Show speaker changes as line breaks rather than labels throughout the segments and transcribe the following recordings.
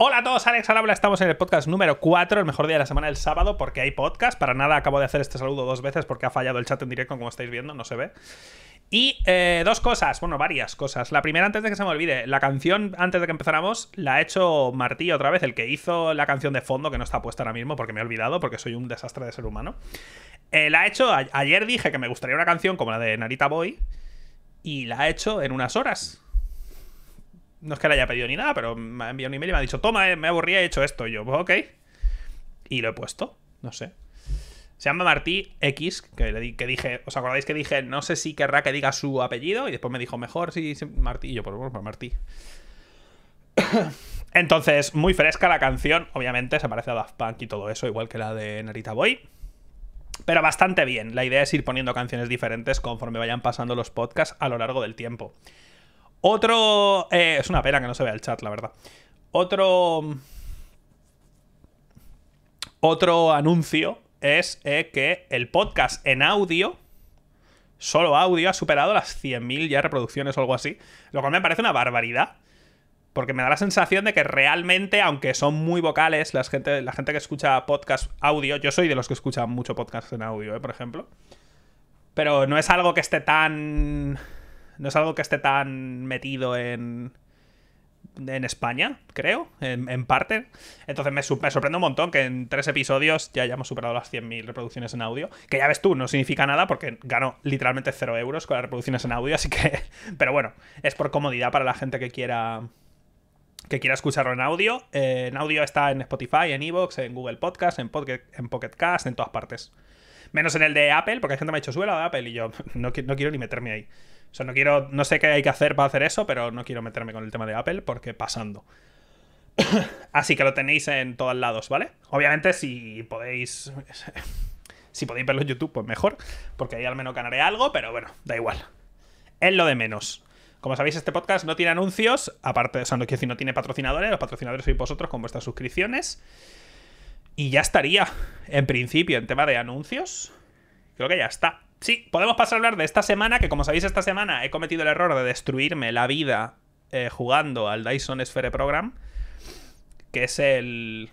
Hola a todos, Alex al estamos en el podcast número 4, el mejor día de la semana, el sábado, porque hay podcast. Para nada acabo de hacer este saludo dos veces porque ha fallado el chat en directo, como estáis viendo, no se ve. Y eh, dos cosas, bueno, varias cosas. La primera, antes de que se me olvide, la canción, antes de que empezáramos, la ha hecho Martí otra vez, el que hizo la canción de fondo, que no está puesta ahora mismo porque me he olvidado, porque soy un desastre de ser humano. Eh, la ha hecho, ayer dije que me gustaría una canción como la de Narita Boy, y la ha hecho en unas horas. No es que le haya pedido ni nada, pero me ha enviado un email y me ha dicho, toma, eh, me aburría, he hecho esto. Y yo, pues ok. Y lo he puesto, no sé. Se llama Martí X, que, le que dije, ¿os acordáis que dije, no sé si querrá que diga su apellido? Y después me dijo, mejor si sí, Martí. Y yo, por favor, por Martí. Entonces, muy fresca la canción. Obviamente se parece a Daft Punk y todo eso, igual que la de Narita Boy. Pero bastante bien. La idea es ir poniendo canciones diferentes conforme vayan pasando los podcasts a lo largo del tiempo. Otro... Eh, es una pena que no se vea el chat, la verdad. Otro... Otro anuncio es eh, que el podcast en audio, solo audio, ha superado las 100.000 ya reproducciones o algo así. Lo cual me parece una barbaridad. Porque me da la sensación de que realmente, aunque son muy vocales, la gente, la gente que escucha podcast audio, yo soy de los que escuchan mucho podcast en audio, eh, por ejemplo. Pero no es algo que esté tan no es algo que esté tan metido en, en España, creo, en, parte. Entonces me, sorprende un montón que en tres episodios ya hayamos superado las 100.000 reproducciones en audio. Que ya ves tú, no significa nada porque gano literalmente cero euros con las reproducciones en audio, así que... Pero bueno, es por comodidad para la gente que quiera... Que quiera escucharlo en audio. Eh, en audio está en Spotify, en Evox, en Google Podcast, en, Pocketcast, en Pocket en todas partes. Menos en el de Apple, porque hay gente que me ha hecho suelo de Apple y yo no quiero ni meterme ahí. O sea, no quiero. No sé qué hay que hacer para hacer eso, pero no quiero meterme con el tema de Apple porque pasando. Así que lo tenéis en todos lados, ¿vale? Obviamente, si podéis. si podéis verlo en YouTube, pues mejor. Porque ahí al menos ganaré algo, pero bueno, da igual. Es lo de menos. Como sabéis, este podcast no tiene anuncios, aparte, o sea, no quiero decir, no tiene patrocinadores, los patrocinadores sois vosotros con vuestras suscripciones. Y ya estaría, en principio, en tema de anuncios. Creo que ya está. Sí, podemos pasar a hablar de esta semana, que como sabéis, esta semana he cometido el error de destruirme la vida eh, jugando al Dyson Sphere Program, que es el.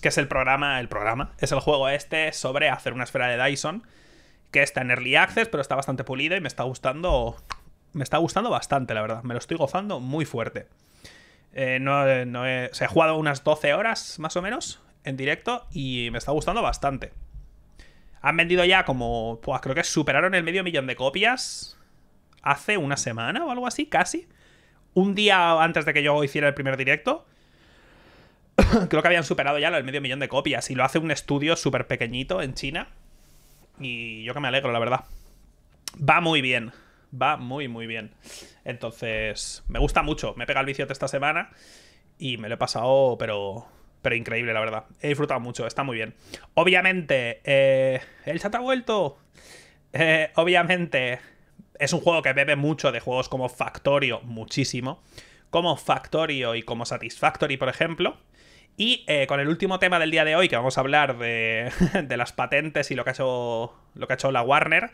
que es el programa, el programa, es el juego este sobre hacer una esfera de Dyson, que está en Early Access, pero está bastante pulido y me está gustando. me está gustando bastante, la verdad. Me lo estoy gozando muy fuerte. Eh, no, no he, he jugado unas 12 horas, más o menos, en directo, y me está gustando bastante. Han vendido ya como, pues creo que superaron el medio millón de copias hace una semana o algo así, casi. Un día antes de que yo hiciera el primer directo. creo que habían superado ya el medio millón de copias y lo hace un estudio súper pequeñito en China. Y yo que me alegro, la verdad. Va muy bien. Va muy, muy bien. Entonces, me gusta mucho. Me pega el de esta semana y me lo he pasado, pero pero increíble, la verdad. He disfrutado mucho, está muy bien. Obviamente, eh, el chat ha vuelto. Eh, obviamente, es un juego que bebe mucho de juegos como Factorio, muchísimo. Como Factorio y como Satisfactory, por ejemplo. Y eh, con el último tema del día de hoy, que vamos a hablar de, las patentes y lo que, ha hecho, lo que ha hecho la Warner,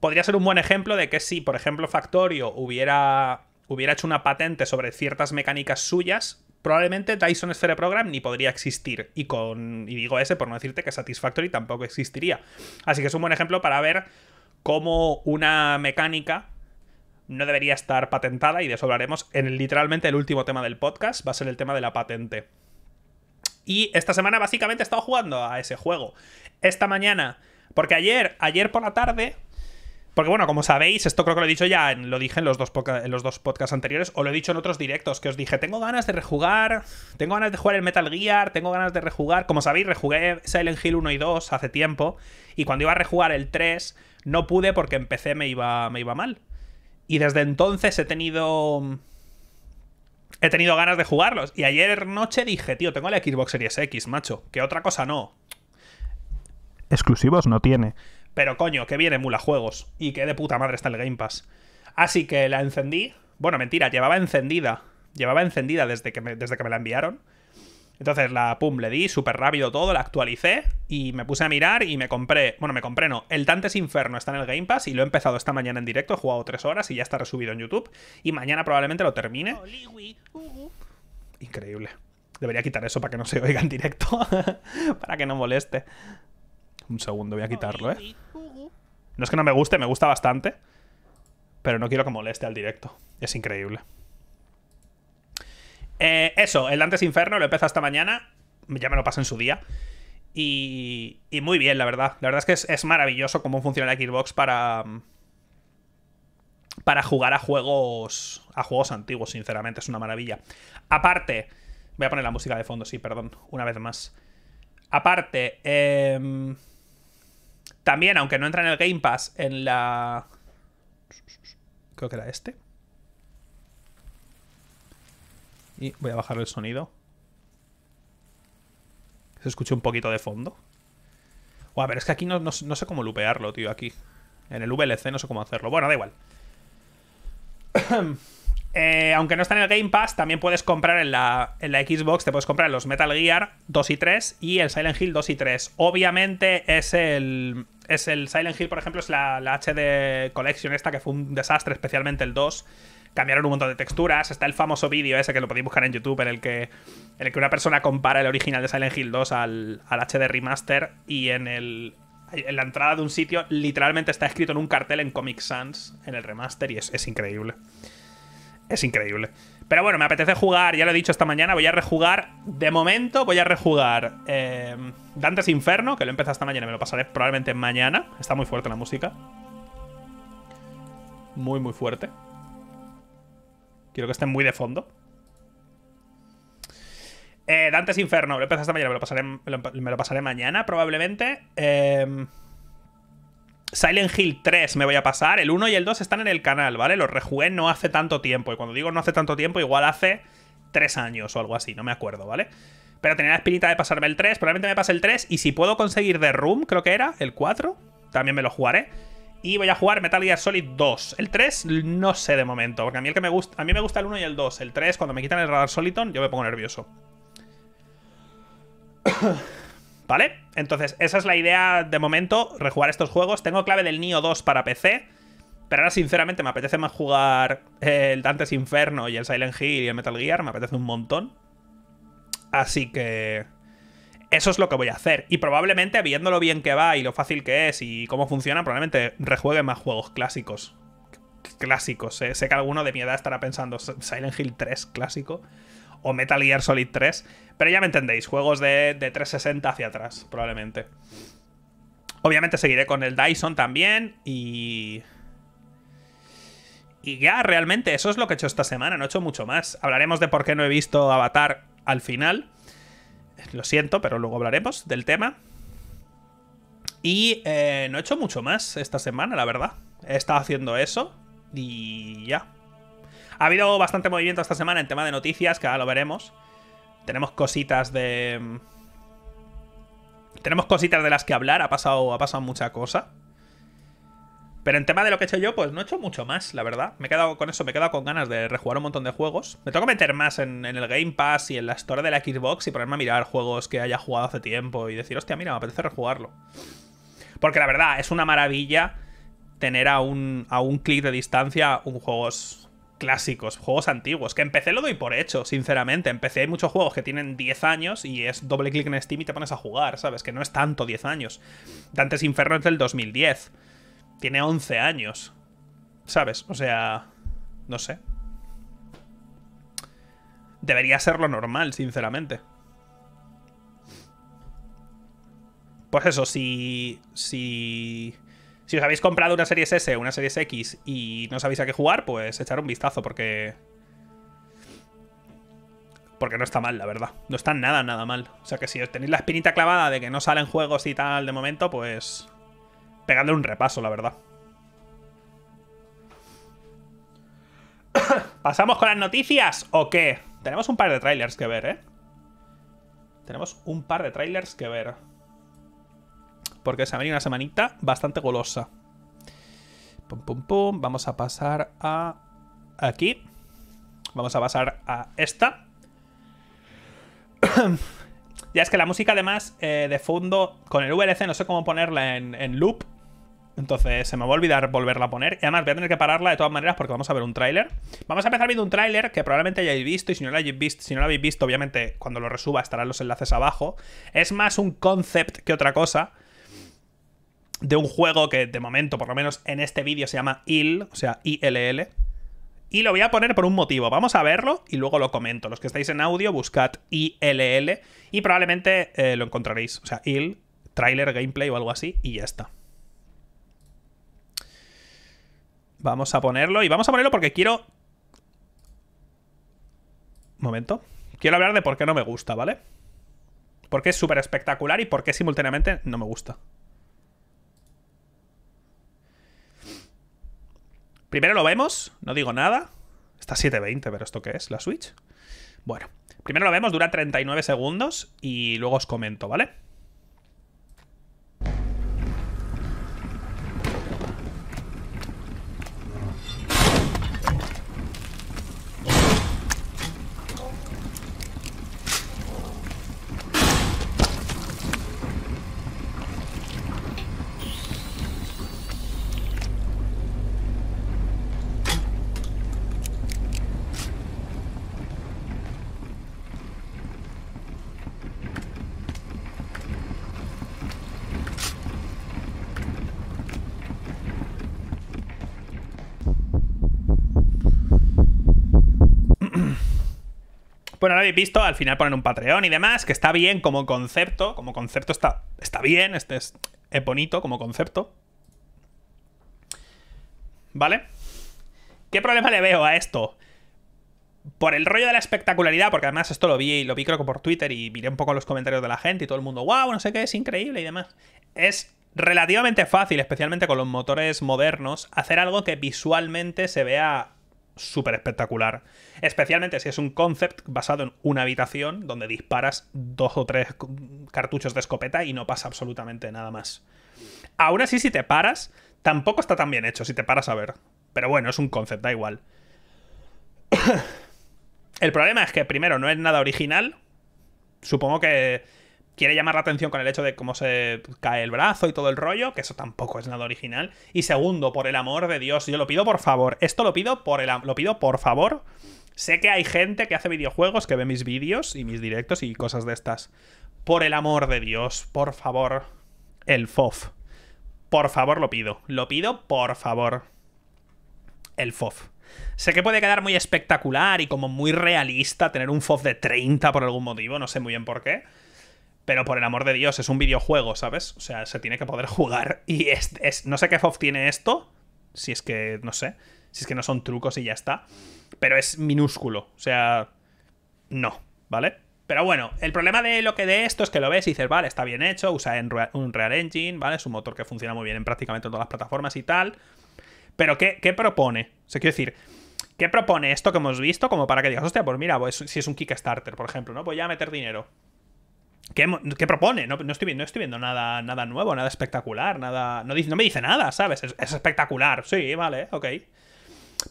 podría ser un buen ejemplo de que si, por ejemplo, Factorio hubiera, hubiera hecho una patente sobre ciertas mecánicas suyas, probablemente Dyson Sphere Program ni podría existir. Y con. Y digo ese por no decirte que Satisfactory tampoco existiría. Así que es un buen ejemplo para ver cómo una mecánica no debería estar patentada, y de eso hablaremos en literalmente el último tema del podcast, va a ser el tema de la patente. Y esta semana básicamente he estado jugando a ese juego. Esta mañana, porque ayer, ayer por la tarde, porque bueno, como sabéis, esto creo que lo he dicho ya, lo dije en los, dos podcasts anteriores, o lo he dicho en otros directos, que os dije, tengo ganas de rejugar, tengo ganas de jugar el Metal Gear, tengo ganas de rejugar, como sabéis, rejugué Silent Hill 1 y 2 hace tiempo, y cuando iba a rejugar el 3, no pude porque empecé me iba, me iba mal. Y desde entonces he tenido... He tenido ganas de jugarlos. Y ayer noche dije, tío, tengo la Xbox Series X, macho, que otra cosa no. Exclusivos no tiene. Pero coño, que viene mula juegos. Y que de puta madre está el Game Pass. Así que la encendí. Bueno, mentira, llevaba encendida. Llevaba encendida desde que me, desde que me la enviaron. Entonces la pum, le di súper rápido todo, la actualicé y me puse a mirar y me compré. Bueno, me compré no. El Dantes Inferno está en el Game Pass y lo he empezado esta mañana en directo. He jugado tres horas y ya está resubido en YouTube. Y mañana probablemente lo termine. Increíble. Debería quitar eso para que no se oiga en directo. para que no moleste. Un segundo, voy a quitarlo, eh. No es que no me guste, me gusta bastante. Pero no quiero que moleste al directo. Es increíble. Eh, eso, el antes Inferno lo empezó esta mañana. Ya me lo pasa en su día. Y, y muy bien, la verdad. La verdad es que es, es, maravilloso cómo funciona la Xbox para. Para jugar a juegos. A juegos antiguos, sinceramente. Es una maravilla. Aparte. Voy a poner la música de fondo, sí, perdón. Una vez más. Aparte. Eh, también, aunque no entra en el Game Pass, en la... Creo que era este. Y voy a bajar el sonido. Se escuche un poquito de fondo. O a ver, es que aquí no, sé cómo lupearlo, tío, aquí. En el VLC no sé cómo hacerlo. Bueno, da igual. Eh, aunque no está en el Game Pass, también puedes comprar en la, en la, Xbox, te puedes comprar los Metal Gear 2 y 3 y el Silent Hill 2 y 3. Obviamente es el, es el Silent Hill, por ejemplo, es la, la HD Collection esta, que fue un desastre, especialmente el 2 cambiaron un montón de texturas. Está el famoso vídeo ese que lo podéis buscar en YouTube en el que, el que una persona compara el original de Silent Hill 2 al, al HD Remaster y en, el, la entrada de un sitio literalmente está escrito en un cartel en Comic Sans en el remaster y es, es increíble. Es increíble. Pero bueno, me apetece jugar, ya lo he dicho esta mañana, voy a rejugar, de momento voy a rejugar eh, Dantes Inferno, que lo he esta mañana, me lo pasaré probablemente mañana. Está muy fuerte la música. Muy, muy fuerte. Quiero que estén muy de fondo. Eh, Dantes Inferno, lo he esta mañana, me lo pasaré, me lo pasaré mañana probablemente. Eh... Silent Hill 3 me voy a pasar. El 1 y el 2 están en el canal, ¿vale? Los rejugué no hace tanto tiempo. Y cuando digo no hace tanto tiempo, igual hace 3 años o algo así, no me acuerdo, ¿vale? Pero tenía la espinita de pasarme el 3, probablemente me pase el 3. Y si puedo conseguir The Room, creo que era, el 4, también me lo jugaré. Y voy a jugar Metal Gear Solid 2. El 3 no sé de momento, porque a mí, el que me gusta, a mí me gusta el 1 y el 2. El 3, cuando me quitan el radar Soliton, yo me pongo nervioso. ¿Vale? Entonces, esa es la idea de momento, rejugar estos juegos. Tengo clave del Nio 2 para PC, pero ahora sinceramente me apetece más jugar el Dantes Inferno y el Silent Hill y el Metal Gear, me apetece un montón. Así que eso es lo que voy a hacer. Y probablemente, viendo lo bien que va y lo fácil que es y cómo funciona, probablemente rejuegue más juegos clásicos. Clásicos, ¿eh? sé que alguno de mi edad estará pensando Silent Hill 3 clásico o Metal Gear Solid 3. Pero ya me entendéis, juegos de, de 360 hacia atrás, probablemente. Obviamente seguiré con el Dyson también y... Y ya, realmente, eso es lo que he hecho esta semana, no he hecho mucho más. Hablaremos de por qué no he visto Avatar al final. Lo siento, pero luego hablaremos del tema. Y eh, no he hecho mucho más esta semana, la verdad. He estado haciendo eso y ya. Ha habido bastante movimiento esta semana en tema de noticias, que ahora lo veremos. Tenemos cositas de... Mm, tenemos cositas de las que hablar, ha pasado, ha pasado mucha cosa. Pero en tema de lo que he hecho yo, pues no he hecho mucho más, la verdad. Me he quedado con eso, me he quedado con ganas de rejugar un montón de juegos. Me tengo que meter más en, el Game Pass y en la historia de la Xbox y ponerme a mirar juegos que haya jugado hace tiempo y decir, hostia, mira, me apetece rejugarlo. Porque la verdad, es una maravilla tener a un, a clic de distancia un juegos clásicos, juegos antiguos, que empecé lo doy por hecho, sinceramente. Empecé hay muchos juegos que tienen 10 años y es doble clic en Steam y te pones a jugar, ¿sabes? Que no es tanto 10 años. Dantes Inferno es del 2010. Tiene 11 años. ¿Sabes? O sea, no sé. Debería ser lo normal, sinceramente. Pues eso, si si si os habéis comprado una serie S, una serie X y no sabéis a qué jugar, pues echar un vistazo porque... Porque no está mal, la verdad. No está nada, nada mal. O sea que si os tenéis la espinita clavada de que no salen juegos y tal de momento, pues... Pegadle un repaso, la verdad. ¿Pasamos con las noticias o qué? Tenemos un par de trailers que ver, ¿eh? Tenemos un par de trailers que ver porque se ha venido una semanita bastante golosa. Pum, pum, pum. Vamos a pasar a aquí. Vamos a pasar a esta. ya es que la música, además, eh, de fondo, con el VLC no sé cómo ponerla en, loop. Entonces se me va a olvidar volverla a poner. Y además voy a tener que pararla de todas maneras porque vamos a ver un tráiler. Vamos a empezar viendo un tráiler que probablemente hayáis visto. Y si no si no lo habéis visto, obviamente cuando lo resuba estarán los enlaces abajo. Es más un concept que otra cosa de un juego que de momento, por lo menos en este vídeo, se llama ILL, o sea, ILL. Y lo voy a poner por un motivo. Vamos a verlo y luego lo comento. Los que estáis en audio, buscad ILL y probablemente eh, lo encontraréis. O sea, ILL, trailer, gameplay o algo así y ya está. Vamos a ponerlo y vamos a ponerlo porque quiero... Momento. Quiero hablar de por qué no me gusta, ¿vale? Porque es súper espectacular y por qué simultáneamente no me gusta. Primero lo vemos, no digo nada. Está 720, pero ¿esto qué es? ¿La Switch? Bueno, primero lo vemos, dura 39 segundos y luego os comento, ¿vale? Bueno, lo habéis visto, al final ponen un Patreon y demás, que está bien como concepto, como concepto está, está bien, este es, bonito como concepto. ¿Vale? ¿Qué problema le veo a esto? Por el rollo de la espectacularidad, porque además esto lo vi, y lo vi creo que por Twitter y miré un poco los comentarios de la gente y todo el mundo, wow, no sé qué, es increíble y demás. Es relativamente fácil, especialmente con los motores modernos, hacer algo que visualmente se vea súper espectacular. Especialmente si es un concept basado en una habitación donde disparas dos o tres cartuchos de escopeta y no pasa absolutamente nada más. Aún así, si te paras, tampoco está tan bien hecho, si te paras a ver. Pero bueno, es un concept, da igual. El problema es que primero no es nada original. Supongo que quiere llamar la atención con el hecho de cómo se cae el brazo y todo el rollo, que eso tampoco es nada original. Y segundo, por el amor de Dios, yo lo pido por favor, esto lo pido por el lo pido por favor. Sé que hay gente que hace videojuegos, que ve mis vídeos y mis directos y cosas de estas. Por el amor de Dios, por favor, el FOF. Por favor, lo pido. Lo pido, por favor. El FOF. Sé que puede quedar muy espectacular y como muy realista tener un FOF de 30 por algún motivo, no sé muy bien por qué. Pero por el amor de Dios, es un videojuego, ¿sabes? O sea, se tiene que poder jugar. Y es, es, no sé qué FOF tiene esto. Si es que, no sé. Si es que no son trucos y ya está. Pero es minúsculo. O sea, no, ¿vale? Pero bueno, el problema de lo que de esto es que lo ves y dices, vale, está bien hecho, usa un Real Engine, ¿vale? Es un motor que funciona muy bien en prácticamente todas las plataformas y tal. Pero ¿qué, propone? O sea, quiero decir, ¿qué propone esto que hemos visto como para que digas, hostia, pues mira, pues si es un Kickstarter, por ejemplo, ¿no? Voy pues a meter dinero. ¿Qué, propone? No, no, estoy, viendo nada, nada nuevo, nada espectacular, nada. No, me dice nada, ¿sabes? Es, espectacular, sí, vale, ok.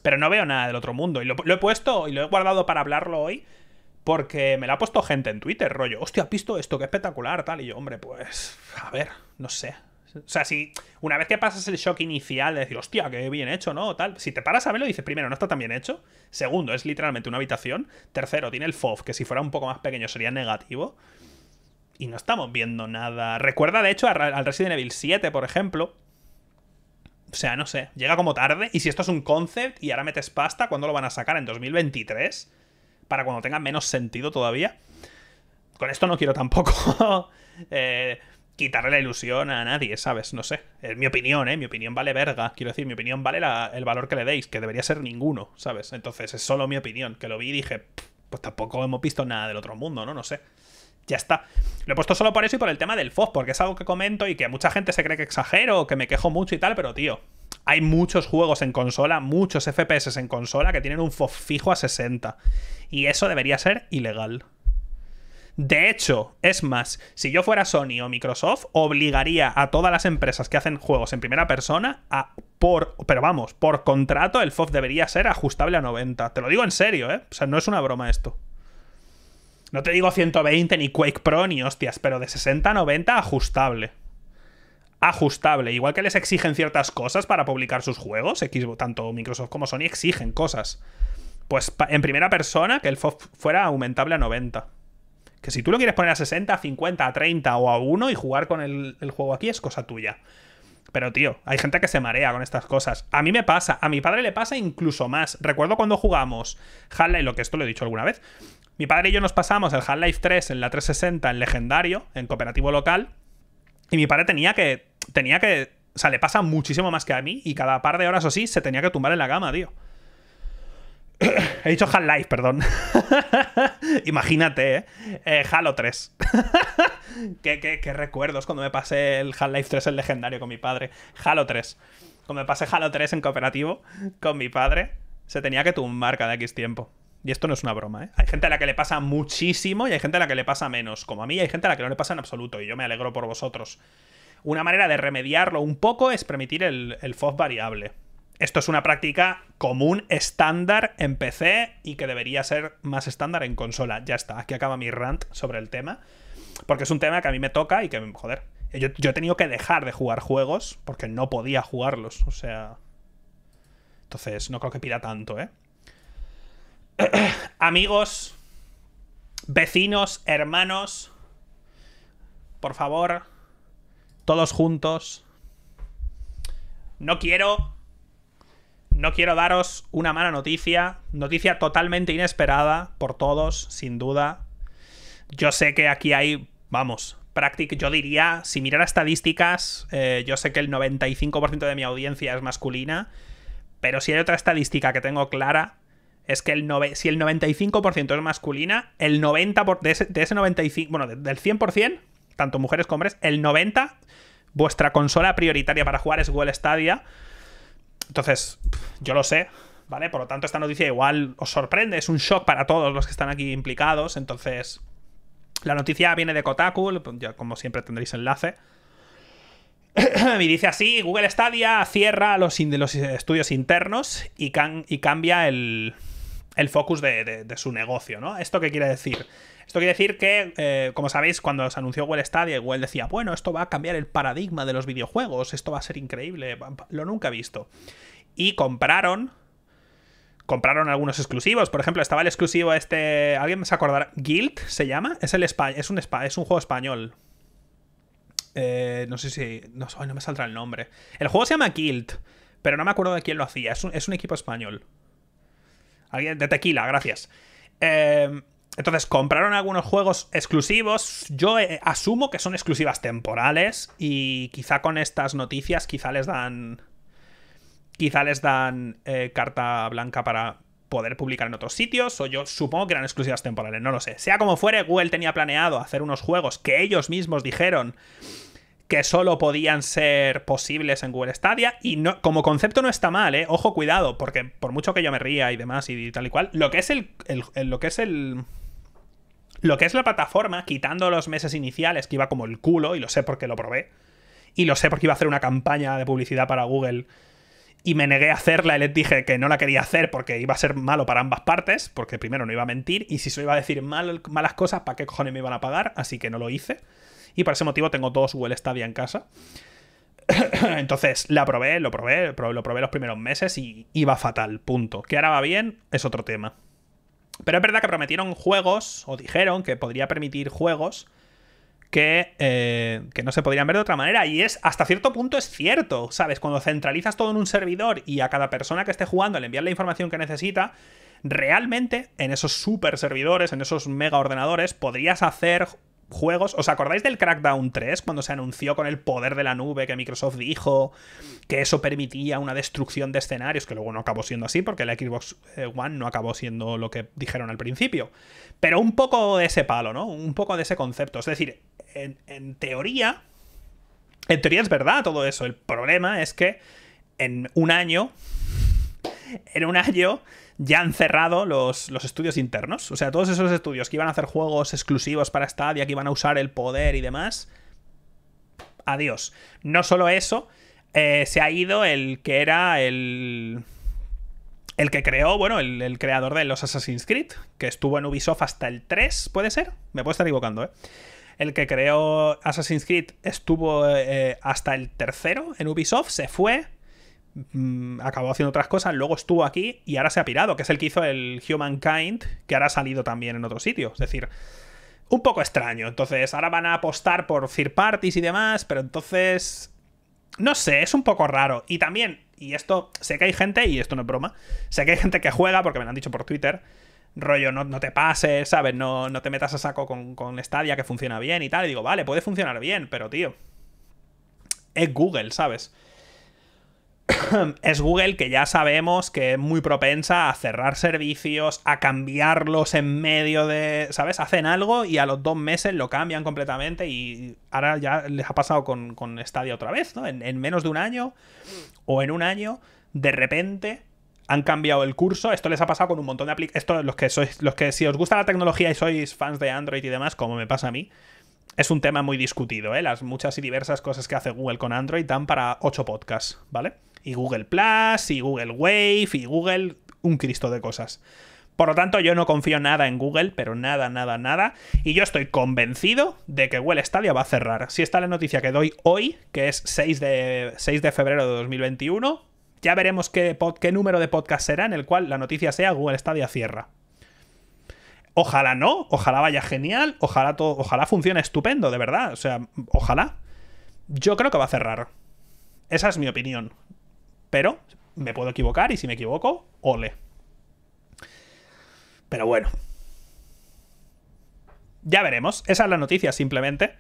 Pero no veo nada del otro mundo. Y lo, he puesto y lo he guardado para hablarlo hoy. Porque me lo ha puesto gente en Twitter, rollo. Hostia, ¿has visto esto? Qué espectacular, tal. Y yo, hombre, pues. A ver, no sé. O sea, si una vez que pasas el shock inicial de decir, hostia, qué bien hecho, ¿no? Tal, si te paras a verlo, dices, primero, no está tan bien hecho. Segundo, es literalmente una habitación. Tercero, tiene el FOV, que si fuera un poco más pequeño sería negativo y no estamos viendo nada. Recuerda, de hecho, al Resident Evil 7, por ejemplo. O sea, no sé, llega como tarde. Y si esto es un concept y ahora metes pasta, ¿cuándo lo van a sacar? ¿En 2023? Para cuando tenga menos sentido todavía. Con esto no quiero tampoco eh, quitarle la ilusión a nadie, ¿sabes? No sé. Es mi opinión, ¿eh? Mi opinión vale verga. Quiero decir, mi opinión vale el valor que le deis, que debería ser ninguno, ¿sabes? Entonces es solo mi opinión. Que lo vi y dije, pues tampoco hemos visto nada del otro mundo, ¿no? No sé. Ya está. Lo he puesto solo por eso y por el tema del FOF, porque es algo que comento y que mucha gente se cree que exagero, que me quejo mucho y tal, pero tío, hay muchos juegos en consola, muchos FPS en consola que tienen un FOF fijo a 60. Y eso debería ser ilegal. De hecho, es más, si yo fuera Sony o Microsoft, obligaría a todas las empresas que hacen juegos en primera persona a por, pero vamos, por contrato el FOF debería ser ajustable a 90. Te lo digo en serio, ¿eh? O sea, no es una broma esto. No te digo 120 ni Quake Pro ni hostias, pero de 60 a 90 ajustable. Ajustable. Igual que les exigen ciertas cosas para publicar sus juegos, tanto Microsoft como Sony exigen cosas. Pues en primera persona, que el FOF fuera aumentable a 90. Que si tú lo quieres poner a 60, a 50, a 30 o a 1 y jugar con el, juego aquí es cosa tuya. Pero tío, hay gente que se marea con estas cosas. A mí me pasa, a mi padre le pasa incluso más. Recuerdo cuando jugamos Halo, y lo que esto lo he dicho alguna vez, mi padre y yo nos pasamos el Half-Life 3 en la 360 en legendario, en cooperativo local. Y mi padre tenía que. Tenía que. O sea, le pasa muchísimo más que a mí. Y cada par de horas o sí se tenía que tumbar en la gama tío. He dicho Half-Life, perdón. Imagínate, ¿eh? eh Halo 3. ¿Qué, qué, recuerdos cuando me pasé el Half-Life 3 en legendario con mi padre. Halo 3. Cuando me pasé Halo 3 en cooperativo con mi padre, se tenía que tumbar cada X tiempo y esto no es una broma, ¿eh? hay gente a la que le pasa muchísimo y hay gente a la que le pasa menos, como a mí, y hay gente a la que no le pasa en absoluto, y yo me alegro por vosotros. Una manera de remediarlo un poco es permitir el, el variable. Esto es una práctica común, estándar en PC y que debería ser más estándar en consola. Ya está, aquí acaba mi rant sobre el tema, porque es un tema que a mí me toca y que, joder, yo, yo he tenido que dejar de jugar juegos porque no podía jugarlos, o sea... Entonces, no creo que pida tanto, ¿eh? amigos, vecinos, hermanos, por favor, todos juntos. No quiero, no quiero daros una mala noticia, noticia totalmente inesperada por todos, sin duda. Yo sé que aquí hay, vamos, práctica, yo diría, si mirara estadísticas, eh, yo sé que el 95% de mi audiencia es masculina, pero si hay otra estadística que tengo clara, es que el si el 95% es masculina, el 90% de, ese, 95%, bueno, del 100%, tanto mujeres como hombres, el 90%, vuestra consola prioritaria para jugar es Google Stadia. Entonces, yo lo sé, ¿vale? Por lo tanto, esta noticia igual os sorprende, es un shock para todos los que están aquí implicados. Entonces, la noticia viene de Kotaku, como siempre tendréis enlace. y dice así, Google Stadia cierra los, los eh, estudios internos y, y cambia el, el focus de, su negocio, ¿no? ¿Esto qué quiere decir? Esto quiere decir que, eh, como sabéis, cuando se anunció Google Stadia, Google decía, bueno, esto va a cambiar el paradigma de los videojuegos, esto va a ser increíble, lo nunca he visto. Y compraron, compraron algunos exclusivos, por ejemplo, estaba el exclusivo este, alguien se acordará, Guild se llama, es, el, es, un, es un juego español. Eh, no sé si, no, no me saldrá el nombre. El juego se llama Guild, pero no me acuerdo de quién lo hacía, es un equipo español. Alguien de tequila, gracias. Eh, entonces, compraron algunos juegos exclusivos. Yo eh, asumo que son exclusivas temporales. Y quizá con estas noticias, quizá les dan. Quizá les dan eh, carta blanca para poder publicar en otros sitios. O yo supongo que eran exclusivas temporales, no lo sé. Sea como fuere, Google tenía planeado hacer unos juegos que ellos mismos dijeron que solo podían ser posibles en Google Stadia. Y no, como concepto no está mal, ¿eh? Ojo, cuidado, porque por mucho que yo me ría y demás y, tal y cual, lo que es el, lo que es el. Lo que es la plataforma, quitando los meses iniciales, que iba como el culo, y lo sé porque lo probé. Y lo sé porque iba a hacer una campaña de publicidad para Google. Y me negué a hacerla y les dije que no la quería hacer porque iba a ser malo para ambas partes, porque primero no iba a mentir, y si se iba a decir mal, malas cosas, ¿para qué cojones me iban a pagar? Así que no lo hice. Y por ese motivo tengo dos Google Stadia en casa. Entonces la probé, lo probé, lo probé los primeros meses y iba fatal, punto. Que ahora va bien, es otro tema. Pero es verdad que prometieron juegos, o dijeron que podría permitir juegos que, eh, que, no se podrían ver de otra manera. Y es, hasta cierto punto es cierto, ¿sabes? Cuando centralizas todo en un servidor y a cada persona que esté jugando le envías la información que necesita, realmente en esos super servidores, en esos mega ordenadores, podrías hacer juegos. ¿Os acordáis del Crackdown 3 cuando se anunció con el poder de la nube que Microsoft dijo que eso permitía una destrucción de escenarios? Que luego no acabó siendo así porque la Xbox eh, One no acabó siendo lo que dijeron al principio. Pero un poco de ese palo, ¿no? Un poco de ese concepto. Es decir, en, teoría, en teoría es verdad todo eso. El problema es que en un año, en un año ya han cerrado los, estudios internos. O sea, todos esos estudios que iban a hacer juegos exclusivos para Stadia, que iban a usar el poder y demás. Adiós. No solo eso, eh, se ha ido el que era el. El que creó, bueno, el, creador de los Assassin's Creed, que estuvo en Ubisoft hasta el 3, ¿puede ser? Me puedo estar equivocando, ¿eh? El que creó Assassin's Creed estuvo eh, hasta el tercero en Ubisoft, se fue, Mm, acabó haciendo otras cosas, luego estuvo aquí y ahora se ha pirado, que es el que hizo el Humankind, que ahora ha salido también en otro sitio. Es decir, un poco extraño. Entonces, ahora van a apostar por third parties y demás, pero entonces. No sé, es un poco raro. Y también, y esto, sé que hay gente, y esto no es broma, sé que hay gente que juega, porque me lo han dicho por Twitter, rollo, no, te pases, ¿sabes? No, te metas a saco con, con Stadia que funciona bien y tal. Y digo, vale, puede funcionar bien, pero tío, es Google, ¿sabes? es Google que ya sabemos que es muy propensa a cerrar servicios, a cambiarlos en medio de, ¿sabes? Hacen algo y a los dos meses lo cambian completamente y ahora ya les ha pasado con, con otra vez, ¿no? En, menos de un año o en un año, de repente han cambiado el curso. Esto les ha pasado con un montón de aplicaciones. los que sois, los que si os gusta la tecnología y sois fans de Android y demás, como me pasa a mí, es un tema muy discutido, ¿eh? Las muchas y diversas cosas que hace Google con Android dan para ocho podcasts, ¿vale? y Google Plus, y Google Wave, y Google, un Cristo de cosas. Por lo tanto, yo no confío nada en Google, pero nada, nada, nada. Y yo estoy convencido de que Google Stadia va a cerrar. Si está la noticia que doy hoy, que es 6 de, de febrero de 2021, ya veremos qué, número de podcast será en el cual la noticia sea Google Stadia cierra. Ojalá no, ojalá vaya genial, ojalá, todo, ojalá funcione estupendo, de verdad. O sea, ojalá. Yo creo que va a cerrar. Esa es mi opinión. Pero me puedo equivocar y si me equivoco, ole. Pero bueno. Ya veremos. Esa es la noticia, simplemente.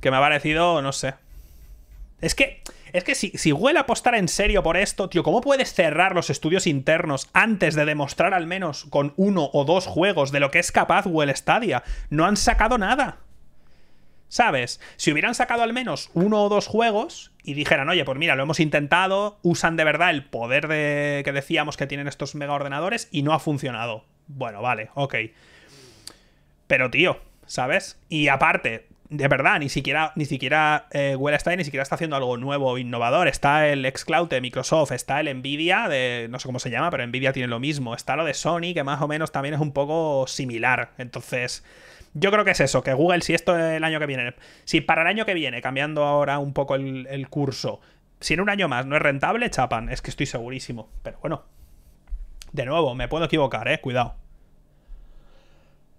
Que me ha parecido, no sé. Es que, es que si, si a apostar en serio por esto, tío, ¿cómo puedes cerrar los estudios internos antes de demostrar al menos con uno o dos juegos de lo que es capaz WELL Stadia? No han sacado nada. ¿Sabes? Si hubieran sacado al menos uno o dos juegos y dijeran, oye, pues mira, lo hemos intentado, usan de verdad el poder de... que decíamos que tienen estos mega ordenadores y no ha funcionado. Bueno, vale, ok. Pero tío, ¿sabes? Y aparte, de verdad, ni siquiera, ni siquiera eh, ni siquiera está haciendo algo nuevo o innovador. Está el xCloud de Microsoft, está el Nvidia de. no sé cómo se llama, pero Nvidia tiene lo mismo. Está lo de Sony, que más o menos también es un poco similar. Entonces yo creo que es eso, que Google, si esto el año que viene, si para el año que viene, cambiando ahora un poco el, el curso, si en un año más no es rentable, chapan, es que estoy segurísimo. Pero bueno, de nuevo, me puedo equivocar, eh, cuidado.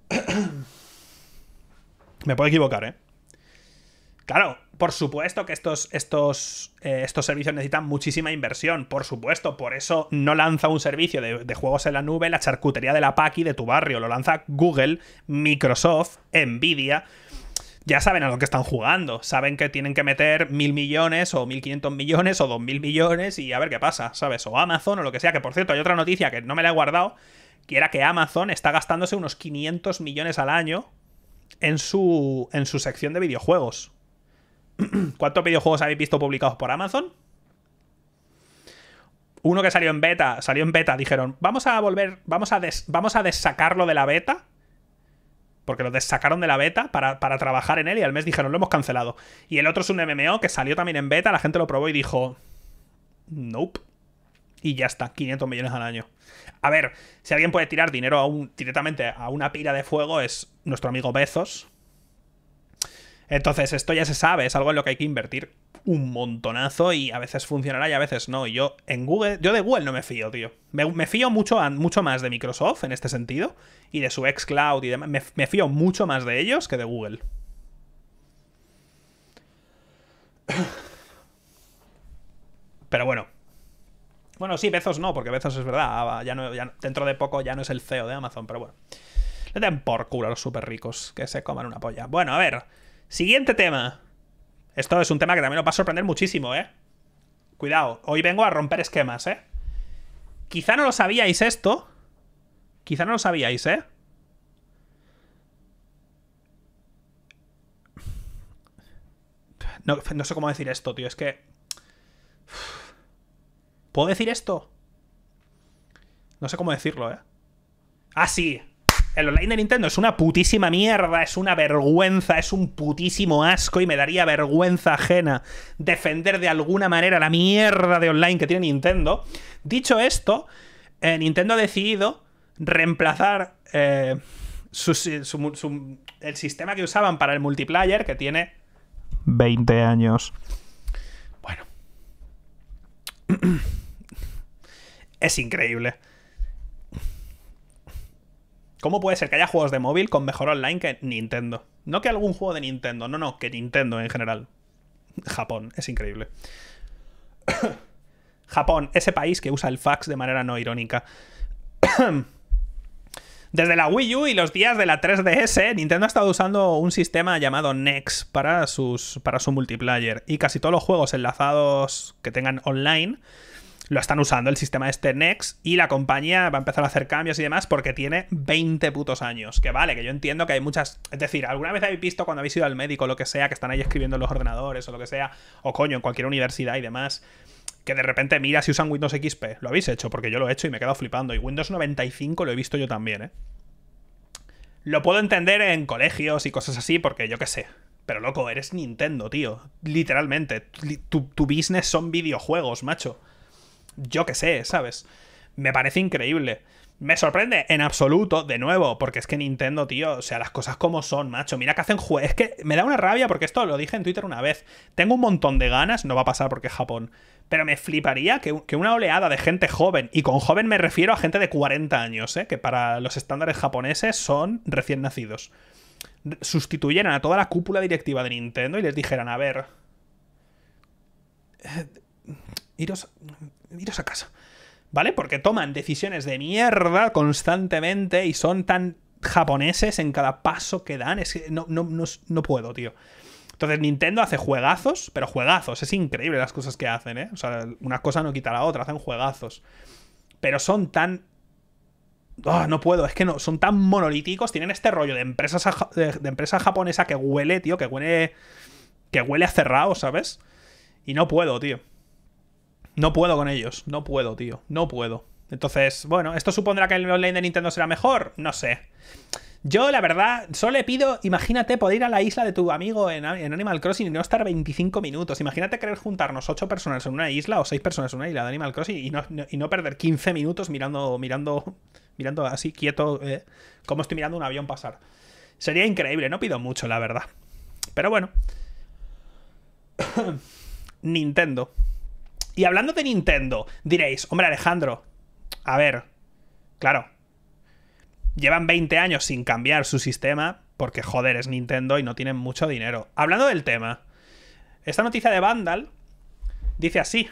me puedo equivocar, eh. Claro, por supuesto que estos, estos, eh, estos servicios necesitan muchísima inversión, por supuesto. Por eso no lanza un servicio de, juegos en la nube, la charcutería de la Paki de tu barrio. Lo lanza Google, Microsoft, Nvidia. Ya saben a lo que están jugando. Saben que tienen que meter mil millones o mil quinientos millones o dos mil millones y a ver qué pasa, ¿sabes? O Amazon o lo que sea. Que por cierto, hay otra noticia que no me la he guardado. Que era que Amazon está gastándose unos 500 millones al año en su, en su sección de videojuegos. ¿Cuántos videojuegos habéis visto publicados por Amazon? Uno que salió en beta, salió en beta, dijeron, vamos a volver, vamos a, vamos a desacarlo de la beta. Porque lo desacaron de la beta para, trabajar en él y al mes dijeron, lo hemos cancelado. Y el otro es un MMO que salió también en beta, la gente lo probó y dijo, nope. Y ya está, 500 millones al año. A ver, si alguien puede tirar dinero directamente a una pila de fuego es nuestro amigo Bezos, entonces, esto ya se sabe, es algo en lo que hay que invertir un montonazo y a veces funcionará y a veces no. Y yo en Google, yo de Google no me fío, tío. Me, fío mucho, mucho más de Microsoft en este sentido y de su ex-cloud y demás. Me, fío mucho más de ellos que de Google. Pero bueno. Bueno, sí, Bezos no, porque Bezos es verdad. Ah, ya dentro de poco ya no es el CEO de Amazon, pero bueno. Le dan por culo a los super ricos que se coman una polla. Bueno, a ver. Siguiente tema. Esto es un tema que también nos va a sorprender muchísimo, ¿eh? Cuidado, hoy vengo a romper esquemas, ¿eh? Quizá no lo sabíais esto. Quizá no lo sabíais, ¿eh? No, sé cómo decir esto, tío. Es que... ¿Puedo decir esto? No sé cómo decirlo, ¿eh? Ah, sí el online de Nintendo es una putísima mierda, es una vergüenza, es un putísimo asco y me daría vergüenza ajena defender de alguna manera la mierda de online que tiene Nintendo. Dicho esto, eh, Nintendo ha decidido reemplazar eh, el sistema que usaban para el multiplayer, que tiene 20 años. Bueno. es increíble. ¿Cómo puede ser que haya juegos de móvil con mejor online que Nintendo? No que algún juego de Nintendo, no, no, que Nintendo en general. Japón, es increíble. Japón, ese país que usa el fax de manera no irónica. Desde la Wii U y los días de la 3DS, Nintendo ha estado usando un sistema llamado Nex para, sus, para su multiplayer. Y casi todos los juegos enlazados que tengan online lo están usando el sistema este Next y la compañía va a empezar a hacer cambios y demás porque tiene 20 putos años. Que vale, que yo entiendo que hay muchas. Es decir, ¿alguna vez habéis visto cuando habéis ido al médico o lo que sea, que están ahí escribiendo en los ordenadores o lo que sea, o coño, en cualquier universidad y demás? que de repente mira si usan Windows XP. Lo habéis hecho, porque yo lo he hecho y me he quedado flipando. Y Windows 95 lo he visto yo también, ¿eh? Lo puedo entender en colegios y cosas así, porque yo qué sé. Pero loco, eres Nintendo, tío. Literalmente. Tu, tu business son videojuegos, macho yo qué sé, ¿sabes? Me parece increíble. Me sorprende en absoluto, de nuevo, porque es que Nintendo, tío, o sea, las cosas como son, macho. Mira que hacen juegos. Es que me da una rabia porque esto lo dije en Twitter una vez. Tengo un montón de ganas, no va a pasar porque es Japón. Pero me fliparía que, una oleada de gente joven, y con joven me refiero a gente de 40 años, ¿eh? que para los estándares japoneses son recién nacidos, sustituyeran a toda la cúpula directiva de Nintendo y les dijeran, a ver... Eh, iros, iros a casa. ¿Vale? Porque toman decisiones de mierda constantemente y son tan japoneses en cada paso que dan. Es que no, puedo, tío. Entonces Nintendo hace juegazos, pero juegazos. Es increíble las cosas que hacen, ¿eh? O sea, una cosa no quita la otra, hacen juegazos. Pero son tan... ¡Ah! no puedo, es que no, son tan monolíticos, tienen este rollo de, empresas de, empresa japonesa que huele, tío, que huele... Que huele a cerrado, ¿sabes? Y no puedo, tío. No puedo con ellos. No puedo, tío. No puedo. Entonces, bueno, ¿esto supondrá que el online de Nintendo será mejor? No sé. Yo, la verdad, solo le pido, imagínate poder ir a la isla de tu amigo en, Animal Crossing y no estar 25 minutos. Imagínate querer juntarnos 8 personas en una isla o 6 personas en una isla de Animal Crossing y no, perder 15 minutos mirando, mirando, mirando así quieto, eh, como estoy mirando un avión pasar. Sería increíble, no pido mucho, la verdad. Pero bueno. Nintendo. Y hablando de Nintendo, diréis, hombre Alejandro, a ver, claro, llevan 20 años sin cambiar su sistema, porque joder, es Nintendo y no tienen mucho dinero. Hablando del tema, esta noticia de Vandal dice así.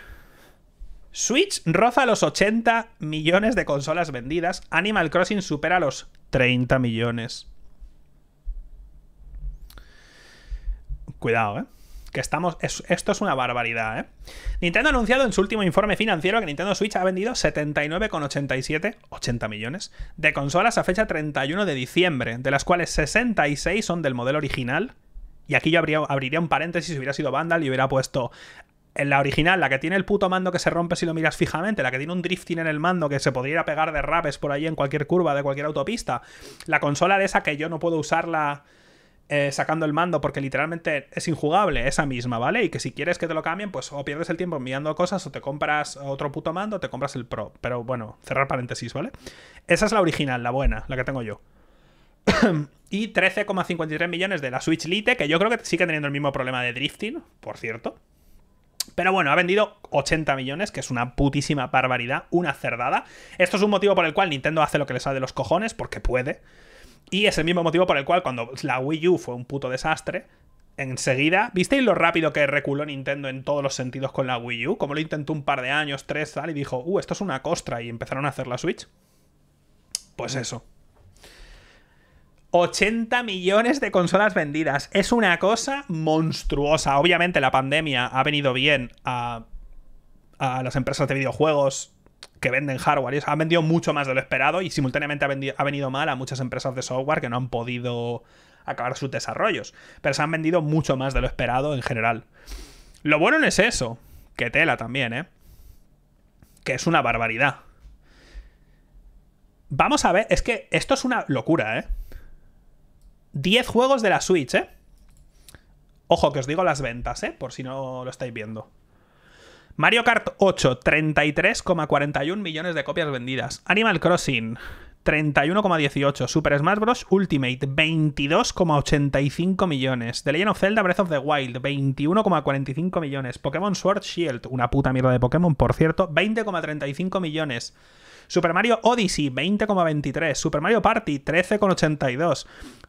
Switch roza los 80 millones de consolas vendidas, Animal Crossing supera los 30 millones. Cuidado, ¿eh? que estamos. esto es una barbaridad, ¿eh? Nintendo ha anunciado en su último informe financiero que Nintendo Switch ha vendido 79,87, 80 millones, de consolas a fecha 31 de diciembre, de las cuales 66 son del modelo original. Y aquí yo abriría un paréntesis si hubiera sido Vandal y hubiera puesto en la original, la que tiene el puto mando que se rompe si lo miras fijamente, la que tiene un drifting en el mando que se podría pegar de rapes por ahí en cualquier curva de cualquier autopista, la consola de esa que yo no puedo usarla eh, sacando el mando porque literalmente es injugable esa misma, ¿vale? Y que si quieres que te lo cambien, pues o pierdes el tiempo enviando cosas o te compras otro puto mando o te compras el Pro. Pero bueno, cerrar paréntesis, ¿vale? Esa es la original, la buena, la que tengo yo. y 13,53 millones de la Switch Lite, que yo creo que sigue teniendo el mismo problema de drifting, por cierto. Pero bueno, ha vendido 80 millones, que es una putísima barbaridad, una cerdada. Esto es un motivo por el cual Nintendo hace lo que le sale de los cojones, porque puede. Y es el mismo motivo por el cual cuando la Wii U fue un puto desastre, enseguida, ¿visteis lo rápido que reculó Nintendo en todos los sentidos con la Wii U? Como lo intentó un par de años, tres, tal, y dijo, uh, esto es una costra, y empezaron a hacer la Switch. Pues eso. 80 millones de consolas vendidas. Es una cosa monstruosa. Obviamente la pandemia ha venido bien a, a las empresas de videojuegos que venden hardware. Y han vendido mucho más de lo esperado y simultáneamente ha, venido mal a muchas empresas de software que no han podido acabar sus desarrollos. Pero se han vendido mucho más de lo esperado en general. Lo bueno no es eso, que tela también, ¿eh? Que es una barbaridad. Vamos a ver, es que esto es una locura, ¿eh? 10 juegos de la Switch, ¿eh? Ojo, que os digo las ventas, ¿eh? Por si no lo estáis viendo. Mario Kart 8, 33,41 millones de copias vendidas. Animal Crossing, 31,18. Super Smash Bros. Ultimate, 22,85 millones. The Legend of Zelda Breath of the Wild, 21,45 millones. Pokémon Sword Shield, una puta mierda de Pokémon, por cierto, 20,35 millones. Super Mario Odyssey, 20,23. Super Mario Party, 13,82.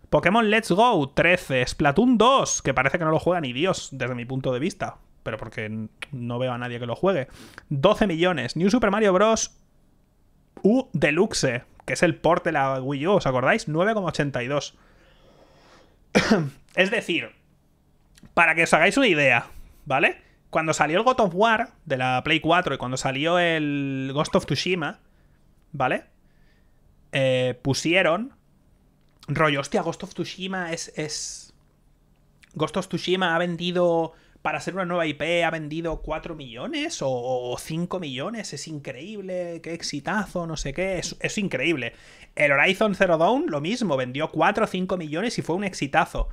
Pokémon Let's Go, 13. Splatoon 2, que parece que no lo juega ni Dios, desde mi punto de vista pero porque no veo a nadie que lo juegue. 12 millones. New Super Mario Bros. U Deluxe, que es el port de la Wii U, ¿os acordáis? 9,82. es decir, para que os hagáis una idea, ¿vale? Cuando salió el God of War de la Play 4 y cuando salió el Ghost of Tsushima, ¿vale? Eh, pusieron rollo, hostia, Ghost of Tsushima es, es... Ghost of Tsushima ha vendido para hacer una nueva IP ha vendido 4 millones o, 5 millones, es increíble, qué exitazo, no sé qué, es, increíble. El Horizon Zero Dawn, lo mismo, vendió 4 o 5 millones y fue un exitazo.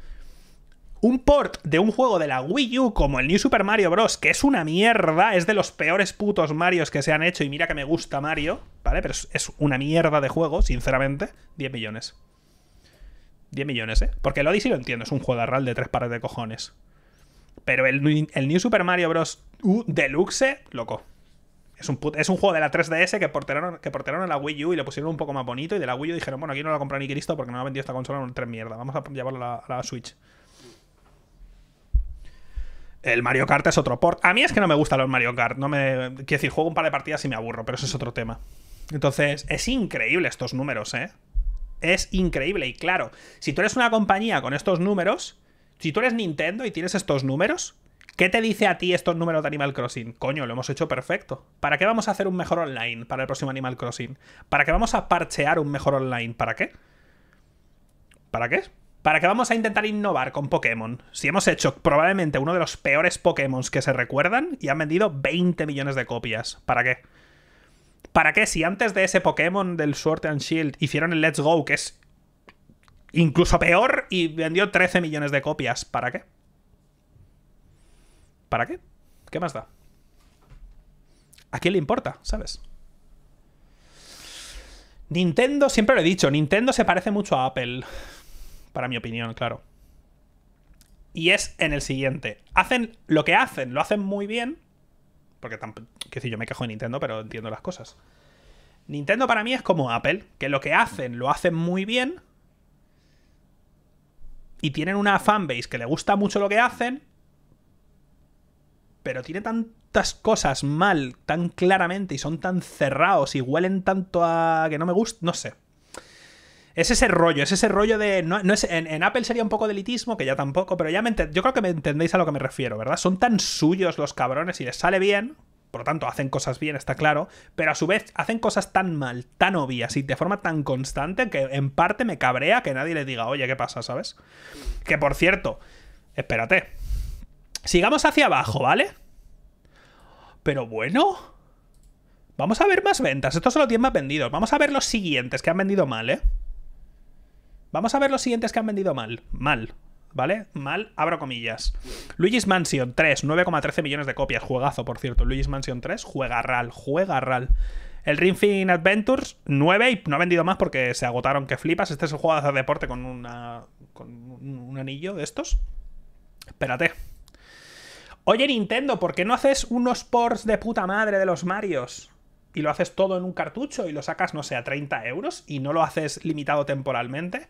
Un port de un juego de la Wii U como el New Super Mario Bros., que es una mierda, es de los peores putos Marios que se han hecho, y mira que me gusta Mario, ¿vale? Pero es una mierda de juego, sinceramente, 10 millones. 10 millones, ¿eh? Porque el Odyssey lo entiendo, es un juego de RAL de tres pares de cojones. Pero el, New Super Mario Bros. U Deluxe, loco. Es un, es un juego de la 3DS que porteraron, que a la Wii U y le pusieron un poco más bonito. Y de la Wii U dijeron, bueno, aquí no la compra ni Cristo porque no ha vendido esta consola un tres mierda. Vamos a llevarlo a la, Switch. El Mario Kart es otro port. A mí es que no me gustan los Mario Kart. No me, quiero decir, juego un par de partidas y me aburro, pero eso es otro tema. Entonces, es increíble estos números, ¿eh? Es increíble. Y claro, si tú eres una compañía con estos números, si tú eres Nintendo y tienes estos números, ¿qué te dice a ti estos números de Animal Crossing? Coño, lo hemos hecho perfecto. ¿Para qué vamos a hacer un mejor online para el próximo Animal Crossing? ¿Para qué vamos a parchear un mejor online? ¿Para qué? ¿Para qué? ¿Para qué vamos a intentar innovar con Pokémon? Si hemos hecho probablemente uno de los peores Pokémon que se recuerdan y han vendido 20 millones de copias. ¿Para qué? ¿Para qué? Si antes de ese Pokémon del Sword and Shield hicieron el Let's Go, que es incluso peor, y vendió 13 millones de copias. ¿Para qué? ¿Para qué? ¿Qué más da? ¿A quién le importa? ¿Sabes? Nintendo, siempre lo he dicho, Nintendo se parece mucho a Apple. Para mi opinión, claro. Y es en el siguiente. Hacen lo que hacen, lo hacen muy bien. Porque si yo me quejo de Nintendo, pero entiendo las cosas. Nintendo para mí es como Apple, que lo que hacen lo hacen muy bien, y tienen una fanbase que le gusta mucho lo que hacen, pero tiene tantas cosas mal, tan claramente, y son tan cerrados, y huelen tanto a que no me gusta, no sé. Es ese rollo, es ese rollo de. No, en, Apple sería un poco de elitismo, que ya tampoco, pero ya me yo creo que me entendéis a lo que me refiero, ¿verdad? Son tan suyos los cabrones y les sale bien por lo tanto, hacen cosas bien, está claro, pero a su vez hacen cosas tan mal, tan obvias y de forma tan constante que en parte me cabrea que nadie le diga, oye, ¿qué pasa? ¿Sabes? Que por cierto, espérate. Sigamos hacia abajo, ¿vale? Pero bueno. Vamos a ver más ventas. Esto solo tiene más vendidos. Vamos a ver los siguientes que han vendido mal, ¿eh? Vamos a ver los siguientes que han vendido mal. Mal. ¿vale? Mal, abro comillas. Luigi's Mansion 3, 9,13 millones de copias. Juegazo, por cierto. Luigi's Mansion 3, juega RAL, juega RAL. El Ring Adventures, 9 y no ha vendido más porque se agotaron que flipas. Este es el juego de hacer deporte con, una, con un anillo de estos. Espérate. Oye, Nintendo, ¿por qué no haces unos ports de puta madre de los Marios? Y lo haces todo en un cartucho y lo sacas, no sé, a 30 euros y no lo haces limitado temporalmente.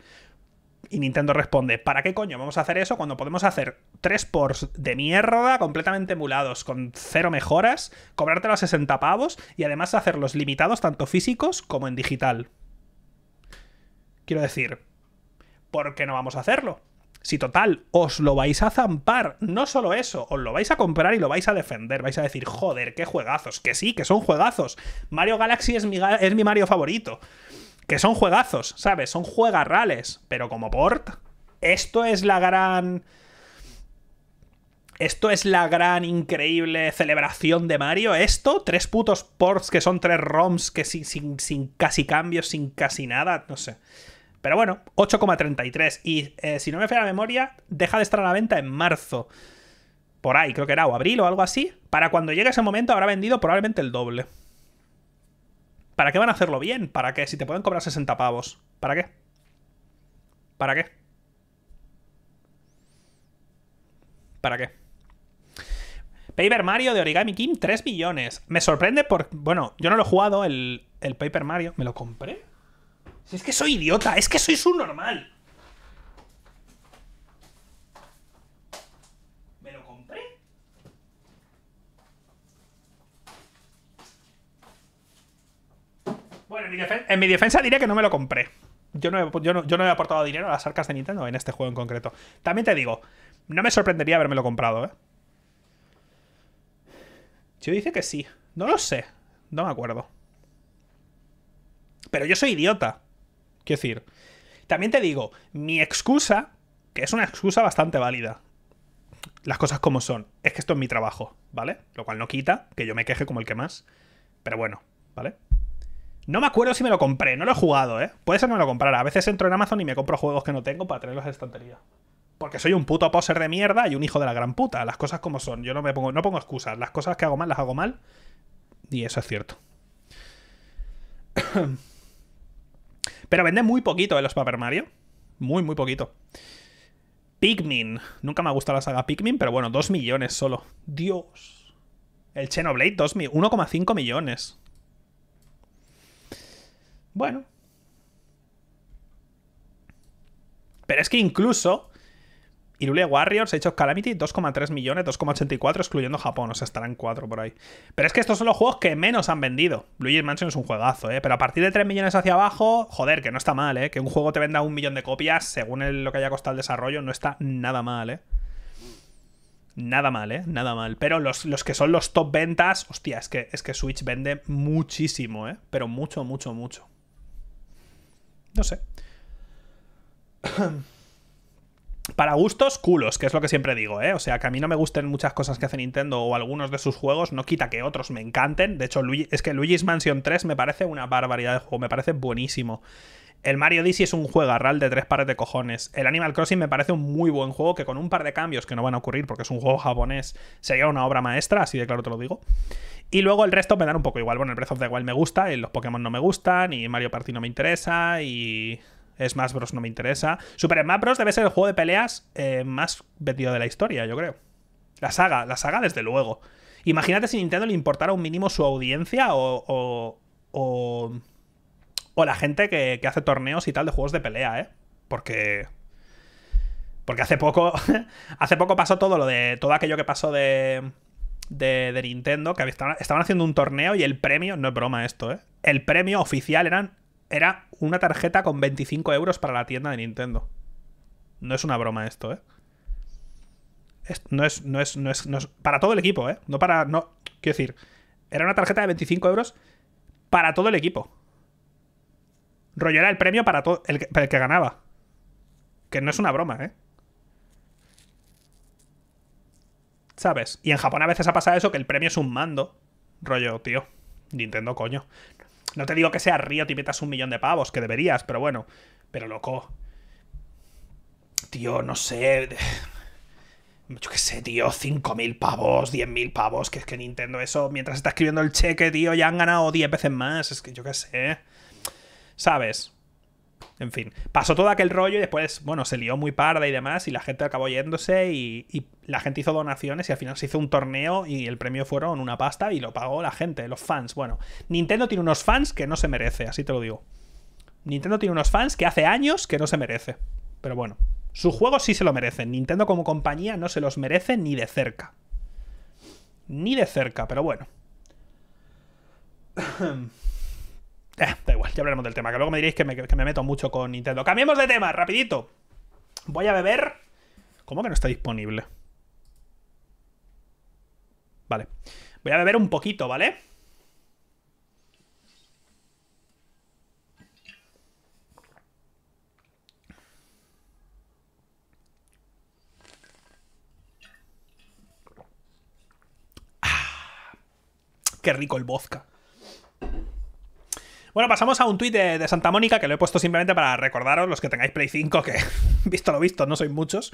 Y Nintendo responde, ¿para qué coño vamos a hacer eso cuando podemos hacer tres ports de mierda completamente emulados, con cero mejoras, cobrarte los 60 pavos y además hacerlos limitados tanto físicos como en digital? Quiero decir, ¿por qué no vamos a hacerlo? Si total, os lo vais a zampar, no solo eso, os lo vais a comprar y lo vais a defender, vais a decir, joder, qué juegazos, que sí, que son juegazos. Mario Galaxy es mi Mario favorito que son juegazos, ¿sabes? Son juegarrales, pero como port, esto es la gran... Esto es la gran increíble celebración de Mario. Esto, tres putos ports que son tres ROMs que sin, sin, sin casi cambios, sin casi nada, no sé. Pero bueno, 8,33. Y eh, si no me falla la memoria, deja de estar a la venta en marzo. Por ahí, creo que era, o abril o algo así. Para cuando llegue ese momento habrá vendido probablemente el doble. ¿Para qué van a hacerlo bien? ¿Para qué? Si te pueden cobrar 60 pavos. ¿Para qué? ¿Para qué? ¿Para qué? Paper Mario de Origami King, 3 millones. Me sorprende por... Bueno, yo no lo he jugado, el, el Paper Mario. ¿Me lo compré? es que soy idiota, es que soy subnormal. en mi, defensa, diré que no me lo compré. Yo no, he, aportado dinero a las arcas de Nintendo en este juego en concreto. También te digo, no me sorprendería haberme lo comprado, ¿eh? Yo dice que sí. No lo sé. No me acuerdo. Pero yo soy idiota. Quiero decir. También te digo, mi excusa, que es una excusa bastante válida. Las cosas como son. Es que esto es mi trabajo, ¿vale? Lo cual no quita que yo me queje como el que más. Pero bueno, ¿vale? No me acuerdo si me lo compré, no lo he jugado, ¿eh? Puede ser que me lo comprara. A veces entro en Amazon y me compro juegos que no tengo para tenerlos en estantería. Porque soy un puto poser de mierda y un hijo de la gran puta. Las cosas como son. Yo no me pongo, no pongo excusas. Las cosas que hago mal las hago mal. Y eso es cierto. Pero vende muy poquito de ¿eh? los Paper Mario. Muy, muy poquito. Pikmin. Nunca me ha gustado la saga Pikmin, pero bueno, 2 millones solo. Dios. El Xenoblade, 1,5 millones. Bueno. Pero es que incluso Irulia Warriors, ha hecho Calamity, 2,3 millones, 2,84 excluyendo Japón, o sea, estarán 4 por ahí. Pero es que estos son los juegos que menos han vendido. Luigi's Mansion es un juegazo, ¿eh? Pero a partir de 3 millones hacia abajo, joder, que no está mal, ¿eh? Que un juego te venda un millón de copias, según lo que haya costado el desarrollo, no está nada mal, ¿eh? Nada mal, ¿eh? Nada mal. Pero los, que son los top ventas, hostia, es que, es que Switch vende muchísimo, ¿eh? Pero mucho, mucho, mucho. No sé. Para gustos, culos, que es lo que siempre digo, ¿eh? O sea, que a mí no me gusten muchas cosas que hace Nintendo o algunos de sus juegos, no quita que otros me encanten. De hecho, es que Luigi's Mansion 3 me parece una barbaridad de juego, me parece buenísimo. El Mario Odyssey es un juegarral de tres pares de cojones. El Animal Crossing me parece un muy buen juego que con un par de cambios que no van a ocurrir porque es un juego japonés sería una obra maestra, así de claro te lo digo. Y luego el resto me dan un poco igual. Bueno, el Breath of the Wild me gusta, y los Pokémon no me gustan, y Mario Party no me interesa, y Smash Bros. no me interesa. Super Smash Bros. debe ser el juego de peleas eh, más vendido de la historia, yo creo. La saga, la saga, desde luego. Imagínate si Nintendo le importara un mínimo su audiencia o. o, o, la gente que, que hace torneos y tal de juegos de pelea, ¿eh? Porque. Porque hace poco. hace poco pasó todo lo de. Todo aquello que pasó de. De, de, Nintendo, que estaban, haciendo un torneo y el premio, no es broma esto, ¿eh? El premio oficial eran era una tarjeta con 25 euros para la tienda de Nintendo. No es una broma esto, ¿eh? no, es, no, es, no, es, Para todo el equipo, ¿eh? No para. No, quiero decir, era una tarjeta de 25 euros para todo el equipo. Rollo era el premio para, todo, el, para el que ganaba. Que no es una broma, ¿eh? ¿Sabes? Y en Japón a veces ha pasado eso que el premio es un mando. Rollo, tío. Nintendo, coño. No te digo que sea río, y metas un millón de pavos, que deberías, pero bueno. Pero loco. Tío, no sé. Yo qué sé, tío, 5.000 pavos, 10.000 pavos, que es que Nintendo eso, mientras está escribiendo el cheque, tío, ya han ganado 10 veces más, es que yo qué sé. ¿Sabes? En fin, pasó todo aquel rollo y después, bueno, se lió muy parda y demás y la gente acabó yéndose y, la gente hizo donaciones y al final se hizo un torneo y el premio fueron una pasta y lo pagó la gente, los fans. Bueno, Nintendo tiene unos fans que no se merece, así te lo digo. Nintendo tiene unos fans que hace años que no se merece. Pero bueno, sus juegos sí se lo merecen. Nintendo como compañía no se los merece ni de cerca. Ni de cerca, pero bueno. Eh, da igual, ya hablaremos del tema, que luego me diréis que me, que me meto mucho con Nintendo. Cambiemos de tema, rapidito. Voy a beber. ¿Cómo que no está disponible? Vale. Voy a beber un poquito, ¿vale? Ah. qué rico el vodka. Bueno, pasamos a un tuit de, Santa Mónica que lo he puesto simplemente para recordaros, los que tengáis Play 5, que visto lo visto, no sois muchos,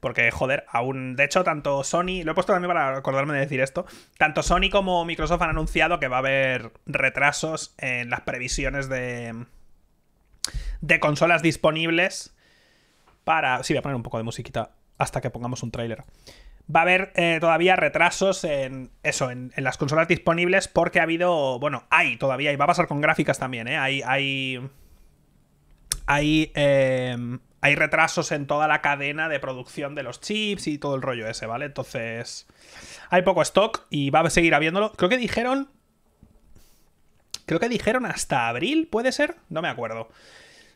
porque joder, aún. De hecho, tanto Sony, lo he puesto también para acordarme de decir esto, tanto Sony como Microsoft han anunciado que va a haber retrasos en las previsiones de. de consolas disponibles para. Sí, voy a poner un poco de musiquita hasta que pongamos un tráiler va a haber eh, todavía retrasos en eso, en, las consolas disponibles, porque ha habido, bueno, hay todavía, y va a pasar con gráficas también, ¿eh? Hay, hay, hay, em, hay retrasos en toda la cadena de producción de los chips y todo el rollo ese, ¿vale? Entonces, hay poco stock y va a seguir habiéndolo. Creo que dijeron, creo que dijeron hasta abril, ¿puede ser? No me acuerdo.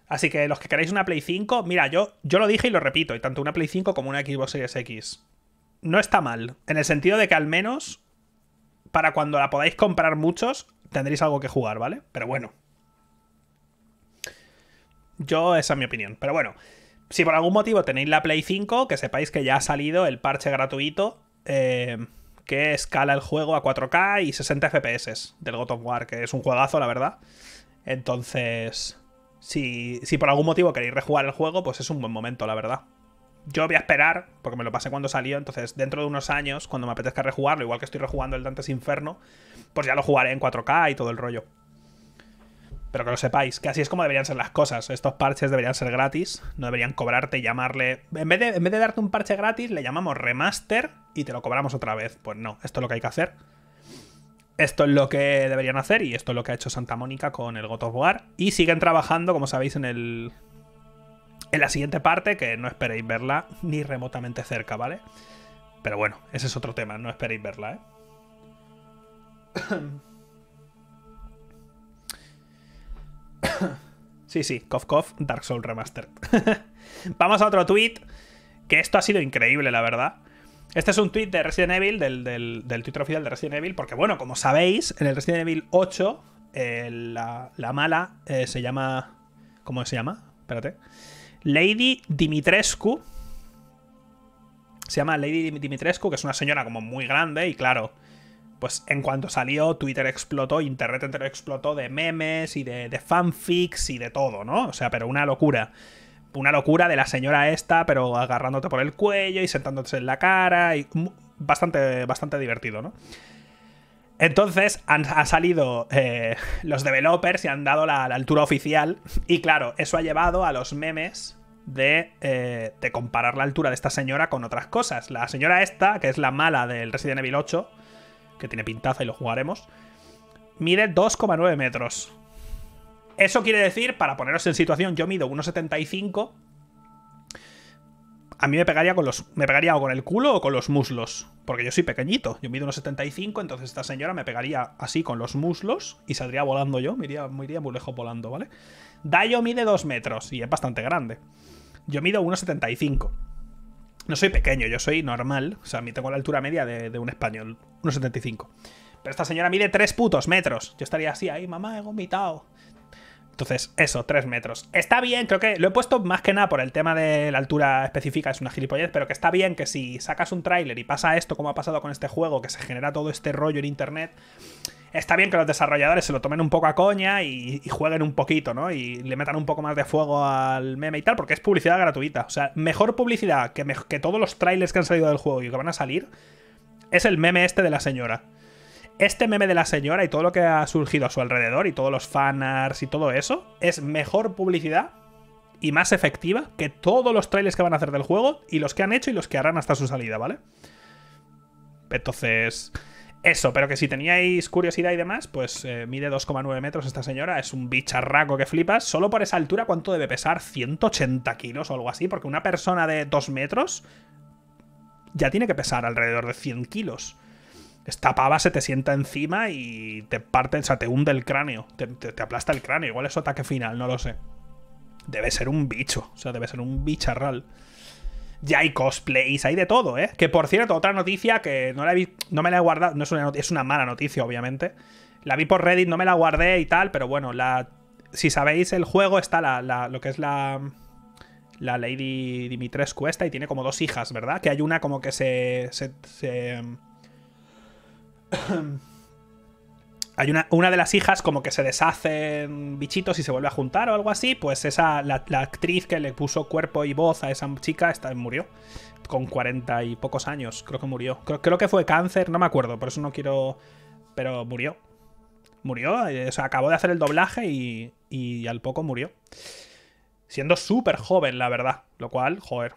Así que los que queráis una Play 5, mira, yo, yo lo dije y lo repito, y tanto una Play 5 como una Xbox Series X no está mal. En el sentido de que al menos para cuando la podáis comprar muchos, tendréis algo que jugar, ¿vale? Pero bueno. Yo, esa es mi opinión. Pero bueno, si por algún motivo tenéis la Play 5, que sepáis que ya ha salido el parche gratuito eh, que escala el juego a 4K y 60 FPS del God of War, que es un juegazo, la verdad. Entonces, si, si por algún motivo queréis rejugar el juego, pues es un buen momento, la verdad yo voy a esperar, porque me lo pasé cuando salió, entonces dentro de unos años, cuando me apetezca rejugarlo, igual que estoy rejugando el Dantes Inferno, pues ya lo jugaré en 4K y todo el rollo. Pero que lo sepáis, que así es como deberían ser las cosas. Estos parches deberían ser gratis, no deberían cobrarte y llamarle... En vez, de, en vez de darte un parche gratis, le llamamos remaster y te lo cobramos otra vez. Pues no, esto es lo que hay que hacer. Esto es lo que deberían hacer y esto es lo que ha hecho Santa Mónica con el God of War. Y siguen trabajando, como sabéis, en el en la siguiente parte, que no esperéis verla ni remotamente cerca, ¿vale? Pero bueno, ese es otro tema, no esperéis verla, ¿eh? Sí, sí, Cof Cof, Dark Soul Remastered. Vamos a otro tweet, que esto ha sido increíble, la verdad. Este es un tweet de Resident Evil, del, del, Twitter oficial de Resident Evil, porque bueno, como sabéis, en el Resident Evil 8, eh, la, mala eh, se llama... ¿Cómo se llama? Espérate. Lady Dimitrescu. Se llama Lady Dimitrescu, que es una señora como muy grande y claro, pues en cuanto salió Twitter explotó, Internet entero explotó de memes y de, de fanfics y de todo, ¿no? O sea, pero una locura una locura de la señora esta, pero agarrándote por el cuello y sentándote en la cara. Y bastante, bastante divertido, ¿no? Entonces han, salido eh, los developers y han dado la, altura oficial. Y claro, eso ha llevado a los memes eh, de, comparar la altura de esta señora con otras cosas. La señora esta, que es la mala del Resident Evil 8, que tiene pintaza y lo jugaremos, mide 2,9 metros. Eso quiere decir, para poneros en situación, yo mido 1,75 a mí me pegaría con los. Me pegaría con el culo o con los muslos. Porque yo soy pequeñito. Yo mido unos 75, entonces esta señora me pegaría así con los muslos y saldría volando yo. Me iría, muy lejos volando, ¿vale? Dayo mide 2 metros y es bastante grande. Yo mido 1,75. No soy pequeño, yo soy normal. O sea, a mí tengo la altura media de, un español. 1,75. Pero esta señora mide 3 putos metros. Yo estaría así, ahí, mamá, he vomitado. Entonces, eso, 3 metros. Está bien, creo que lo he puesto más que nada por el tema de la altura específica, es una gilipollez, pero que está bien que si sacas un tráiler y pasa esto como ha pasado con este juego, que se genera todo este rollo en internet, está bien que los desarrolladores se lo tomen un poco a coña y, jueguen un poquito, ¿no? Y le metan un poco más de fuego al meme y tal, porque es publicidad gratuita. O sea, mejor publicidad que, que todos los trailers que han salido del juego y que van a salir es el meme este de la señora. Este meme de la señora y todo lo que ha surgido a su alrededor y todos los fanarts y todo eso es mejor publicidad y más efectiva que todos los trailers que van a hacer del juego y los que han hecho y los que harán hasta su salida, ¿vale? Entonces, eso, pero que si teníais curiosidad y demás, pues eh, mide 2,9 metros esta señora, es un bicharraco que flipas. Solo por esa altura, ¿cuánto debe pesar? 180 kilos o algo así, porque una persona de 2 metros ya tiene que pesar alrededor de 100 kilos esta pava se te sienta encima y te parte, o sea, te hunde el cráneo, te, aplasta el cráneo. Igual es ataque final, no lo sé. Debe ser un bicho, o sea, debe ser un bicharral. Ya hay cosplays, hay de todo, ¿eh? Que por cierto, otra noticia que no, la no me la he guardado, no es una, mala noticia, obviamente. La vi por Reddit, no me la guardé y tal, pero bueno, la, si sabéis el juego está la, lo que es la, la Lady Dimitrescu Cuesta y tiene como dos hijas, ¿verdad? Que hay una como que se, se hay una, una, de las hijas como que se deshacen bichitos y se vuelve a juntar o algo así, pues esa, la, actriz que le puso cuerpo y voz a esa chica está murió con cuarenta y pocos años, creo que murió. Creo, que fue cáncer, no me acuerdo, por eso no quiero... Pero murió. Murió, eh, o sea, acabó de hacer el doblaje y, y al poco murió. Siendo súper joven, la verdad. Lo cual, joder.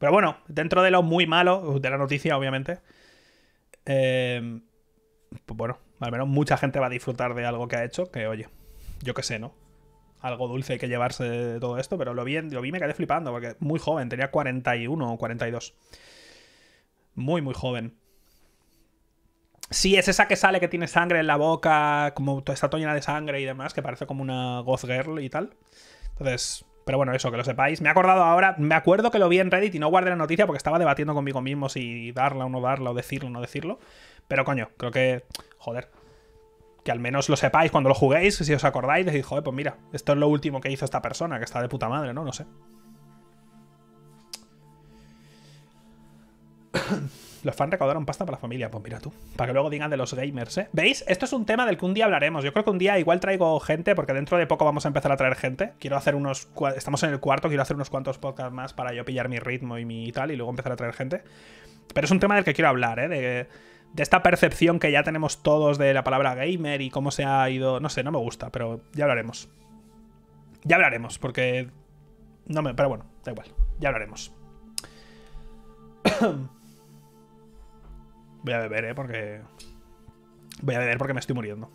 Pero bueno, dentro de lo muy malo, de la noticia, obviamente, Em, pues bueno, al menos mucha gente va a disfrutar de algo que ha hecho, que oye, yo que sé, ¿no? Algo dulce hay que llevarse de todo esto, pero lo vi, lo vi y me quedé flipando, porque muy joven, tenía 41 o 42. Muy, muy joven. Sí, es esa que sale que tiene sangre en la boca, como está toda de sangre y demás, que parece como una goth girl y tal. Entonces, pero bueno, eso, que lo sepáis. Me he acordado ahora, me acuerdo que lo vi en Reddit y no guardé la noticia porque estaba debatiendo conmigo mismo si darla o no darla, o decirlo o no decirlo. Pero coño, creo que. Joder. Que al menos lo sepáis cuando lo juguéis, si os acordáis, decís, joder, pues mira, esto es lo último que hizo esta persona, que está de puta madre, ¿no? No sé. los fans recaudaron pasta para la familia. Pues mira tú, para que luego digan de los gamers, ¿eh? ¿Veis? Esto es un tema del que un día hablaremos. Yo creo que un día igual traigo gente, porque dentro de poco vamos a empezar a traer gente. Quiero hacer unos. Estamos en el cuarto, quiero hacer unos cuantos podcasts más para yo pillar mi ritmo y mi tal, y luego empezar a traer gente. Pero es un tema del que quiero hablar, ¿eh? De, esta percepción que ya tenemos todos de la palabra gamer y cómo se ha ido. No sé, no me gusta, pero ya hablaremos. Ya hablaremos, porque. No me. Pero bueno, da igual. Ya hablaremos. Voy a beber, ¿eh? Porque... Voy a beber porque me estoy muriendo.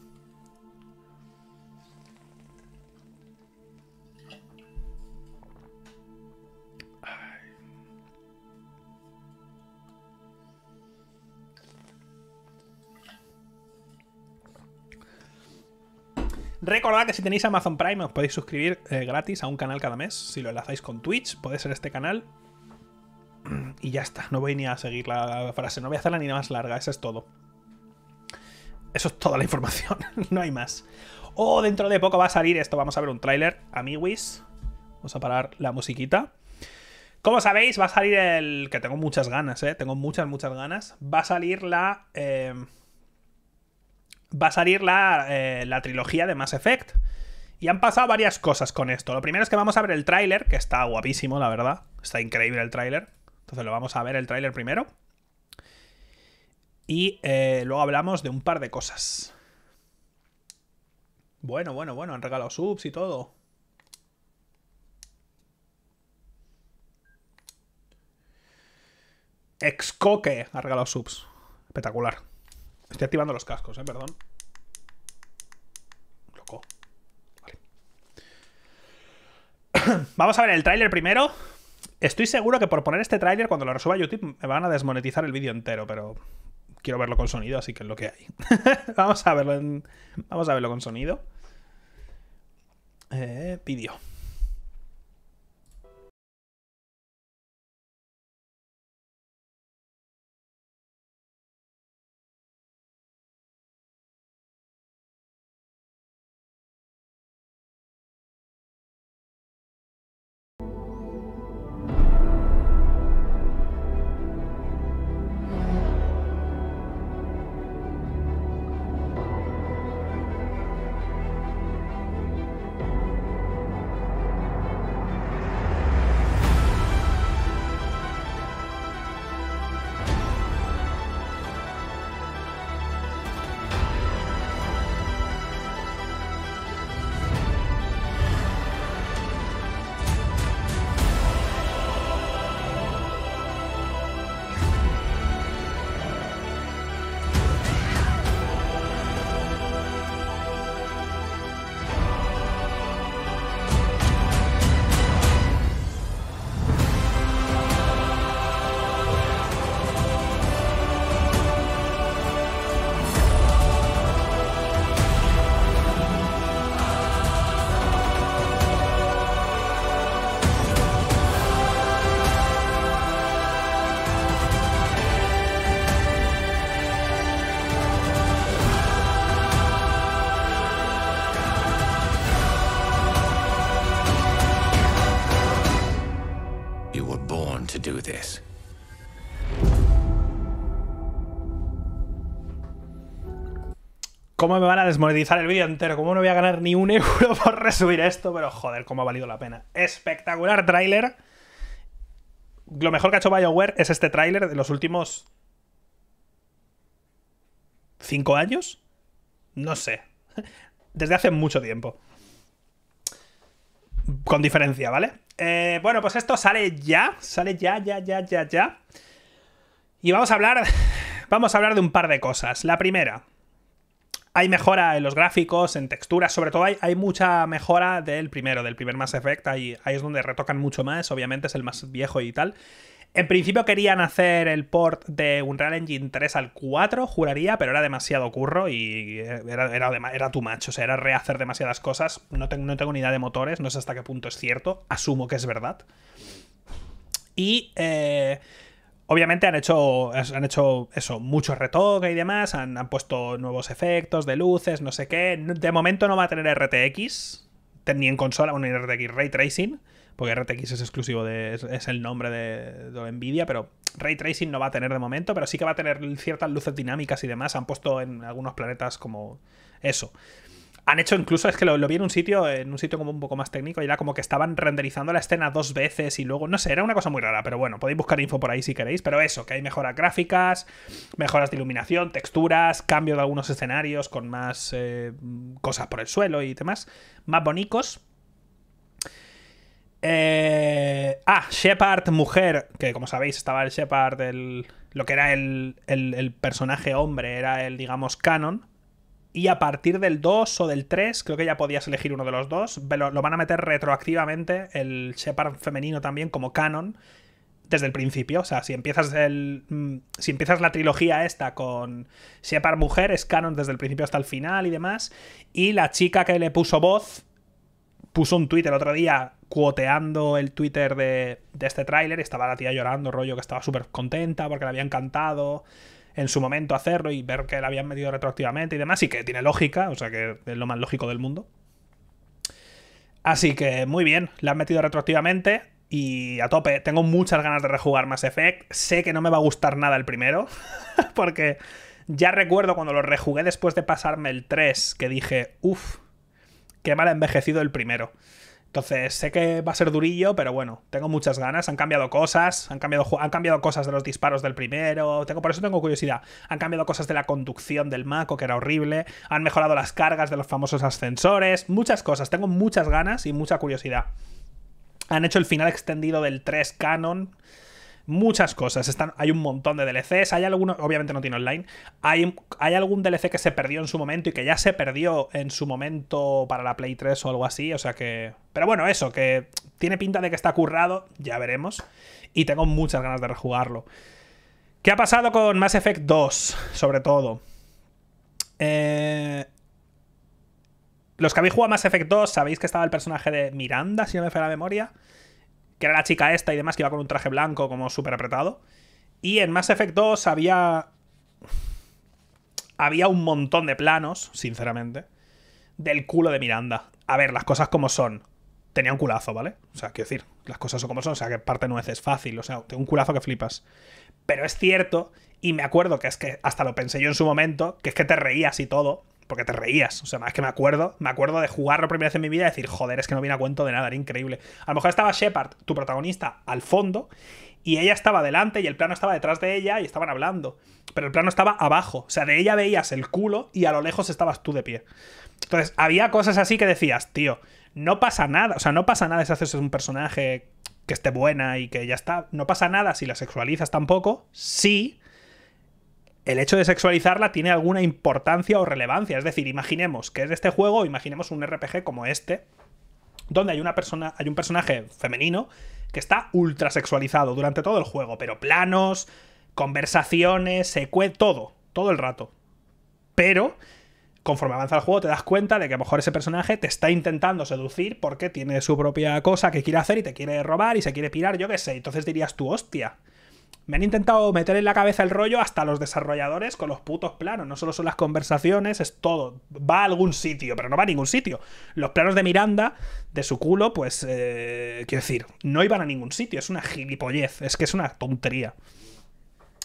Recordad que si tenéis Amazon Prime os podéis suscribir eh, gratis a un canal cada mes. Si lo enlazáis con Twitch, puede ser este canal y ya está. No voy ni a seguir la frase, no voy a hacerla ni más larga, eso es todo. Eso es toda la información, no hay más. oh, dentro de poco va a salir esto, vamos a ver un tráiler, amiguis. Vamos a parar la musiquita. Como sabéis, va a salir el... que tengo muchas ganas, ¿eh? Tengo muchas, muchas ganas. Va a salir la... Eh, va a salir la, eh, la trilogía de Mass Effect. Y han pasado varias cosas con esto. Lo primero es que vamos a ver el tráiler, que está guapísimo, la verdad. Está increíble el tráiler. Entonces lo vamos a ver el tráiler primero. Y eh, luego hablamos de un par de cosas. Bueno, bueno, bueno, han regalado subs y todo. Excoque ha regalado subs. Espectacular. Estoy activando los cascos, eh, perdón. Loco. Vale. Vamos a ver el tráiler primero. Estoy seguro que por poner este tráiler, cuando lo resuba YouTube, me van a desmonetizar el vídeo entero, pero quiero verlo con sonido, así que es lo que hay. vamos a verlo Vamos a verlo con sonido. Eh, vídeo. ¿Cómo me van a desmonetizar el vídeo entero? ¿Cómo no voy a ganar ni un euro por resubir esto? Pero joder, cómo ha valido la pena. Espectacular tráiler. Lo mejor que ha hecho BioWare es este tráiler de los últimos... ¿Cinco años? No sé. Desde hace mucho tiempo. Con diferencia, ¿vale? Eh, bueno, pues esto sale ya. Sale ya, ya, ya, ya, ya. Y vamos a hablar... Vamos a hablar de un par de cosas. La primera, hay mejora en los gráficos, en texturas, sobre todo hay, mucha mejora del primero, del primer Mass Effect. Ahí, es donde retocan mucho más, obviamente es el más viejo y tal. En principio querían hacer el port de Unreal Engine 3 al 4, juraría, pero era demasiado curro y eh, era, era, tu macho. O sea, era rehacer demasiadas cosas. No tengo, ni idea de motores, no sé hasta qué punto es cierto. Asumo que es verdad. Y eh, Obviamente han hecho, han hecho eso, mucho retoque y demás, han, puesto nuevos efectos de luces, no sé qué. De momento no va a tener RTX, ni en consola, ni en RTX Ray Tracing, porque RTX es exclusivo de, es, el nombre de, de, Nvidia, pero Ray Tracing no va a tener de momento, pero sí que va a tener ciertas luces dinámicas y demás, han puesto en algunos planetas como eso. Han hecho incluso, es que lo, vi en un sitio, en un sitio como un poco más técnico, y era como que estaban renderizando la escena dos veces y luego, no sé, era una cosa muy rara, pero bueno, podéis buscar info por ahí si queréis, pero eso, que hay mejoras gráficas, mejoras de iluminación, texturas, cambio de algunos escenarios con más eh, cosas por el suelo y demás, más bonicos. Eh, ah, Shepard mujer, que como sabéis estaba el Shepard, del lo que era el, el personaje hombre, era el, digamos, canon y a partir del 2 o del 3, creo que ya podías elegir uno de los dos, lo, van a meter retroactivamente, el Shepard femenino también como canon, desde el principio. O sea, si empiezas, el, mm, si empiezas la trilogía esta con Shepard mujer, es canon desde el principio hasta el final y demás. Y la chica que le puso voz puso un Twitter el otro día cuoteando el Twitter de, de este tráiler. Estaba la tía llorando, rollo que estaba súper contenta porque le habían cantado en su momento hacerlo y ver que la habían metido retroactivamente y demás, y que tiene lógica, o sea que es lo más lógico del mundo. Así que muy bien, la han metido retroactivamente y a tope. Tengo muchas ganas de rejugar Mass Effect. Sé que no me va a gustar nada el primero, porque ya recuerdo cuando lo rejugué después de pasarme el 3, que dije, uff, qué mal envejecido el primero. Entonces sé que va a ser durillo, pero bueno, tengo muchas ganas. Han cambiado cosas, han cambiado, cambiado cosas de los disparos del primero. Tengo, por eso tengo curiosidad. Han cambiado cosas de la conducción del Maco, que era horrible. Han mejorado las cargas de los famosos ascensores. Muchas cosas. Tengo muchas ganas y mucha curiosidad. Han hecho el final extendido del 3 Canon muchas cosas. Están, hay un montón de DLCs, hay alguno, obviamente no tiene online, hay, hay algún DLC que se perdió en su momento y que ya se perdió en su momento para la Play 3 o algo así, o sea que... Pero bueno, eso, que tiene pinta de que está currado, ya veremos, y tengo muchas ganas de rejugarlo. ¿Qué ha pasado con Mass Effect 2, sobre todo? Eh, los que habéis jugado Mass Effect 2 sabéis que estaba el personaje de Miranda, si no me falla la memoria, que era la chica esta y demás, que iba con un traje blanco como súper apretado. Y en Mass Effect 2 había... Había un montón de planos, sinceramente, del culo de Miranda. A ver, las cosas como son. Tenía un culazo, ¿vale? O sea, quiero decir, las cosas son como son. O sea, que parte nueces es fácil. O sea, tengo un culazo que flipas. Pero es cierto, y me acuerdo que es que hasta lo pensé yo en su momento, que es que te reías y todo, porque te reías. O sea, más que me acuerdo, me acuerdo de jugarlo primera vez en mi vida y decir, joder, es que no viene a cuento de nada, era increíble. A lo mejor estaba Shepard, tu protagonista, al fondo, y ella estaba delante y el plano estaba detrás de ella y estaban hablando. Pero el plano estaba abajo. O sea, de ella veías el culo y a lo lejos estabas tú de pie. Entonces, había cosas así que decías, tío, no pasa nada. O sea, no pasa nada si haces un personaje que esté buena y que ya está. No pasa nada si la sexualizas tampoco. Sí el hecho de sexualizarla tiene alguna importancia o relevancia. Es decir, imaginemos que es este juego, imaginemos un RPG como este, donde hay, una persona, hay un personaje femenino que está ultra sexualizado durante todo el juego, pero planos, conversaciones, secue, todo, todo el rato. Pero conforme avanza el juego te das cuenta de que a lo mejor ese personaje te está intentando seducir porque tiene su propia cosa que quiere hacer y te quiere robar y se quiere pirar, yo qué sé. Entonces dirías tú, hostia, me han intentado meter en la cabeza el rollo hasta los desarrolladores con los putos planos. No solo son las conversaciones, es todo. Va a algún sitio, pero no va a ningún sitio. Los planos de Miranda, de su culo, pues, eh, quiero decir, no iban a ningún sitio. Es una gilipollez, es que es una tontería.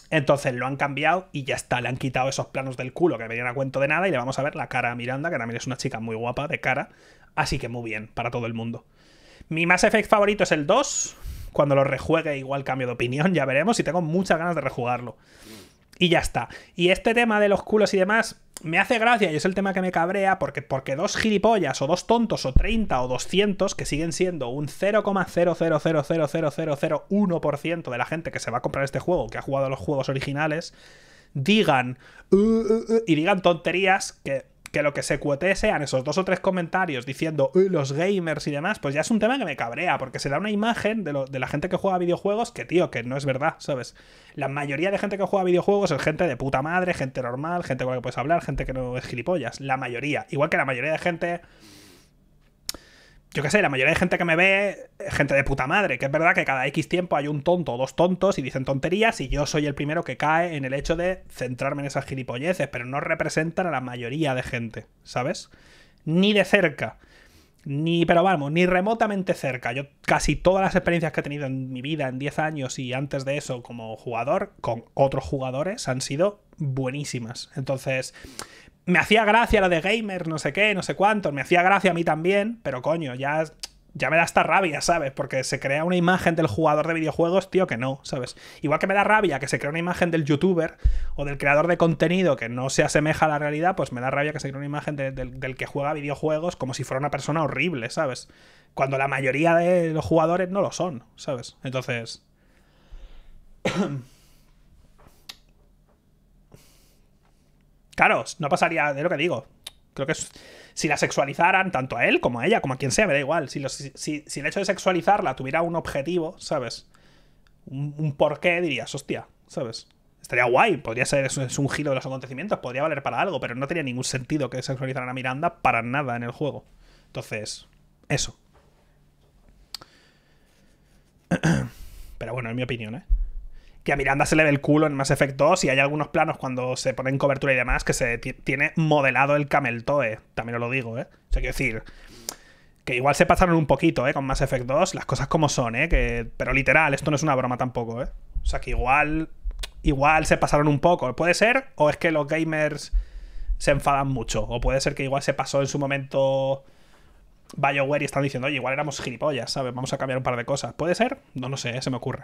Entonces lo han cambiado y ya está, le han quitado esos planos del culo que venían a cuento de nada y le vamos a ver la cara a Miranda, que también es una chica muy guapa de cara. Así que muy bien, para todo el mundo. Mi más Effect favorito es el 2, cuando lo rejuegue, igual cambio de opinión, ya veremos. Y tengo muchas ganas de rejugarlo. Y ya está. Y este tema de los culos y demás me hace gracia y es el tema que me cabrea porque, porque dos gilipollas o dos tontos o 30 o 200 que siguen siendo un 0,0000001% de la gente que se va a comprar este juego, que ha jugado los juegos originales, digan uh, uh, uh", y digan tonterías que que lo que se cuote sean esos dos o tres comentarios diciendo los gamers y demás, pues ya es un tema que me cabrea, porque se da una imagen de, lo, de la gente que juega videojuegos que, tío, que no es verdad, ¿sabes? La mayoría de gente que juega videojuegos es gente de puta madre, gente normal, gente con la que puedes hablar, gente que no es gilipollas. La mayoría. Igual que la mayoría de gente yo qué sé, la mayoría de gente que me ve, gente de puta madre, que es verdad que cada X tiempo hay un tonto o dos tontos y dicen tonterías y yo soy el primero que cae en el hecho de centrarme en esas gilipolleces, pero no representan a la mayoría de gente, ¿sabes? Ni de cerca. Ni, pero vamos, ni remotamente cerca. Yo casi todas las experiencias que he tenido en mi vida en 10 años y antes de eso como jugador, con otros jugadores, han sido buenísimas. Entonces, me hacía gracia la de gamer, no sé qué, no sé cuánto, me hacía gracia a mí también, pero coño, ya, ya me da esta rabia, ¿sabes? Porque se crea una imagen del jugador de videojuegos, tío, que no, ¿sabes? Igual que me da rabia que se crea una imagen del youtuber o del creador de contenido que no se asemeja a la realidad, pues me da rabia que se crea una imagen del que juega videojuegos como si fuera una persona horrible, ¿sabes? Cuando la mayoría de los jugadores no lo son, ¿sabes? Entonces... Claro, no pasaría de lo que digo. Creo que si la sexualizaran tanto a él como a ella, como a quien sea, me da igual. Si, el hecho de sexualizarla tuviera un objetivo, ¿sabes? Un, un porqué, dirías, hostia, ¿sabes? Estaría guay, podría ser un giro de los acontecimientos, podría valer para algo, pero no tenía ningún sentido que sexualizaran a Miranda para nada en el juego. Entonces, eso. Pero bueno, es mi opinión, ¿eh? que a Miranda se le ve el culo en Mass Effect 2 y hay algunos planos cuando se pone en cobertura y demás que se tiene modelado el Camel Toe, también os lo digo, ¿eh? O sea, quiero decir, que igual se pasaron un poquito, ¿eh? Con Mass Effect 2, las cosas como son, ¿eh? Que, pero literal, esto no es una broma tampoco, ¿eh? O sea, que igual, igual se pasaron un poco, puede ser, o es que los gamers se enfadan mucho, o puede ser que igual se pasó en su momento... BioWare y están diciendo, oye, igual éramos gilipollas, ¿sabes? Vamos a cambiar un par de cosas. ¿Puede ser? No, no sé, se me ocurre.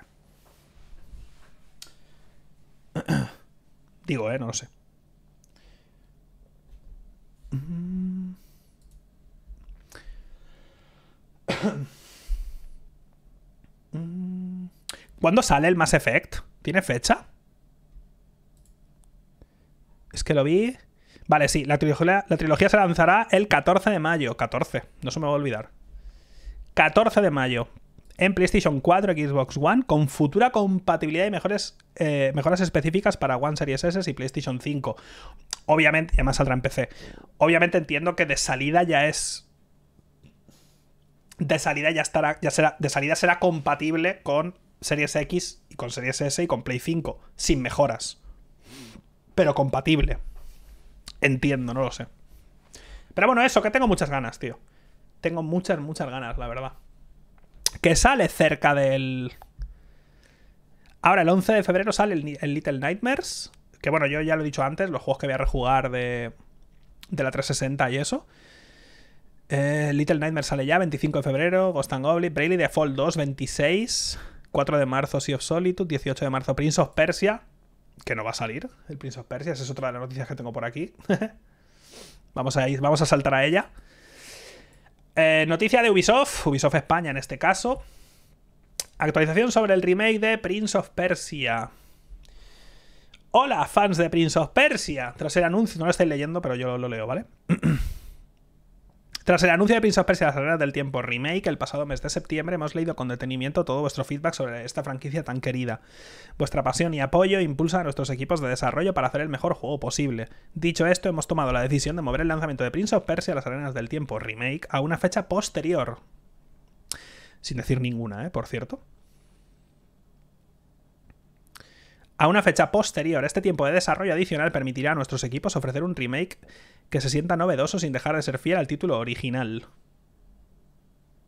Digo, eh, no lo sé. Mm. ¿Cuándo sale el Mass Effect? ¿Tiene fecha? Es que lo vi. Vale, sí, la trilogía, se lanzará el 14 de mayo. 14, no se me va a olvidar. 14 de mayo en PlayStation 4 Xbox One con futura compatibilidad y mejores, eh, mejoras específicas para One Series S y PlayStation 5. Obviamente, y además saldrá en PC. Obviamente entiendo que de salida ya es. De salida ya estará. Ya será, de salida será compatible con Series X y con Series S y con Play 5. Sin mejoras. Pero compatible. Entiendo, no lo sé. Pero bueno, eso, que tengo muchas ganas, tío. Tengo muchas, muchas ganas, la verdad que sale cerca del... Ahora, el 11 de febrero sale el, Little Nightmares, que bueno, yo ya lo he dicho antes, los juegos que voy a rejugar de, la 360 y eso. Eh, Little Nightmares sale ya, 25 de febrero, Ghost and Goblin, Bravely Default 2, 26, 4 de marzo Sea of Solitude, 18 de marzo Prince of Persia, que no va a salir, el Prince of Persia, esa es otra de las noticias que tengo por aquí. vamos, a ir, vamos a saltar a ella. Eh, noticia de Ubisoft, Ubisoft España en este caso. Actualización sobre el remake de Prince of Persia. Hola, fans de Prince of Persia. Tras el anuncio, no lo estáis leyendo, pero yo lo leo, ¿vale? Tras el anuncio de Prince of Persia las Arenas del tiempo remake el pasado mes de septiembre, hemos leído con detenimiento todo vuestro feedback sobre esta franquicia tan querida. Vuestra pasión y apoyo impulsa a nuestros equipos de desarrollo para hacer el mejor juego posible. Dicho esto, hemos tomado la decisión de mover el lanzamiento de Prince of Persia las arenas del tiempo remake a una fecha posterior. Sin decir ninguna, ¿eh? Por cierto. a una fecha posterior. Este tiempo de desarrollo adicional permitirá a nuestros equipos ofrecer un remake que se sienta novedoso sin dejar de ser fiel al título original.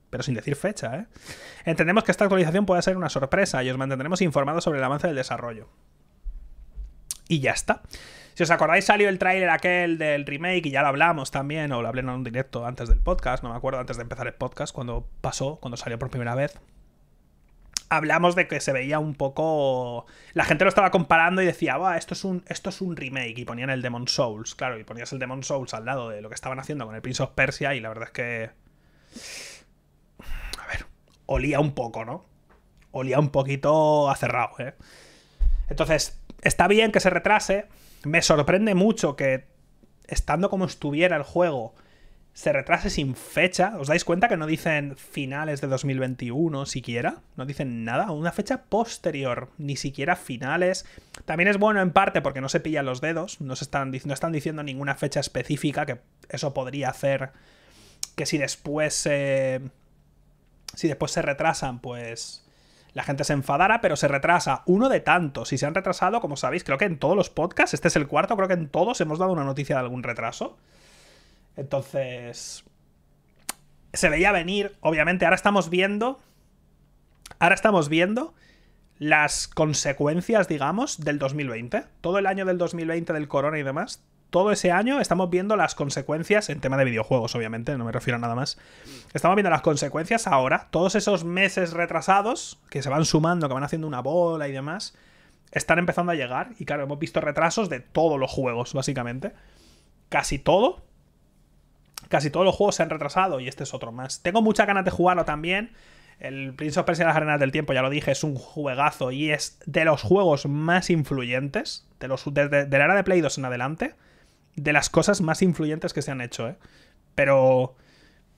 Pero sin decir fecha, ¿eh? Entendemos que esta actualización puede ser una sorpresa y os mantendremos informados sobre el avance del desarrollo. Y ya está. Si os acordáis, salió el tráiler aquel del remake y ya lo hablamos también, o lo hablé en un directo antes del podcast, no me acuerdo, antes de empezar el podcast, cuando pasó, cuando salió por primera vez hablamos de que se veía un poco. La gente lo estaba comparando y decía, va, esto es un, esto es un remake. Y ponían el Demon Souls, claro, y ponías el Demon Souls al lado de lo que estaban haciendo con el Prince of Persia, y la verdad es que. A ver, olía un poco, ¿no? Olía un poquito acerrado, ¿eh? Entonces, está bien que se retrase. Me sorprende mucho que, estando como estuviera el juego, se retrase sin fecha. ¿Os dais cuenta que no dicen finales de 2021 siquiera? No dicen nada, una fecha posterior, ni siquiera finales. También es bueno en parte porque no se pillan los dedos, no, están, están diciendo ninguna fecha específica, que eso podría hacer que si después si después se retrasan, pues la gente se enfadara, pero se retrasa uno de tantos. Si se han retrasado, como sabéis, creo que en todos los podcasts, este es el cuarto, creo que en todos hemos dado una noticia de algún retraso. Entonces, se veía venir, obviamente, ahora estamos viendo, ahora estamos viendo las consecuencias, digamos, del 2020. Todo el año del 2020 del corona y demás, todo ese año estamos viendo las consecuencias, en tema de videojuegos, obviamente, no me refiero a nada más. Estamos viendo las consecuencias ahora, todos esos meses retrasados, que se van sumando, que van haciendo una bola y demás, están empezando a llegar. Y claro, hemos visto retrasos de todos los juegos, básicamente. Casi todo, Casi todos los juegos se han retrasado y este es otro más. Tengo muchas ganas de jugarlo también. El Prince of Persia de las Arenas del Tiempo, ya lo dije, es un juegazo y es de los juegos más influyentes, de, los, de, la era de Play 2 en adelante, de las cosas más influyentes que se han hecho, ¿eh? Pero...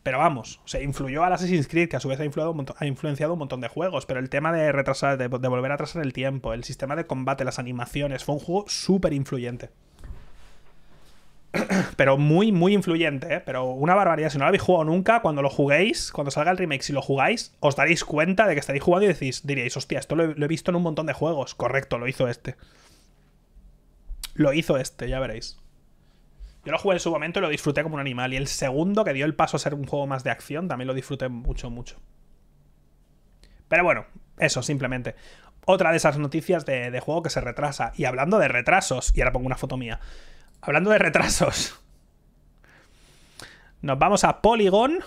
Pero vamos, se influyó al Assassin's Creed, que a su vez ha, influido, ha, influenciado un montón de juegos. Pero el tema de retrasar, de, de volver a atrasar el tiempo, el sistema de combate, las animaciones, fue un juego súper influyente. pero muy, muy influyente, ¿eh? pero una barbaridad. Si no lo habéis jugado nunca, cuando lo juguéis, cuando salga el remake, si lo jugáis, os daréis cuenta de que estaréis jugando y decís, diréis, hostia, esto lo he, visto en un montón de juegos. Correcto, lo hizo este. Lo hizo este, ya veréis. Yo lo jugué en su momento y lo disfruté como un animal. Y el segundo, que dio el paso a ser un juego más de acción, también lo disfruté mucho, mucho. Pero bueno, eso, simplemente. Otra de esas noticias de, de juego que se retrasa. Y hablando de retrasos, y ahora pongo una foto mía. Hablando de retrasos. Nos vamos a Polygon. Voy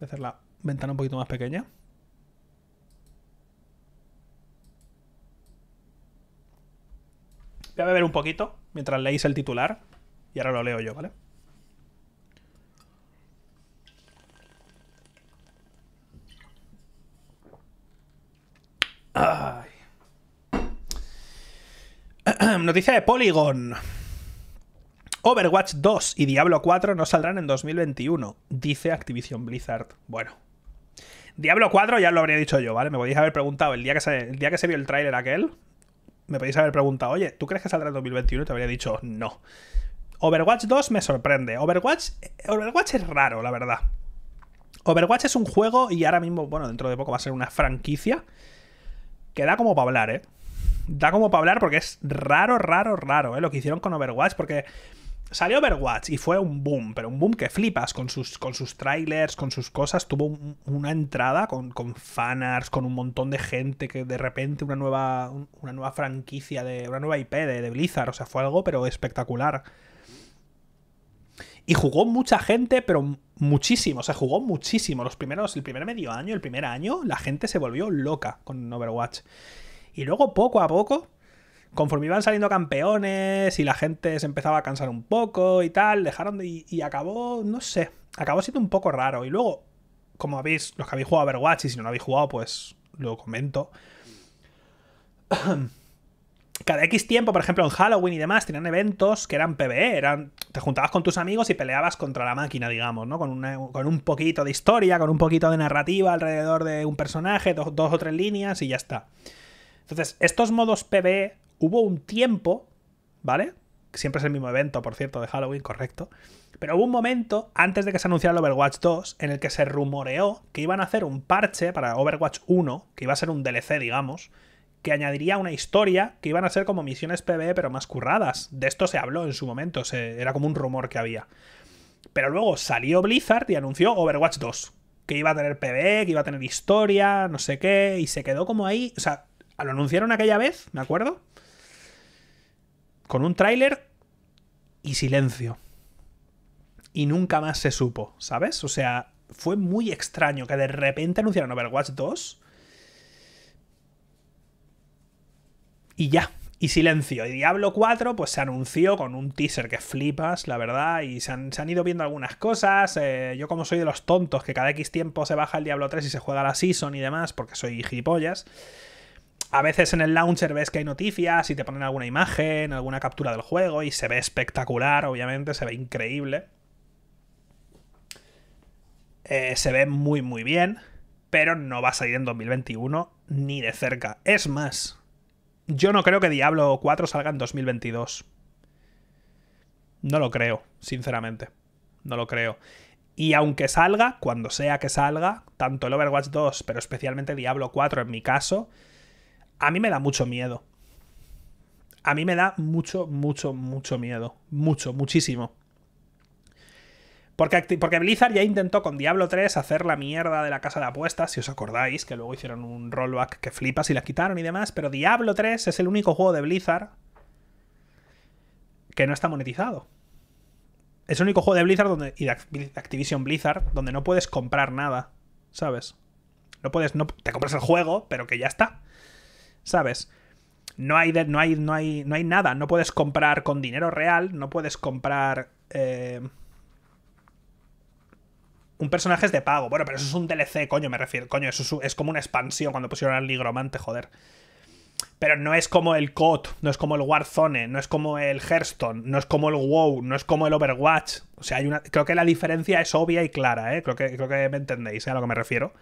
a hacer la ventana un poquito más pequeña. Voy a beber un poquito mientras leéis el titular. Y ahora lo leo yo, ¿vale? Noticia de Polygon. Overwatch 2 y Diablo 4 no saldrán en 2021, dice Activision Blizzard. Bueno. Diablo 4 ya lo habría dicho yo, ¿vale? Me podéis haber preguntado el día que se, el día que se vio el tráiler aquel, me podéis haber preguntado, oye, ¿tú crees que saldrá en 2021? Y te habría dicho, no. Overwatch 2 me sorprende. Overwatch, Overwatch es raro, la verdad. Overwatch es un juego y ahora mismo, bueno, dentro de poco va a ser una franquicia que da como para hablar, ¿eh? Da como para hablar porque es raro, raro, raro, ¿eh? Lo que hicieron con Overwatch porque Salió Overwatch y fue un boom, pero un boom que flipas con sus, con sus trailers, con sus cosas. Tuvo una entrada con, con con un montón de gente, que de repente una nueva, una nueva franquicia, de, una nueva IP de, de Blizzard. O sea, fue algo, pero espectacular. Y jugó mucha gente, pero muchísimo. O sea, jugó muchísimo. Los primeros, el primer medio año, el primer año, la gente se volvió loca con Overwatch. Y luego, poco a poco, conforme iban saliendo campeones y la gente se empezaba a cansar un poco y tal, dejaron de, y, acabó, no sé, acabó siendo un poco raro. Y luego, como habéis, los que habéis jugado a Overwatch y si no lo habéis jugado, pues lo comento. Cada X tiempo, por ejemplo, en Halloween y demás, tenían eventos que eran PvE, eran, te juntabas con tus amigos y peleabas contra la máquina, digamos, ¿no? Con, un poquito de historia, con un poquito de narrativa alrededor de un personaje, dos, dos o tres líneas y ya está. Entonces, estos modos PvE hubo un tiempo, ¿vale? Siempre es el mismo evento, por cierto, de Halloween, correcto. Pero hubo un momento, antes de que se anunciara el Overwatch 2, en el que se rumoreó que iban a hacer un parche para Overwatch 1, que iba a ser un DLC, digamos, que añadiría una historia que iban a ser como misiones PvE, pero más curradas. De esto se habló en su momento, se, era como un rumor que había. Pero luego salió Blizzard y anunció Overwatch 2, que iba a tener PvE, que iba a tener historia, no sé qué, y se quedó como ahí. O sea, lo anunciaron aquella vez, ¿me acuerdo? con un tráiler y silencio. Y nunca más se supo, ¿sabes? O sea, fue muy extraño que de repente anunciaran Overwatch 2 y ya. Y silencio. Y Diablo 4, pues se anunció con un teaser que flipas, la verdad. Y se han, ido viendo algunas cosas. Eh, yo, como soy de los tontos, que cada X tiempo se baja el Diablo 3 y se juega la season y demás, porque soy gilipollas a veces en el launcher ves que hay noticias y te ponen alguna imagen, alguna captura del juego y se ve espectacular, obviamente, se ve increíble. Eh, se ve muy, muy bien, pero no va a salir en 2021 ni de cerca. Es más, yo no creo que Diablo 4 salga en 2022. No lo creo, sinceramente. No lo creo. Y aunque salga, cuando sea que salga, tanto el Overwatch 2, pero especialmente Diablo 4 en mi caso, a mí me da mucho miedo. A mí me da mucho, mucho, mucho miedo. Mucho, muchísimo. Porque, porque, Blizzard ya intentó con Diablo 3 hacer la mierda de la casa de apuestas, si os acordáis, que luego hicieron un rollback que flipas y la quitaron y demás, pero Diablo 3 es el único juego de Blizzard que no está monetizado. Es el único juego de Blizzard donde, y de Activision Blizzard donde no puedes comprar nada, ¿sabes? No puedes, no, te compras el juego, pero que ya está. ¿sabes? No hay, no, hay, no, hay, no hay nada, no puedes comprar con dinero real, no puedes comprar... Eh, un personaje es de pago, bueno, pero eso es un DLC, coño, me refiero, coño, eso es, como una expansión cuando pusieron al nigromante, joder. Pero no es como el COD, no es como el Warzone, no es como el Hearthstone, no es como el WoW, no es como el Overwatch. O sea, hay una, creo que la diferencia es obvia y clara, ¿eh? Creo que, creo que me entendéis ¿eh? a lo que me refiero.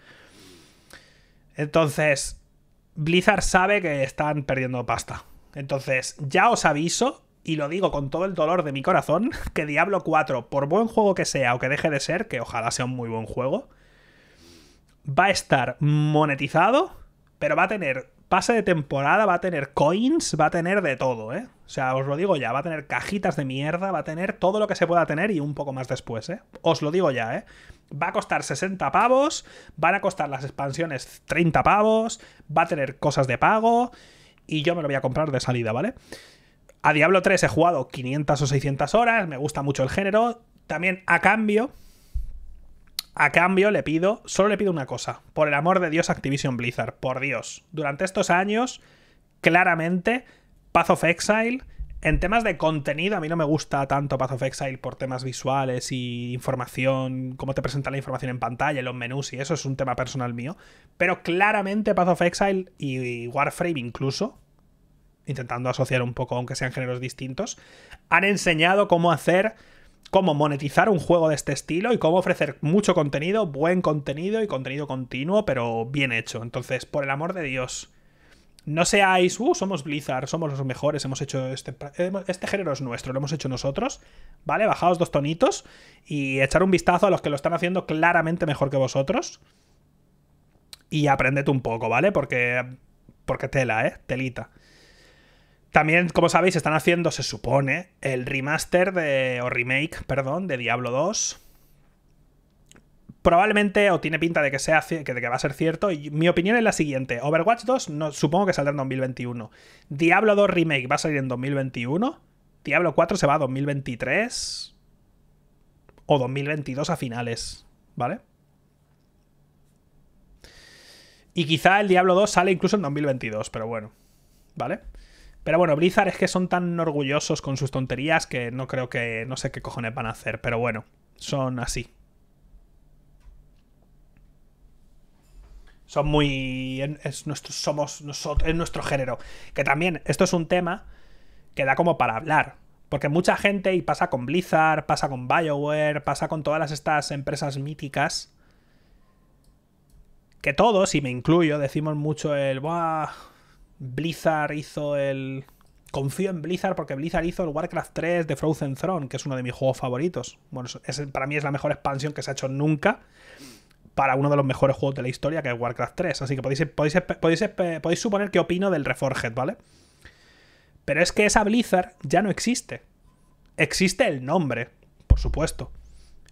Entonces, Blizzard sabe que están perdiendo pasta. Entonces, ya os aviso, y lo digo con todo el dolor de mi corazón, que Diablo 4, por buen juego que sea o que deje de ser, que ojalá sea un muy buen juego, va a estar monetizado, pero va a tener pase de temporada, va a tener coins, va a tener de todo, ¿eh? O sea, os lo digo ya, va a tener cajitas de mierda, va a tener todo lo que se pueda tener y un poco más después, ¿eh? Os lo digo ya, ¿eh? va a costar 60 pavos, van a costar las expansiones 30 pavos, va a tener cosas de pago y yo me lo voy a comprar de salida, ¿vale? A Diablo 3 he jugado 500 o 600 horas, me gusta mucho el género, también a cambio... A cambio le pido, solo le pido una cosa, por el amor de Dios Activision Blizzard, por Dios, durante estos años, claramente, Path of Exile en temas de contenido, a mí no me gusta tanto Path of Exile por temas visuales y información, cómo te presenta la información en pantalla, los menús y eso es un tema personal mío. Pero claramente Path of Exile y Warframe incluso, intentando asociar un poco, aunque sean géneros distintos, han enseñado cómo hacer, cómo monetizar un juego de este estilo y cómo ofrecer mucho contenido, buen contenido y contenido continuo, pero bien hecho. Entonces, por el amor de Dios no seáis, uh, somos Blizzard, somos los mejores, hemos hecho este, eh, este género es nuestro, lo hemos hecho nosotros, ¿vale? Bajaos dos tonitos y echar un vistazo a los que lo están haciendo claramente mejor que vosotros y aprendete un poco, ¿vale? Porque, porque tela, ¿eh? Telita. También, como sabéis, están haciendo, se supone, el remaster de, o remake, perdón, de Diablo 2 probablemente, o tiene pinta de que, que va a ser cierto, y mi opinión es la siguiente. Overwatch 2 no, supongo que saldrá en 2021. Diablo 2 Remake va a salir en 2021. Diablo 4 se va a 2023 o 2022 a finales, ¿vale? Y quizá el Diablo 2 sale incluso en 2022, pero bueno, ¿vale? Pero bueno, Blizzard es que son tan orgullosos con sus tonterías que no creo que, no sé qué cojones van a hacer, pero bueno, son así, Son muy. Es somos. Nosotros, es nuestro género. Que también, esto es un tema que da como para hablar. Porque mucha gente, y pasa con Blizzard, pasa con BioWare, pasa con todas estas empresas míticas. Que todos, y me incluyo, decimos mucho el. Blizzard hizo el. Confío en Blizzard porque Blizzard hizo el Warcraft 3 de Frozen Throne, que es uno de mis juegos favoritos. Bueno, es, para mí es la mejor expansión que se ha hecho nunca para uno de los mejores juegos de la historia, que es Warcraft 3. Así que podéis, podéis, podéis, suponer qué opino del Reforged, ¿vale? Pero es que esa Blizzard ya no existe. Existe el nombre, por supuesto.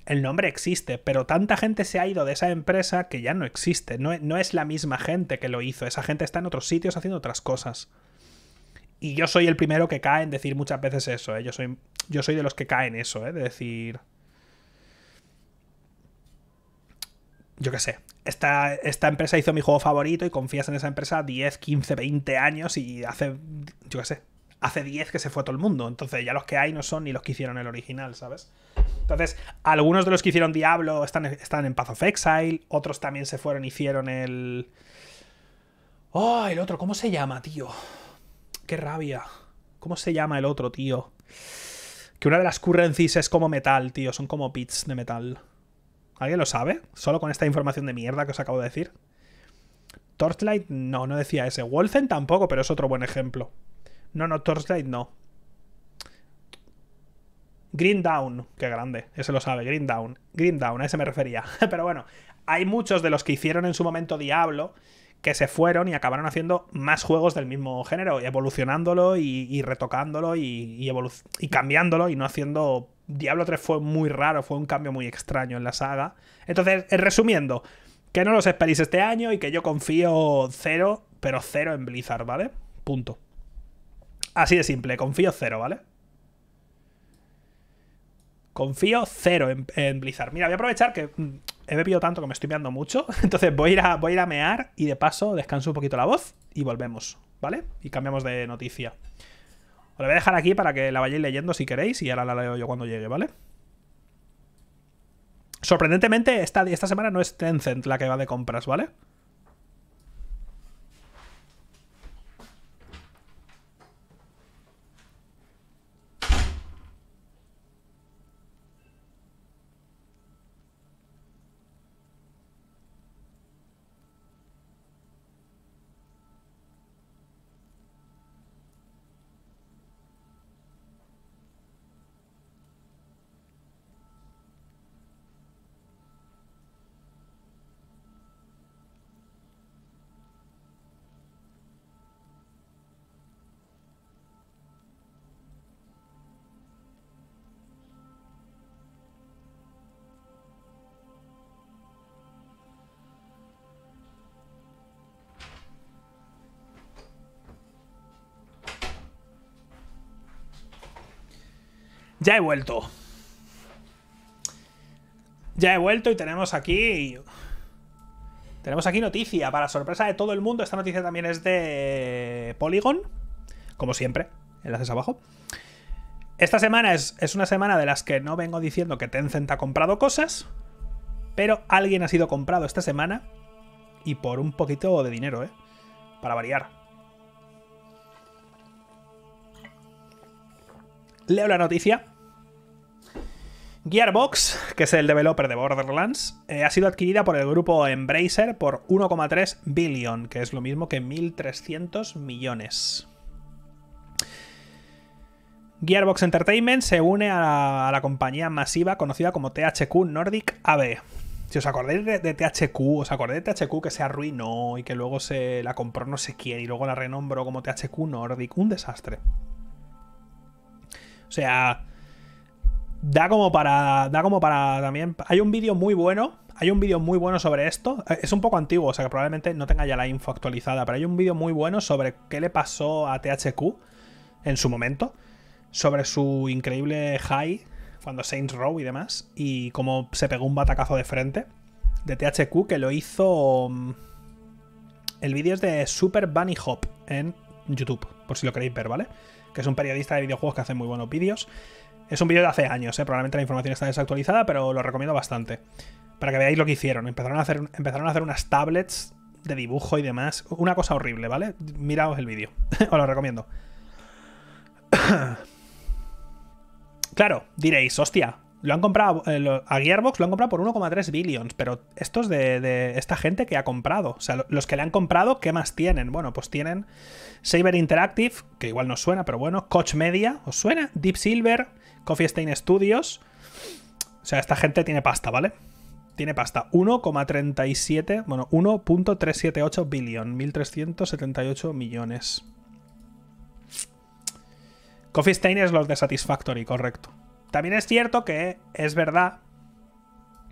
El nombre existe, pero tanta gente se ha ido de esa empresa que ya no existe. No, es la misma gente que lo hizo. Esa gente está en otros sitios haciendo otras cosas. Y yo soy el primero que cae en decir muchas veces eso. ¿eh? Yo, soy, yo soy de los que caen eso, ¿eh? de decir yo qué sé, esta, esta empresa hizo mi juego favorito y confías en esa empresa 10, 15, 20 años y hace, yo qué sé, hace 10 que se fue todo el mundo. Entonces ya los que hay no son ni los que hicieron el original, ¿sabes? Entonces, algunos de los que hicieron Diablo están, están en Path of Exile, otros también se fueron, y hicieron el... ¡Oh, el otro! ¿Cómo se llama, tío? ¡Qué rabia! ¿Cómo se llama el otro, tío? Que una de las currencies es como metal, tío, son como bits de metal. ¿Alguien lo sabe? Solo con esta información de mierda que os acabo de decir. Torchlight, no, no decía ese. Wolfen tampoco, pero es otro buen ejemplo. No, no, Torchlight no. Green Down, qué grande, ese lo sabe, Green Down. Green Down, a ese me refería. Pero bueno, hay muchos de los que hicieron en su momento Diablo que se fueron y acabaron haciendo más juegos del mismo género, y evolucionándolo y, retocándolo y, y cambiándolo y no haciendo Diablo 3 fue muy raro, fue un cambio muy extraño en la saga. Entonces, eh, resumiendo, que no los esperéis este año y que yo confío cero, pero cero en Blizzard, ¿vale? Punto. Así de simple, confío cero, ¿vale? Confío cero en, Blizzard. Mira, voy a aprovechar que mm, he bebido tanto que me estoy meando mucho. Entonces voy a, ir a, voy a ir a mear y de paso descanso un poquito la voz y volvemos, ¿vale? Y cambiamos de noticia voy a dejar aquí para que la vayáis leyendo si queréis y ahora la leo yo cuando llegue, ¿vale? Sorprendentemente, esta, esta semana no es Tencent la que va de compras, ¿vale? Ya he vuelto. Ya he vuelto y tenemos aquí... Tenemos aquí noticia, para sorpresa de todo el mundo. Esta noticia también es de Polygon, como siempre, enlaces abajo. Esta semana es, una semana de las que no vengo diciendo que Tencent ha comprado cosas, pero alguien ha sido comprado esta semana y por un poquito de dinero, ¿eh? Para variar. Leo la noticia. Gearbox, que es el developer de Borderlands, eh, ha sido adquirida por el grupo Embracer por 1,3 billion, que es lo mismo que 1.300 millones. Gearbox Entertainment se une a la, compañía masiva conocida como THQ Nordic AB. Si os acordáis de, de, THQ, os acordáis de THQ que se arruinó y que luego se la compró no sé quién y luego la renombró como THQ Nordic, un desastre sea, da como para. Da como para también. Hay un vídeo muy bueno. Hay un vídeo muy bueno sobre esto. Eh, es un poco antiguo, o sea que probablemente no tenga ya la info actualizada, pero hay un vídeo muy bueno sobre qué le pasó a THQ en su momento. Sobre su increíble high cuando Saints Row y demás. Y cómo se pegó un batacazo de frente de THQ que lo hizo. Mm, el vídeo es de Super Bunny Hop en YouTube, por si lo queréis ver, ¿vale? que es un periodista de videojuegos que hace muy buenos vídeos. Es un vídeo de hace años, ¿eh? probablemente la información está desactualizada, pero lo recomiendo bastante. Para que veáis lo que hicieron. Empezaron a hacer, empezaron a hacer unas tablets de dibujo y demás. Una cosa horrible, ¿vale? Miraos el vídeo. Os lo recomiendo. claro, diréis, hostia, lo han comprado, eh, a Gearbox lo han comprado por 1,3 billions, pero estos de, de, esta gente que ha comprado, o sea, los que le han comprado, ¿qué más tienen? Bueno, pues tienen Saber Interactive, que igual no suena, pero bueno, Coach Media, ¿os suena? Deep Silver, Coffee Stain Studios. O sea, esta gente tiene pasta, ¿vale? Tiene pasta. 1,37, bueno, 1.378 billion, 1.378 millones. Coffee Stain es los de Satisfactory, correcto. También es cierto que es verdad.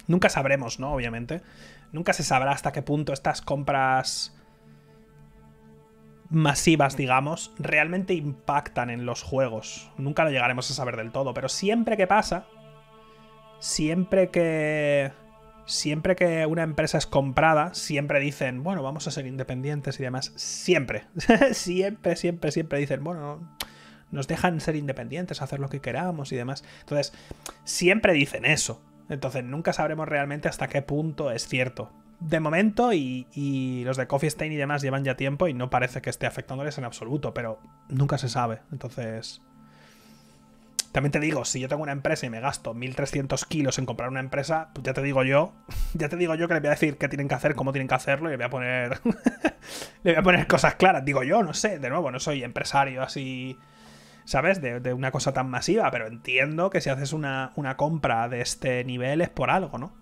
Nunca sabremos, ¿no? Obviamente. Nunca se sabrá hasta qué punto estas compras masivas, digamos, realmente impactan en los juegos. Nunca lo llegaremos a saber del todo, pero siempre que pasa, siempre que... Siempre que una empresa es comprada, siempre dicen, bueno, vamos a ser independientes y demás. Siempre. siempre, siempre, siempre dicen, bueno, nos dejan ser independientes, hacer lo que queramos y demás. Entonces, siempre dicen eso. Entonces, nunca sabremos realmente hasta qué punto es cierto. De momento, y, los de Coffee Stain y demás llevan ya tiempo y no parece que esté afectándoles en absoluto, pero nunca se sabe. Entonces, también te digo, si yo tengo una empresa y me gasto 1300 kilos en comprar una empresa, pues ya te digo yo, ya te digo yo que les voy a decir qué tienen que hacer, cómo tienen que hacerlo y le voy a poner. le voy a poner cosas claras. Digo yo, no sé, de nuevo, no soy empresario así ¿sabes? De, una cosa tan masiva, pero entiendo que si haces una, compra de este nivel es por algo, ¿no?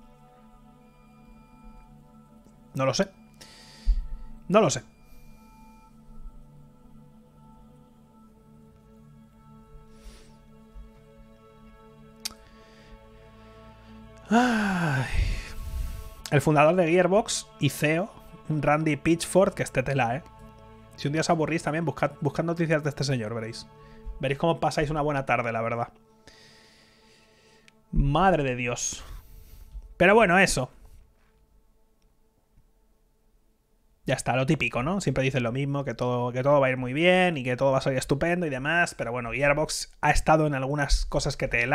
No lo sé. No lo sé. El fundador de Gearbox y CEO, Randy Pitchford, que este tela, ¿eh? Si un día os aburrís también, buscad noticias de este señor, veréis. Veréis cómo pasáis una buena tarde, la verdad. Madre de Dios. Pero bueno, eso. Ya está, lo típico, ¿no? Siempre dicen lo mismo, que todo, que todo va a ir muy bien y que todo va a salir estupendo y demás. Pero bueno, Gearbox ha estado en algunas cosas que te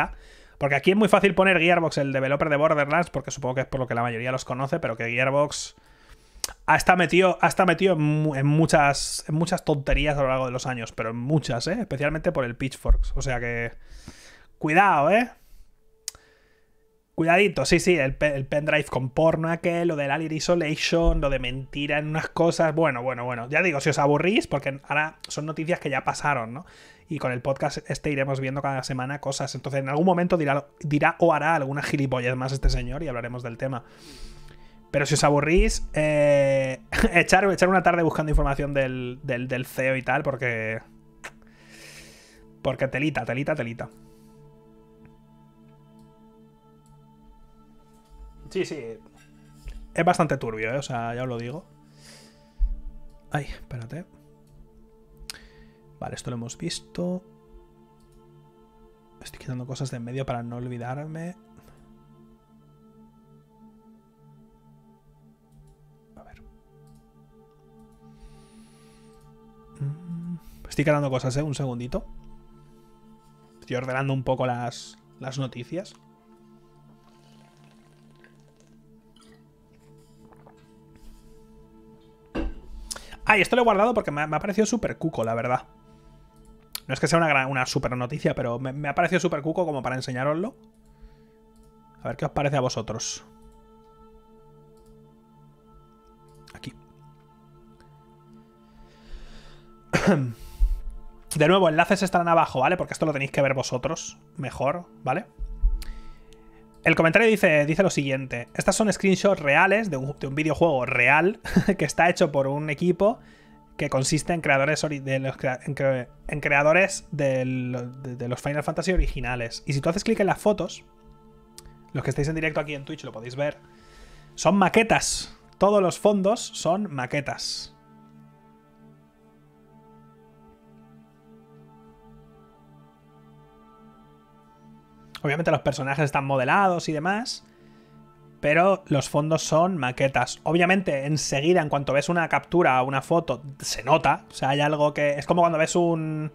Porque aquí es muy fácil poner Gearbox, el developer de Borderlands, porque supongo que es por lo que la mayoría los conoce, pero que Gearbox ha estado metido, en, muchas, en muchas tonterías a lo largo de los años, pero en muchas, ¿eh? especialmente por el Pitchforks. O sea que. Cuidado, ¿eh? Cuidadito, sí, sí, el, pendrive con porno aquel, lo del Alien Isolation, lo de mentira en unas cosas. Bueno, bueno, bueno. Ya digo, si os aburrís, porque ahora son noticias que ya pasaron, ¿no? Y con el podcast este iremos viendo cada semana cosas. Entonces, en algún momento dirá, dirá o hará alguna gilipollas más este señor y hablaremos del tema. Pero si os aburrís, eh, echar, echar, una tarde buscando información del, del, CEO y tal, porque. Porque telita, telita, telita. Sí, sí. Es bastante turbio, ¿eh? O sea, ya os lo digo. Ay, espérate. Vale, esto lo hemos visto. Estoy quitando cosas de en medio para no olvidarme. Estoy cargando cosas, ¿eh? Un segundito. Estoy ordenando un poco las, noticias. Ah, y esto lo he guardado porque me ha, parecido súper cuco, la verdad. No es que sea una, gran, una super noticia, pero me, me ha parecido súper cuco como para enseñaroslo. A ver qué os parece a vosotros. Aquí. De nuevo, enlaces estarán abajo, ¿vale? Porque esto lo tenéis que ver vosotros mejor, ¿vale? El comentario dice, dice lo siguiente. Estas son screenshots reales de un, videojuego real que está hecho por un equipo que consiste en creadores, de en creadores de, los Final Fantasy originales. Y si tú haces clic en las fotos, los que estáis en directo aquí en Twitch lo podéis ver, son maquetas. Todos los fondos son maquetas. Obviamente los personajes están modelados y demás, pero los fondos son maquetas. Obviamente, enseguida, en cuanto ves una captura o una foto, se nota. O sea, hay algo que. Es como cuando ves un.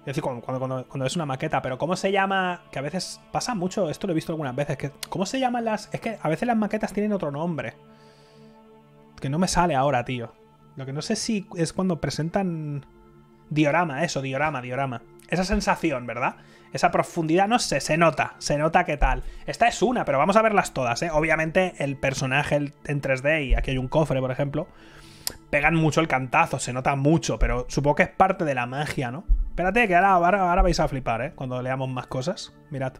Es decir, cuando, ves una maqueta, pero ¿cómo se llama? Que a veces pasa mucho, esto lo he visto algunas veces, que ¿cómo se llaman las...? Es que a veces las maquetas tienen otro nombre. Que no me sale ahora, tío. Lo que no sé si es cuando presentan... Diorama, eso, diorama, diorama. Esa sensación, ¿verdad? esa profundidad, no sé, se nota, se nota qué tal. Esta es una, pero vamos a verlas todas, ¿eh? Obviamente el personaje en 3D y aquí hay un cofre, por ejemplo, pegan mucho el cantazo, se nota mucho, pero supongo que es parte de la magia, ¿no? Espérate, que ahora, ahora, ahora vais a flipar, ¿eh? Cuando leamos más cosas, mirad.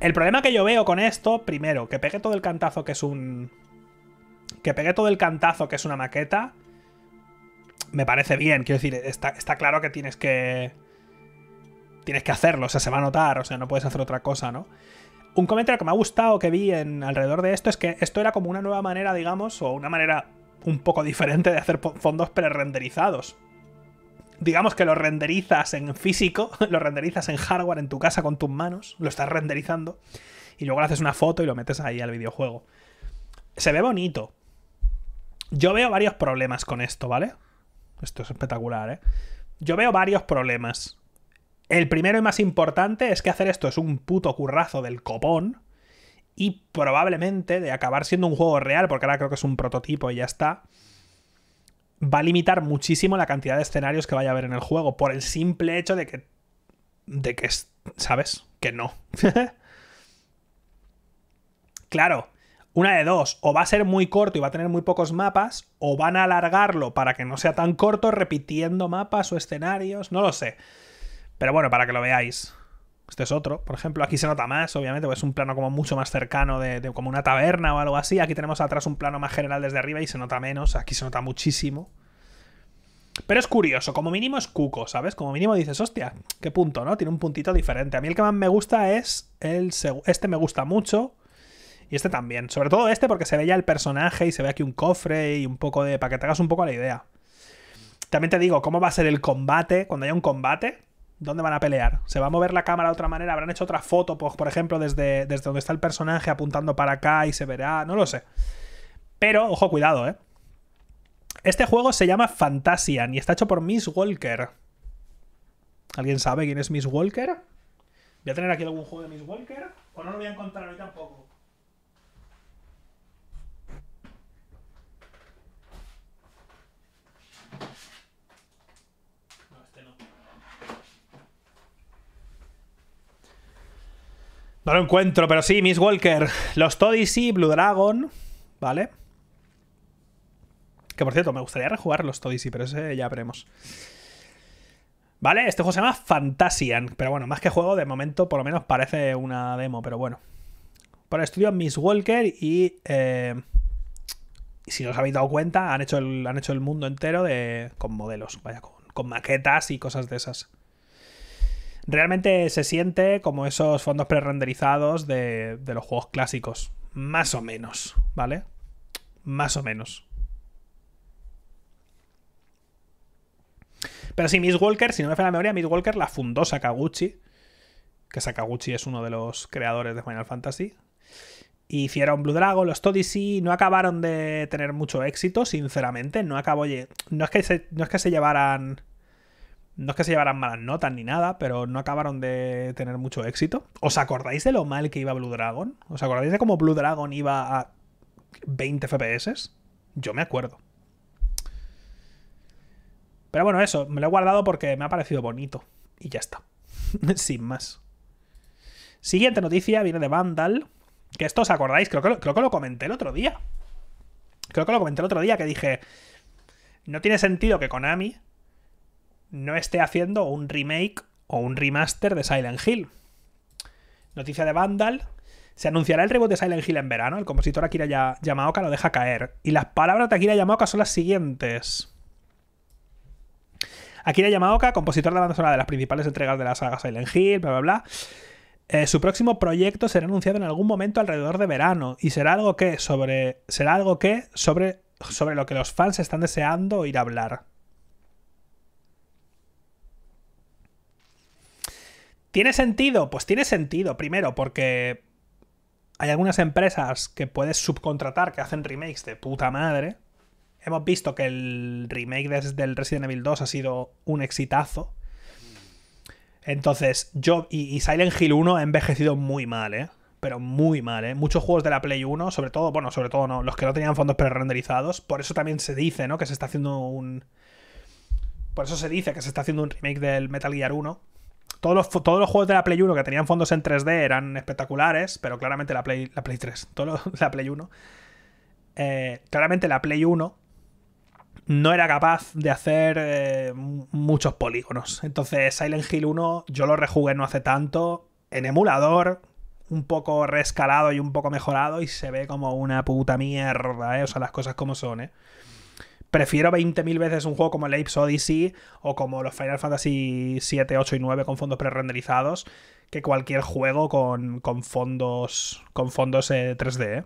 El problema que yo veo con esto, primero, que pegue todo el cantazo que es un... Que pegue todo el cantazo que es una maqueta, me parece bien. Quiero decir, está claro que tienes que tienes que hacerlo, o sea, se va a notar, o sea, no puedes hacer otra cosa, ¿no? Un comentario que me ha gustado, que vi en, alrededor de esto, es que esto era como una nueva manera, digamos, o una manera un poco diferente de hacer fondos pre-renderizados. Digamos que lo renderizas en físico, lo renderizas en hardware en tu casa con tus manos, lo estás renderizando, y luego le haces una foto y lo metes ahí al videojuego. Se ve bonito. Yo veo varios problemas con esto, ¿vale? Esto es espectacular, ¿eh? Yo veo varios problemas. El primero y más importante es que hacer esto es un puto currazo del copón y probablemente de acabar siendo un juego real, porque ahora creo que es un prototipo y ya está, va a limitar muchísimo la cantidad de escenarios que vaya a haber en el juego por el simple hecho de que de que sabes que no. claro, una de dos, o va a ser muy corto y va a tener muy pocos mapas, o van a alargarlo para que no sea tan corto repitiendo mapas o escenarios, no lo sé. Pero bueno, para que lo veáis. Este es otro, por ejemplo. Aquí se nota más, obviamente, porque es un plano como mucho más cercano de, como una taberna o algo así. Aquí tenemos atrás un plano más general desde arriba y se nota menos. Aquí se nota muchísimo. Pero es curioso, como mínimo es cuco, ¿sabes? Como mínimo dices, hostia, qué punto, ¿no? Tiene un puntito diferente. A mí el que más me gusta es el... Este me gusta mucho. Y este también. Sobre todo este porque se ve ya el personaje y se ve aquí un cofre y un poco de... Para que te hagas un poco la idea. También te digo, ¿cómo va a ser el combate? Cuando haya un combate, ¿Dónde van a pelear? ¿Se va a mover la cámara de otra manera? ¿Habrán hecho otra foto, pues, por ejemplo, desde, desde donde está el personaje apuntando para acá y se verá? No lo sé. Pero, ojo, cuidado, ¿eh? Este juego se llama Fantasian y está hecho por Miss Walker. ¿Alguien sabe quién es Miss Walker? Voy a tener aquí algún juego de Miss Walker. O no lo voy a encontrar hoy tampoco. No lo encuentro, pero sí, Miss Walker. Los y Blue Dragon, ¿vale? Que por cierto, me gustaría rejugar los Todicy, pero ese ya veremos. ¿Vale? Este juego se llama Fantasian, pero bueno, más que juego, de momento por lo menos parece una demo, pero bueno. por el estudio Miss Walker y... Eh, si no os habéis dado cuenta, han hecho el, han hecho el mundo entero con modelos, vaya, con maquetas y cosas de esas. Realmente se siente como esos fondos prerenderizados de, de los juegos clásicos. Más o menos, ¿vale? Más o menos. Pero sí, Miss Walker, si no me falla la memoria, Miss Walker la fundó Sakaguchi. Que Sakaguchi es uno de los creadores de Final Fantasy. Hicieron Blue Dragon, los Todisy, no acabaron de tener mucho éxito, sinceramente. No acabó. No es que no es que se llevaran no es que se llevaran malas notas ni nada, pero no acabaron de tener mucho éxito. ¿Os acordáis de lo mal que iba Blue Dragon? ¿Os acordáis de cómo Blue Dragon iba a 20 FPS? Yo me acuerdo. Pero bueno, eso, me lo he guardado porque me ha parecido bonito. Y ya está. Sin más. Siguiente noticia viene de Vandal. Que esto os acordáis, creo que, lo, comenté el otro día. Creo que lo comenté el otro día que dije. No tiene sentido que Konami no esté haciendo un remake o un remaster de Silent Hill. Noticia de Vandal. Se anunciará el reboot de Silent Hill en verano. El compositor Akira Yamaoka lo deja caer. Y las palabras de Akira Yamaoka son las siguientes. Akira Yamaoka, compositor de la banda de las principales entregas de la saga Silent Hill, bla, bla, bla. Eh, su próximo proyecto será anunciado en algún momento alrededor de verano y será algo que sobre será algo que sobre sobre lo que los fans están deseando oír hablar. ¿Tiene sentido? Pues tiene sentido, primero, porque hay algunas empresas que puedes subcontratar que hacen remakes de puta madre. Hemos visto que el remake del Resident Evil 2 ha sido un exitazo. Entonces, yo y, Silent Hill 1 ha envejecido muy mal, ¿eh? Pero muy mal, ¿eh? Muchos juegos de la Play 1, sobre todo, bueno, sobre todo no, los que no tenían fondos pre-renderizados. Por eso también se dice, ¿no? Que se está haciendo un... Por eso se dice que se está haciendo un remake del Metal Gear 1 todos los, todos los juegos de la Play 1 que tenían fondos en 3D eran espectaculares, pero claramente la Play, la Play 3, todo la Play 1. Eh, claramente la Play 1 no era capaz de hacer eh, muchos polígonos. Entonces Silent Hill 1 yo lo rejugué no hace tanto, en emulador, un poco rescalado y un poco mejorado, y se ve como una puta mierda, ¿eh? O sea, las cosas como son, ¿eh? prefiero 20.000 veces un juego como el Apes Odyssey o como los Final Fantasy 7, 8 y 9 con fondos prerenderizados que cualquier juego con, con fondos, con fondos 3D. Eh, ¿eh?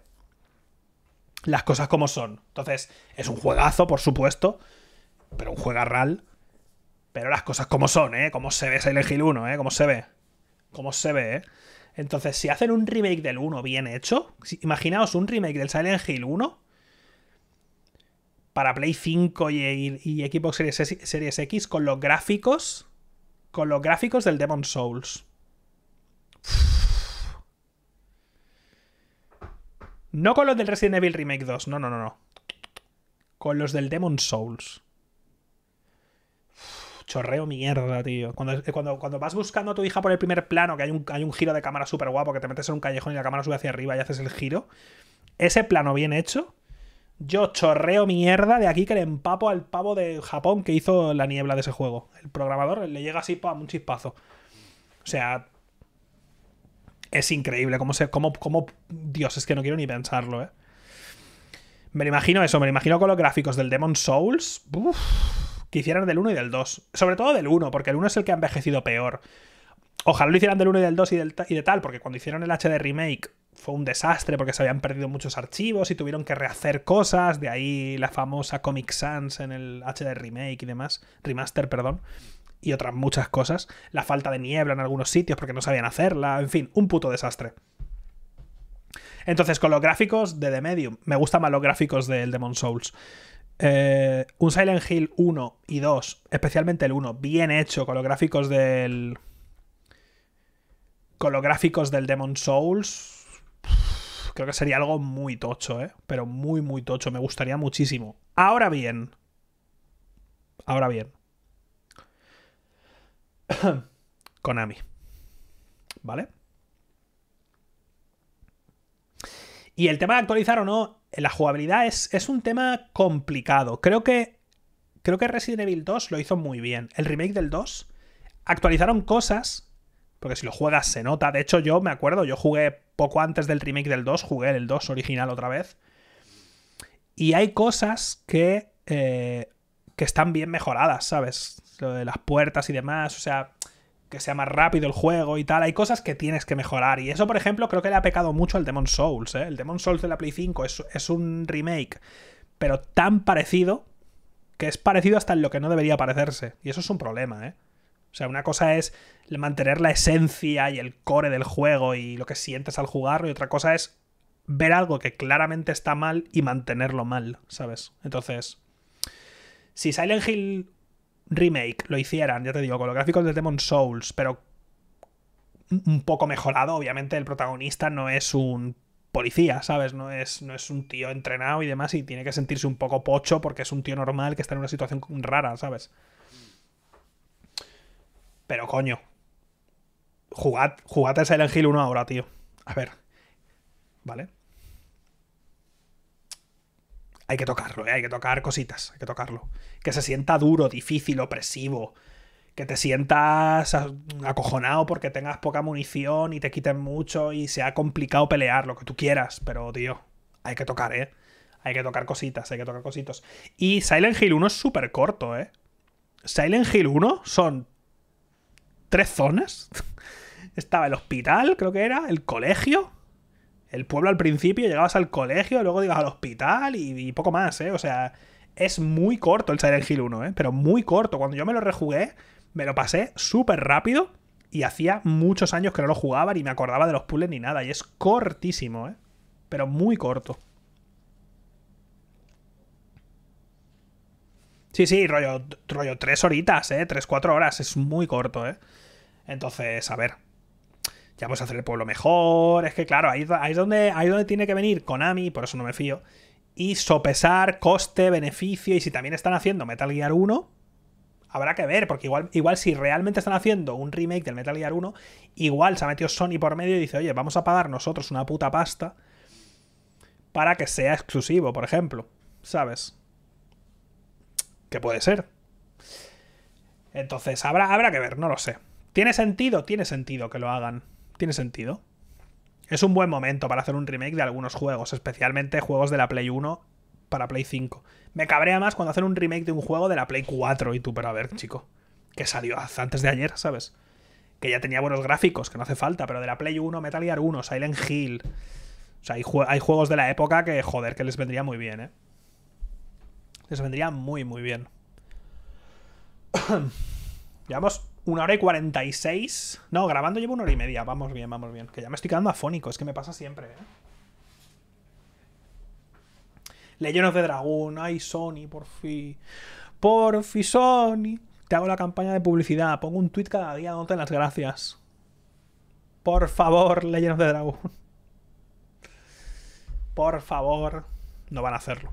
Las cosas como son. Entonces, es un juegazo, por supuesto, pero un juegarral. Pero las cosas como son, ¿eh? Como se ve Silent Hill 1, ¿eh? Como se ve. Como se ve, ¿eh? Entonces, si hacen un remake del 1 bien hecho, imaginaos un remake del Silent Hill 1 para Play 5 y, y, Xbox Series, X con los gráficos. Con los gráficos del Demon Souls. No con los del Resident Evil Remake 2, no, no, no, no. Con los del Demon Souls. chorreo mierda, tío. Eh, cuando, cuando, vas buscando a tu hija por el primer plano, que hay un, hay un giro de cámara súper guapo, que te metes en un callejón y la cámara sube hacia arriba y haces el giro. Ese plano bien hecho yo chorreo mierda de aquí que le empapo al pavo de Japón que hizo la niebla de ese juego. El programador le llega así, un chispazo. O sea, es increíble cómo se. Cómo, cómo, Dios, es que no quiero ni pensarlo, ¿eh? Me lo imagino eso, me lo imagino con los gráficos del Demon Souls. que hicieran del 1 y del 2. Sobre todo del 1, porque el 1 es el que ha envejecido peor. Ojalá lo hicieran del 1 y del 2 y, de tal, porque cuando hicieron el HD Remake fue un desastre porque se habían perdido muchos archivos y tuvieron que rehacer cosas, de ahí la famosa Comic Sans en el HD Remake y demás, remaster, perdón, y otras muchas cosas, la falta de niebla en algunos sitios porque no sabían hacerla, en fin, un puto desastre. Entonces, con los gráficos de The Medium, me gustan más los gráficos del Demon Souls. Eh, un Silent Hill 1 y 2, especialmente el 1, bien hecho con los gráficos del, con los gráficos del Demon Souls, creo que sería algo muy tocho, ¿eh? Pero muy, muy tocho. Me gustaría muchísimo. Ahora bien. Ahora bien. Konami. ¿Vale? Y el tema de actualizar o no, la jugabilidad es, es un tema complicado. Creo que, creo que Resident Evil 2 lo hizo muy bien. El remake del 2 actualizaron cosas porque si lo juegas se nota. De hecho, yo me acuerdo, yo jugué poco antes del remake del 2, jugué el 2 original otra vez. Y hay cosas que, eh, que están bien mejoradas, ¿sabes? Lo de las puertas y demás, o sea, que sea más rápido el juego y tal. Hay cosas que tienes que mejorar. Y eso, por ejemplo, creo que le ha pecado mucho al Demon Souls. ¿eh? El Demon Souls de la Play 5 es, es un remake, pero tan parecido que es parecido hasta en lo que no debería parecerse. Y eso es un problema, ¿eh? O sea, una cosa es mantener la esencia y el core del juego y lo que sientes al jugarlo, y otra cosa es ver algo que claramente está mal y mantenerlo mal, ¿sabes? Entonces, si Silent Hill Remake lo hicieran, ya te digo, con los gráficos de Demon Souls, pero un poco mejorado, obviamente el protagonista no es un policía, ¿sabes? No es, no es un tío entrenado y demás y tiene que sentirse un poco pocho porque es un tío normal que está en una situación rara, ¿sabes? Pero coño, jugad, jugad a Silent Hill 1 ahora, tío. A ver, ¿vale? Hay que tocarlo, ¿eh? hay que tocar cositas, hay que tocarlo. Que se sienta duro, difícil, opresivo. Que te sientas acojonado porque tengas poca munición y te quiten mucho y sea complicado pelear, lo que tú quieras. Pero, tío, hay que tocar, ¿eh? Hay que tocar cositas, hay que tocar cositos. Y Silent Hill 1 es súper corto, ¿eh? Silent Hill 1 son tres zonas. Estaba el hospital, creo que era, el colegio. El pueblo al principio, llegabas al colegio, luego llegabas al hospital y, poco más, ¿eh? O sea, es muy corto el Silent Hill 1, ¿eh? Pero muy corto. Cuando yo me lo rejugué, me lo pasé súper rápido y hacía muchos años que no lo jugaba ni me acordaba de los puzzles ni nada. Y es cortísimo, ¿eh? Pero muy corto. Sí, sí, rollo, rollo tres horitas, ¿eh? Tres, cuatro horas. Es muy corto, ¿eh? Entonces, a ver, ya vamos a hacer el pueblo mejor. Es que, claro, ahí, ahí, es donde, donde tiene que venir Konami, por eso no me fío. Y sopesar coste, beneficio. Y si también están haciendo Metal Gear 1, habrá que ver, porque igual, igual si realmente están haciendo un remake del Metal Gear 1, igual se ha metido Sony por medio y dice, oye, vamos a pagar nosotros una puta pasta para que sea exclusivo, por ejemplo. ¿Sabes? Que puede ser. Entonces, habrá, habrá que ver, no lo sé. ¿Tiene sentido? Tiene sentido que lo hagan. Tiene sentido. Es un buen momento para hacer un remake de algunos juegos, especialmente juegos de la Play 1 para Play 5. Me cabrea más cuando hacen un remake de un juego de la Play 4 y tú, pero a ver, chico, que salió antes de ayer, ¿sabes? Que ya tenía buenos gráficos, que no hace falta, pero de la Play 1, Metal Gear 1, Silent Hill. O sea, hay, hay juegos de la época que, joder, que les vendría muy bien, ¿eh? Les vendría muy, muy bien. Llevamos una hora y 46. No, grabando llevo una hora y media. Vamos bien, vamos bien. Que ya me estoy quedando afónico, es que me pasa siempre. ¿eh? de dragón dragón. Ay, Sony, por fin. Por fin, Sony. Te hago la campaña de publicidad. Pongo un tweet cada día donde las gracias. Por favor, Legend de dragón Por favor. No van a hacerlo.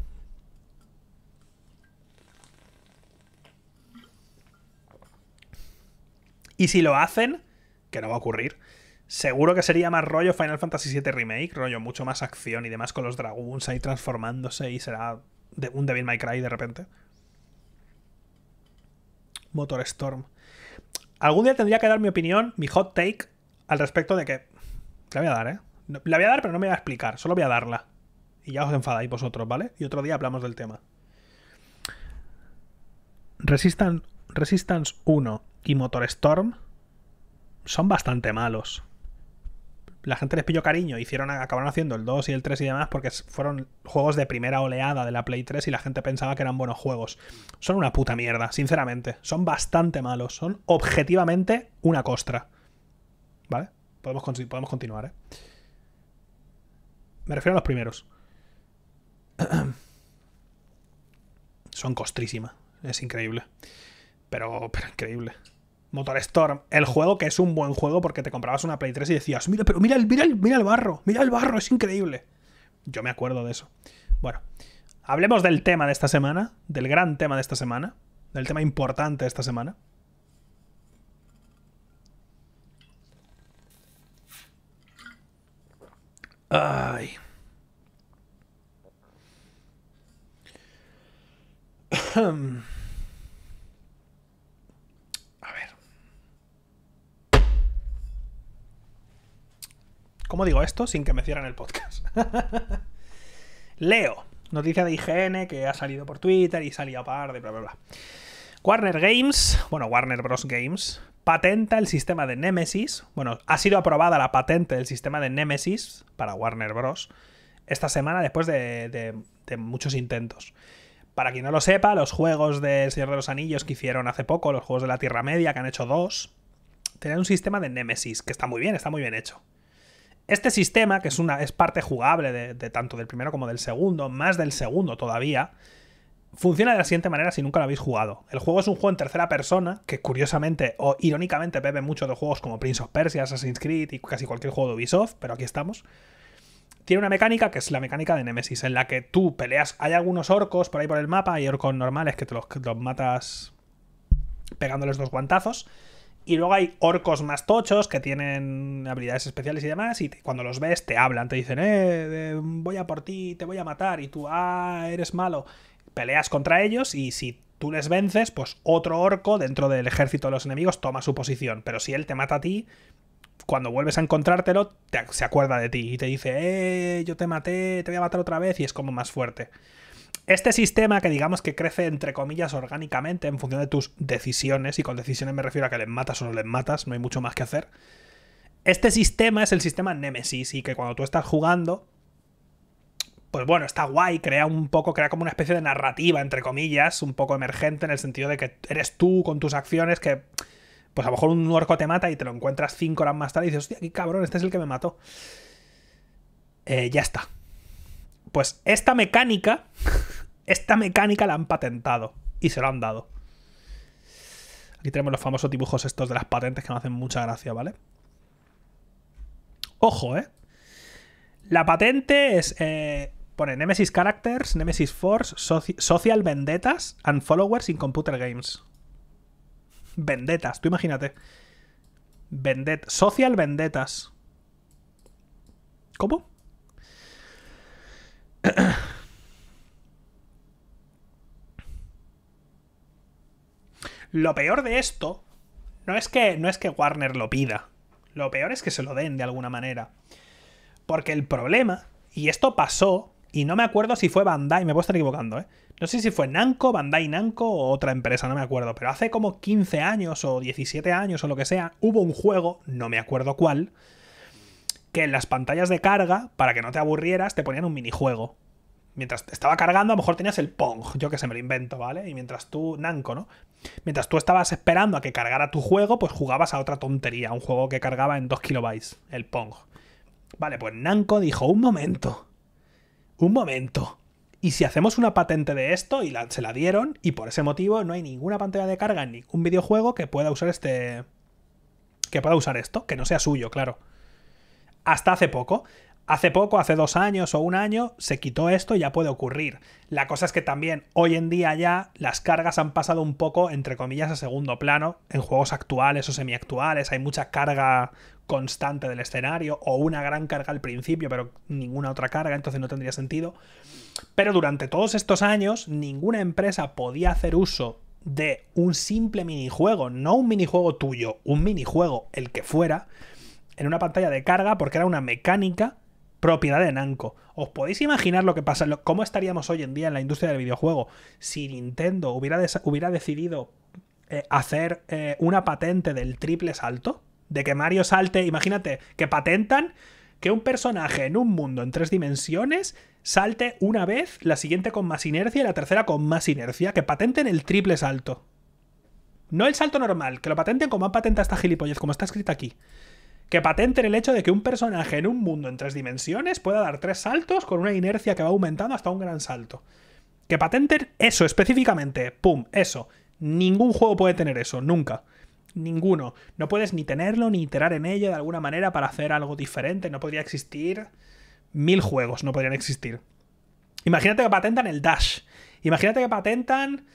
Y si lo hacen, que no va a ocurrir, seguro que sería más rollo Final Fantasy VII Remake, rollo mucho más acción y demás con los dragones ahí transformándose y será un Devil May Cry de repente. Motor Storm. Algún día tendría que dar mi opinión, mi hot take al respecto de que... La voy a dar, ¿eh? La voy a dar, pero no me voy a explicar, solo voy a darla. Y ya os enfadáis vosotros, ¿vale? Y otro día hablamos del tema. Resistance, Resistance 1 y Motor Storm son bastante malos. La gente les pilló cariño, hicieron, acabaron haciendo el 2 y el 3 y demás porque fueron juegos de primera oleada de la Play 3 y la gente pensaba que eran buenos juegos. Son una puta mierda, sinceramente. Son bastante malos, son objetivamente una costra. ¿Vale? Podemos, podemos continuar, ¿eh? Me refiero a los primeros. son costrísima, es increíble. Pero, pero increíble. Motor Storm, el juego que es un buen juego porque te comprabas una Play 3 y decías, mira, pero mira el, mira mira el barro, mira el barro, es increíble. Yo me acuerdo de eso. Bueno, hablemos del tema de esta semana, del gran tema de esta semana, del tema importante de esta semana. Ay. digo esto sin que me cierren el podcast? Leo, noticia de IGN que ha salido por Twitter y salió a par de bla bla bla. Warner Games, bueno, Warner Bros. Games, patenta el sistema de Nemesis. Bueno, ha sido aprobada la patente del sistema de Nemesis para Warner Bros. esta semana después de, de muchos intentos. Para quien no lo sepa, los juegos de el Señor de los Anillos que hicieron hace poco, los juegos de la Tierra Media, que han hecho dos, tienen un sistema de Nemesis, que está muy bien, está muy bien hecho. Este sistema, que es, una, es parte jugable de, tanto del primero como del segundo, más del segundo todavía, funciona de la siguiente manera si nunca lo habéis jugado. El juego es un juego en tercera persona, que curiosamente o irónicamente bebe mucho de juegos como Prince of Persia, Assassin's Creed y casi cualquier juego de Ubisoft, pero aquí estamos. Tiene una mecánica que es la mecánica de Nemesis, en la que tú peleas. Hay algunos orcos por ahí por el mapa, hay orcos normales que te los, los matas pegándoles dos guantazos. Y luego hay orcos más tochos que tienen habilidades especiales y demás. Y cuando los ves, te hablan, te dicen, eh, voy a por ti, te voy a matar. Y tú, ah, eres malo. Peleas contra ellos y si tú les vences, pues otro orco dentro del ejército de los enemigos toma su posición. Pero si él te mata a ti, cuando vuelves a encontrártelo, se acuerda de ti y te dice, eh, yo te maté, te voy a matar otra vez. Y es como más fuerte. Este sistema que digamos que crece entre comillas orgánicamente en función de tus decisiones, y con decisiones me refiero a que les matas o no les matas, no hay mucho más que hacer. Este sistema es el sistema Nemesis y que cuando tú estás jugando, pues bueno, está guay, crea un poco, crea como una especie de narrativa, entre comillas, un poco emergente en el sentido de que eres tú con tus acciones que, pues a lo mejor un orco te mata y te lo encuentras cinco horas más tarde y dices, hostia, qué cabrón, este es el que me mató. Eh, ya está. Pues esta mecánica, esta mecánica la han patentado y se lo han dado. Aquí tenemos los famosos dibujos estos de las patentes que me hacen mucha gracia, ¿vale? Ojo, ¿eh? La patente es... Eh, pone Nemesis Characters, Nemesis Force, Social Vendetas and Followers in Computer Games. Vendetas, tú imagínate. Vendet social Vendetas. ¿Cómo? Lo peor de esto no es, que, no es que Warner lo pida. Lo peor es que se lo den de alguna manera. Porque el problema, y esto pasó, y no me acuerdo si fue Bandai, me puedo estar equivocando, ¿eh? No sé si fue Nanco Bandai Nanco o otra empresa, no me acuerdo, pero hace como 15 años o 17 años o lo que sea, hubo un juego, no me acuerdo cuál, que en las pantallas de carga, para que no te aburrieras, te ponían un minijuego. Mientras estaba cargando, a lo mejor tenías el Pong, yo que se me lo invento, ¿vale? Y mientras tú, Nanco, ¿no? Mientras tú estabas esperando a que cargara tu juego, pues jugabas a otra tontería, un juego que cargaba en 2 kilobytes, el Pong. Vale, pues Nanco dijo, un momento, un momento. ¿Y si hacemos una patente de esto y se la dieron y por ese motivo no hay ninguna pantalla de carga en ningún videojuego que pueda usar este... que pueda usar esto, que no sea suyo, claro hasta hace poco. Hace poco, hace dos años o un año, se quitó esto y ya puede ocurrir. La cosa es que también hoy en día ya las cargas han pasado un poco, entre comillas, a segundo plano. En juegos actuales o semiactuales hay mucha carga constante del escenario o una gran carga al principio, pero ninguna otra carga, entonces no tendría sentido. Pero durante todos estos años ninguna empresa podía hacer uso de un simple minijuego, no un minijuego tuyo, un minijuego el que fuera en una pantalla de carga porque era una mecánica propiedad de Namco. ¿Os podéis imaginar lo que pasa, cómo estaríamos hoy en día en la industria del videojuego si Nintendo hubiera, decidido eh, hacer eh, una patente del triple salto? De que Mario salte, imagínate, que patentan que un personaje en un mundo en tres dimensiones salte una vez, la siguiente con más inercia y la tercera con más inercia, que patenten el triple salto. No el salto normal, que lo patenten como han patentado esta gilipollez, como está escrito aquí, que patenten el hecho de que un personaje en un mundo en tres dimensiones pueda dar tres saltos con una inercia que va aumentando hasta un gran salto. Que patenten eso específicamente. ¡Pum! Eso. Ningún juego puede tener eso, nunca. Ninguno. No puedes ni tenerlo ni iterar en ello de alguna manera para hacer algo diferente. No podría existir mil juegos, no podrían existir. Imagínate que patentan el dash. Imagínate que patentan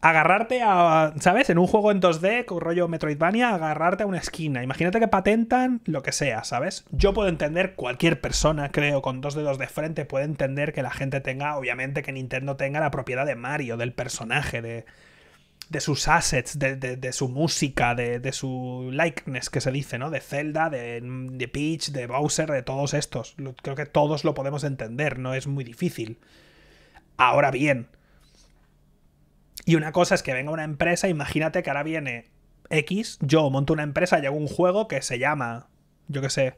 agarrarte a, ¿sabes? En un juego en 2D, con rollo Metroidvania, agarrarte a una esquina. Imagínate que patentan lo que sea, ¿sabes? Yo puedo entender, cualquier persona, creo, con dos dedos de frente, puede entender que la gente tenga, obviamente, que Nintendo tenga la propiedad de Mario, del personaje, de, de sus assets, de, de su música, de, su likeness, que se dice, ¿no? De Zelda, de, Peach, de Bowser, de todos estos. creo que todos lo podemos entender, no es muy difícil. Ahora bien, y una cosa es que venga una empresa, imagínate que ahora viene X, yo monto una empresa y hago un juego que se llama, yo qué sé,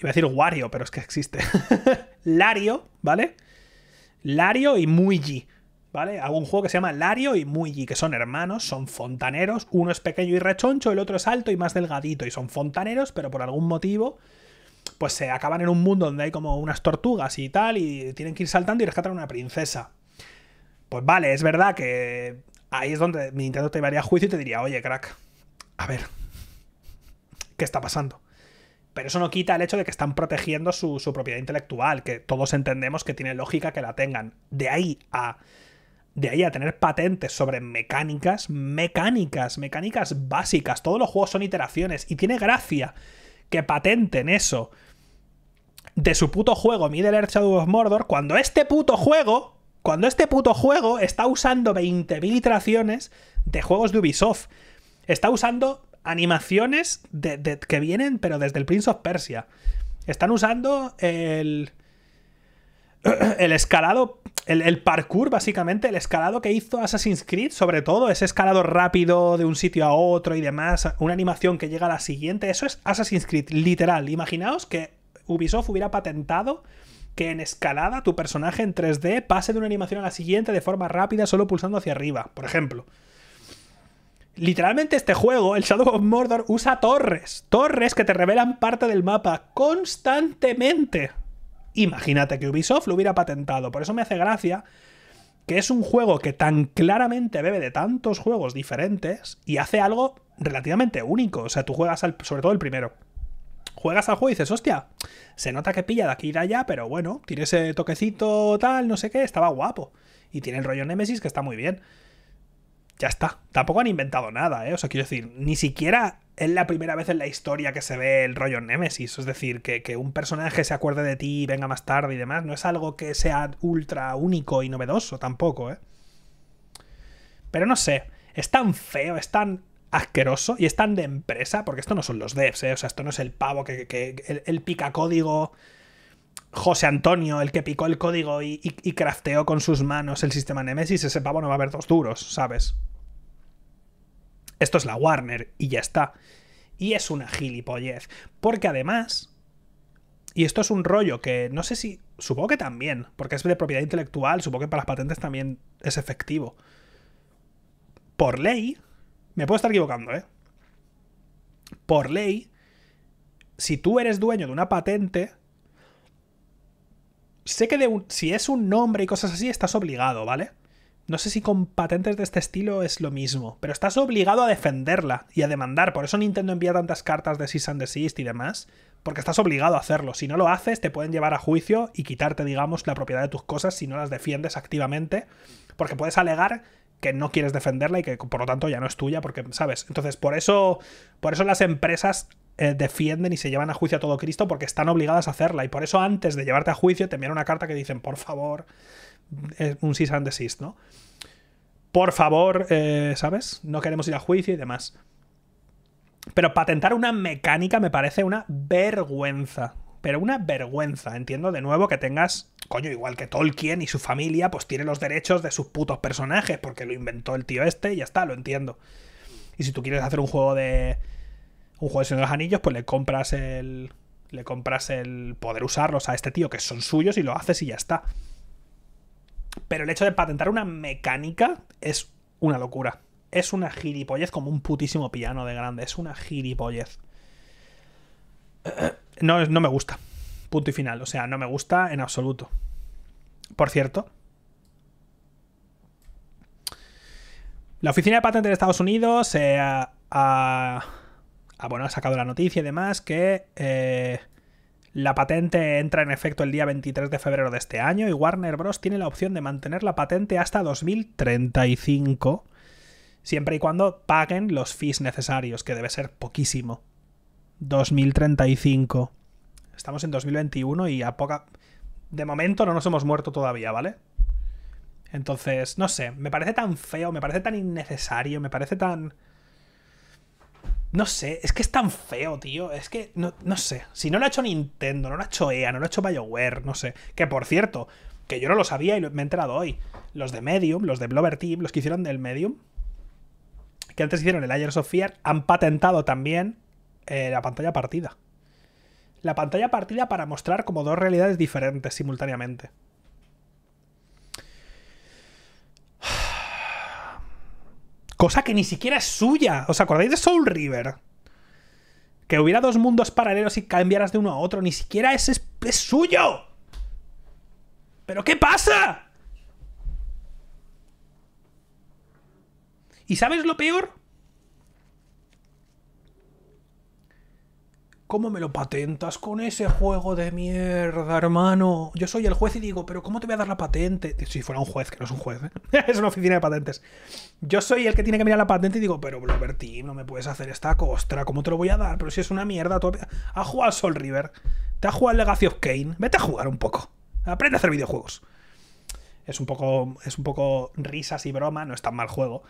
iba a decir Wario, pero es que existe, Lario, ¿vale? Lario y Muigi, ¿vale? Hago un juego que se llama Lario y Muigi, que son hermanos, son fontaneros, uno es pequeño y rechoncho, el otro es alto y más delgadito, y son fontaneros, pero por algún motivo pues se acaban en un mundo donde hay como unas tortugas y tal, y tienen que ir saltando y rescatar a una princesa. Pues vale, es verdad que ahí es donde Nintendo te llevaría a juicio y te diría, oye, crack, a ver, ¿qué está pasando? Pero eso no quita el hecho de que están protegiendo su, propiedad intelectual, que todos entendemos que tiene lógica que la tengan. De ahí a de ahí a tener patentes sobre mecánicas, mecánicas, mecánicas básicas. Todos los juegos son iteraciones y tiene gracia que patenten eso de su puto juego Middle Earth Shadow of Mordor cuando este puto juego cuando este puto juego está usando 20.000 iteraciones de juegos de Ubisoft. Está usando animaciones de, que vienen, pero desde el Prince of Persia. Están usando el. El escalado. El, el, parkour, básicamente. El escalado que hizo Assassin's Creed, sobre todo. Ese escalado rápido de un sitio a otro y demás. Una animación que llega a la siguiente. Eso es Assassin's Creed, literal. Imaginaos que Ubisoft hubiera patentado que en escalada tu personaje en 3D pase de una animación a la siguiente de forma rápida solo pulsando hacia arriba, por ejemplo. Literalmente este juego, el Shadow of Mordor, usa torres, torres que te revelan parte del mapa constantemente. Imagínate que Ubisoft lo hubiera patentado, por eso me hace gracia que es un juego que tan claramente bebe de tantos juegos diferentes y hace algo relativamente único, o sea, tú juegas sobre todo el primero juegas al juego y dices, hostia, se nota que pilla de aquí y de allá, pero bueno, tiene ese toquecito tal, no sé qué, estaba guapo. Y tiene el rollo Nemesis que está muy bien. Ya está. Tampoco han inventado nada, ¿eh? O sea, quiero decir, ni siquiera es la primera vez en la historia que se ve el rollo Nemesis. Es decir, que, que un personaje se acuerde de ti y venga más tarde y demás. No es algo que sea ultra único y novedoso tampoco, ¿eh? Pero no sé. Es tan feo, es tan asqueroso y es tan de empresa, porque esto no son los devs, ¿eh? o sea, esto no es el pavo que, el, pica código José Antonio, el que picó el código y, y, y, crafteó con sus manos el sistema Nemesis, ese pavo no va a haber dos duros, ¿sabes? Esto es la Warner y ya está. Y es una gilipollez. Porque además, y esto es un rollo que no sé si, supongo que también, porque es de propiedad intelectual, supongo que para las patentes también es efectivo. Por ley, me puedo estar equivocando, ¿eh? Por ley, si tú eres dueño de una patente, sé que de si es un nombre y cosas así, estás obligado, ¿vale? No sé si con patentes de este estilo es lo mismo, pero estás obligado a defenderla y a demandar. Por eso Nintendo envía tantas cartas de Cease and Desist y demás, porque estás obligado a hacerlo. Si no lo haces, te pueden llevar a juicio y quitarte, digamos, la propiedad de tus cosas si no las defiendes activamente, porque puedes alegar que no quieres defenderla y que por lo tanto ya no es tuya, porque, ¿sabes? Entonces, por eso, por eso las empresas eh, defienden y se llevan a juicio a todo Cristo porque están obligadas a hacerla. Y por eso antes de llevarte a juicio te envían una carta que dicen, por favor, es eh, un cease and desist, ¿no? Por favor, eh, ¿sabes? No queremos ir a juicio y demás. Pero patentar una mecánica me parece una vergüenza pero una vergüenza. Entiendo de nuevo que tengas, coño, igual que Tolkien y su familia, pues tiene los derechos de sus putos personajes, porque lo inventó el tío este y ya está, lo entiendo. Y si tú quieres hacer un juego de. Un juego de Señor de los Anillos, pues le compras el. Le compras el poder usarlos a este tío, que son suyos, y lo haces y ya está. Pero el hecho de patentar una mecánica es una locura. Es una gilipollez como un putísimo piano de grande. Es una gilipollez no, me gusta. Punto y final. O sea, no me gusta en absoluto. Por cierto, La Oficina de Patentes de Estados Unidos eh, ha, ah, bueno, ha sacado la noticia y demás que eh, la patente entra en efecto el día 23 de febrero de este año y Warner Bros. tiene la opción de mantener la patente hasta 2035, siempre y cuando paguen los fees necesarios, que debe ser poquísimo. 2035. Estamos en 2021 y a poca... De momento no nos hemos muerto todavía, ¿vale? Entonces, no sé, me parece tan feo, me parece tan innecesario, me parece tan... No sé, es que es tan feo, tío. Es que, no, sé. Si no lo ha hecho Nintendo, no lo ha hecho EA, no lo ha hecho Bioware, no sé. Que por cierto, que yo no lo sabía y me he enterado hoy. Los de Medium, los de Blover Team, los que hicieron del Medium, que antes hicieron el Ayer of Fear, han patentado también eh, la pantalla partida. La pantalla partida para mostrar como dos realidades diferentes simultáneamente. Cosa que ni siquiera es suya. ¿Os acordáis de Soul River? Que hubiera dos mundos paralelos y cambiaras de uno a otro. Ni siquiera es, es suyo. ¿Pero qué pasa? ¿Y sabes lo peor? ¿Cómo me lo patentas con ese juego de mierda, hermano? Yo soy el juez y digo, pero ¿cómo te voy a dar la patente? Si fuera un juez, que no es un juez, ¿eh? es una oficina de patentes. Yo soy el que tiene que mirar la patente y digo, pero Blover no me puedes hacer esta costra, ¿cómo te lo voy a dar? Pero si es una mierda, tú has jugado al Sol River, te has jugado al Legacy of Kane, vete a jugar un poco, aprende a hacer videojuegos. Es un poco, es un poco risas y broma, no es tan mal juego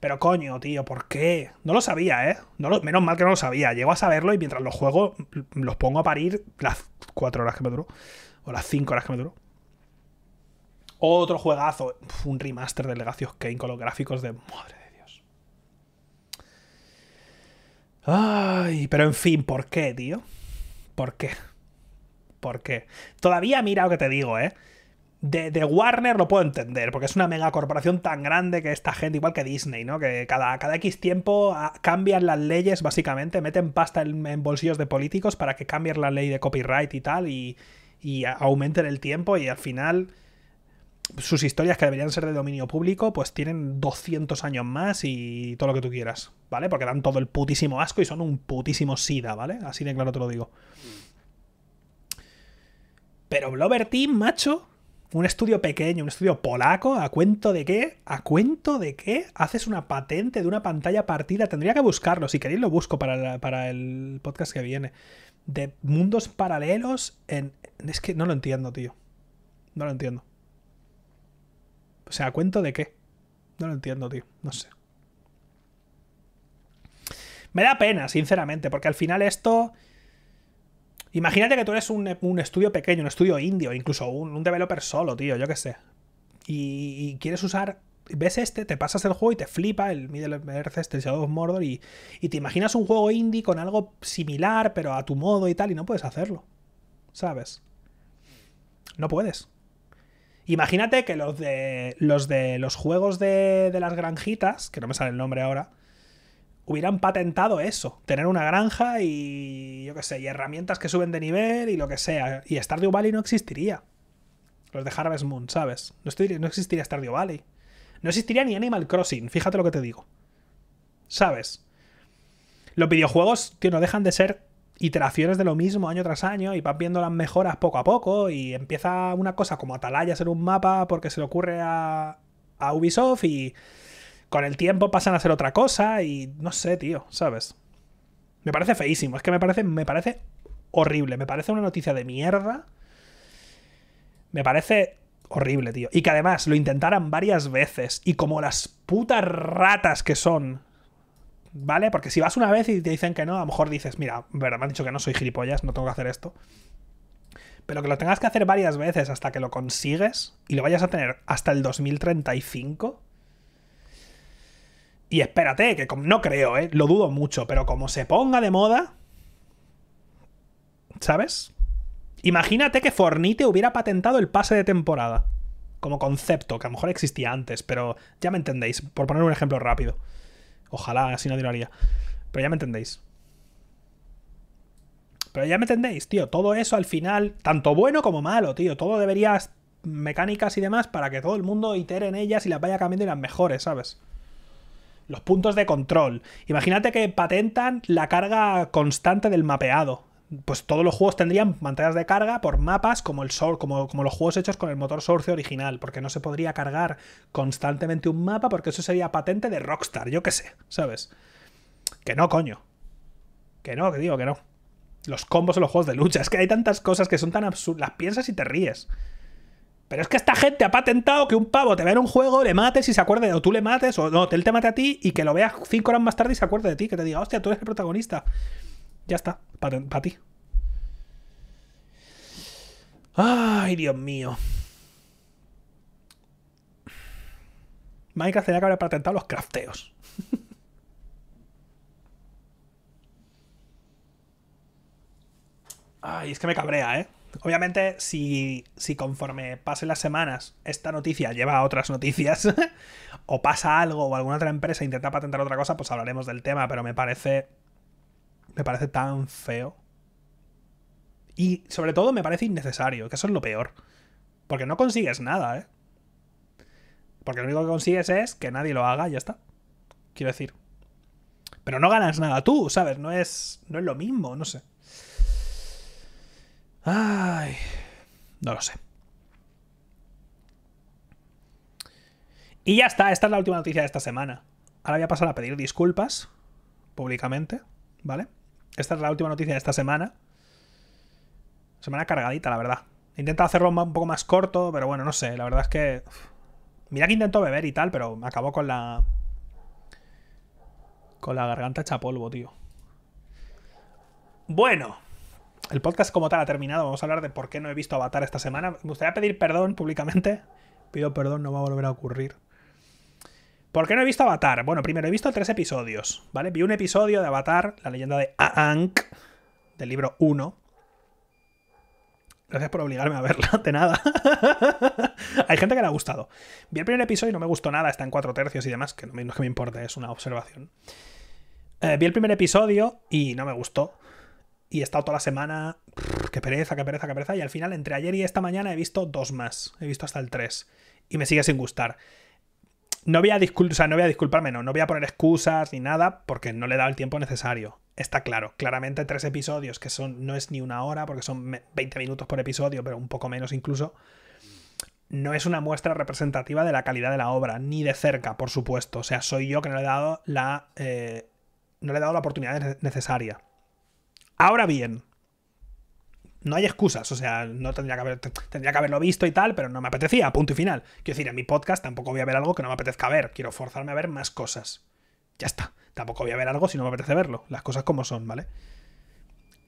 pero coño, tío, ¿por qué? No lo sabía, ¿eh? No menos mal que no lo sabía. Llego a saberlo y mientras los juego los pongo a parir las cuatro horas que me duró. O las 5 horas que me duró. Otro juegazo. Un remaster de Legacy of Kane con los gráficos de... Madre de Dios. Ay, pero en fin, ¿por qué, tío? ¿Por qué? ¿Por qué? Todavía mira lo que te digo, ¿eh? de, Warner lo puedo entender, porque es una megacorporación tan grande que esta gente, igual que Disney, ¿no? Que cada, cada X tiempo ah, cambian las leyes, básicamente, meten pasta en, bolsillos de políticos para que cambien la ley de copyright y tal, y, y aumenten el tiempo, y al final sus historias que deberían ser de dominio público, pues tienen 200 años más y todo lo que tú quieras, ¿vale? Porque dan todo el putísimo asco y son un putísimo sida, ¿vale? Así de claro te lo digo. Mm. Pero Blover Team, macho, un estudio pequeño, un estudio polaco, ¿a cuento de qué? ¿A cuento de qué? ¿Haces una patente de una pantalla partida? Tendría que buscarlo, si queréis lo busco para, el podcast que viene. De mundos paralelos en... Es que no lo entiendo, tío. No lo entiendo. O sea, ¿a cuento de qué? No lo entiendo, tío. No sé. Me da pena, sinceramente, porque al final esto Imagínate que tú eres un, estudio pequeño, un estudio indio, incluso un, developer solo, tío, yo qué sé. Y, quieres usar. Ves este, te pasas el juego y te flipa el Middle Earth, este, el Shadow of Mordor, y, y te imaginas un juego indie con algo similar, pero a tu modo y tal, y no puedes hacerlo. ¿Sabes? No puedes. Imagínate que los de los, de los juegos de, de, las granjitas, que no me sale el nombre ahora, hubieran patentado eso, tener una granja y yo qué sé, y herramientas que suben de nivel y lo que sea. Y Stardew Valley no existiría. Los de Harvest Moon, ¿sabes? No, estoy, no existiría Stardew Valley. No existiría ni Animal Crossing, fíjate lo que te digo. ¿Sabes? Los videojuegos, tío, no dejan de ser iteraciones de lo mismo año tras año y van viendo las mejoras poco a poco y empieza una cosa como atalayas en un mapa porque se le ocurre a, a Ubisoft y con el tiempo pasan a ser otra cosa y no sé, tío, ¿sabes? Me parece feísimo, es que me parece, me parece horrible, me parece una noticia de mierda. Me parece horrible, tío. Y que además lo intentaran varias veces y como las putas ratas que son, ¿vale? Porque si vas una vez y te dicen que no, a lo mejor dices, mira, verdad, me han dicho que no soy gilipollas, no tengo que hacer esto. Pero que lo tengas que hacer varias veces hasta que lo consigues y lo vayas a tener hasta el 2035 y espérate, que no creo, ¿eh? Lo dudo mucho, pero como se ponga de moda. ¿Sabes? Imagínate que Fornite hubiera patentado el pase de temporada. Como concepto, que a lo mejor existía antes, pero ya me entendéis, por poner un ejemplo rápido. Ojalá, así no haría. Pero ya me entendéis. Pero ya me entendéis, tío. Todo eso al final, tanto bueno como malo, tío. Todo deberías mecánicas y demás para que todo el mundo itere en ellas y las vaya cambiando y las mejores, ¿sabes? los puntos de control. Imagínate que patentan la carga constante del mapeado. Pues todos los juegos tendrían pantallas de carga por mapas como, el Sor, como, como los juegos hechos con el motor Source original, porque no se podría cargar constantemente un mapa porque eso sería patente de Rockstar, yo qué sé, ¿sabes? Que no, coño. Que no, que digo que no. Los combos en los juegos de lucha, es que hay tantas cosas que son tan absurdas, las piensas y te ríes. Pero es que esta gente ha patentado que un pavo te vea en un juego, le mates y se acuerde, o tú le mates, o no, él te mate a ti y que lo veas cinco horas más tarde y se acuerde de ti, que te diga, hostia, tú eres el protagonista. Ya está, para ti. Ay, Dios mío. Minecraft tenía que haber patentado los crafteos. Ay, es que me cabrea, ¿eh? Obviamente, si, si conforme pasen las semanas esta noticia lleva a otras noticias, o pasa algo, o alguna otra empresa intenta patentar otra cosa, pues hablaremos del tema, pero me parece. Me parece tan feo. Y sobre todo me parece innecesario, que eso es lo peor. Porque no consigues nada, ¿eh? Porque lo único que consigues es que nadie lo haga y ya está. Quiero decir. Pero no ganas nada tú, ¿sabes? No es, no es lo mismo, no sé. Ay, no lo sé. Y ya está, esta es la última noticia de esta semana. Ahora voy a pasar a pedir disculpas públicamente, ¿vale? Esta es la última noticia de esta semana. Semana cargadita, la verdad. Intenta hacerlo un poco más corto, pero bueno, no sé. La verdad es que. Mira que intento beber y tal, pero me acabó con la. Con la garganta hecha polvo, tío. Bueno el podcast como tal ha terminado. Vamos a hablar de por qué no he visto Avatar esta semana. Me gustaría pedir perdón públicamente. Pido perdón, no va a volver a ocurrir. ¿Por qué no he visto Avatar? Bueno, primero he visto tres episodios, ¿vale? Vi un episodio de Avatar, la leyenda de Aang, del libro 1. Gracias por obligarme a verla, de nada. Hay gente que le ha gustado. Vi el primer episodio y no me gustó nada, está en cuatro tercios y demás, que no, es que me importe, es una observación. Eh, vi el primer episodio y no me gustó y he estado toda la semana. Qué pereza, qué pereza, qué pereza. Y al final, entre ayer y esta mañana, he visto dos más. He visto hasta el tres, Y me sigue sin gustar. No voy, a no voy a disculparme, no, no voy a poner excusas ni nada porque no le he dado el tiempo necesario. Está claro, claramente tres episodios que son, no es ni una hora porque son 20 minutos por episodio, pero un poco menos incluso. No es una muestra representativa de la calidad de la obra, ni de cerca, por supuesto. O sea, soy yo que no le he dado la, eh, no le he dado la oportunidad necesaria. Ahora bien, no hay excusas, o sea, no tendría que, tendría que haberlo visto y tal, pero no me apetecía, punto y final. Quiero decir, en mi podcast tampoco voy a ver algo que no me apetezca ver, quiero forzarme a ver más cosas. Ya está, tampoco voy a ver algo si no me apetece verlo, las cosas como son, ¿vale?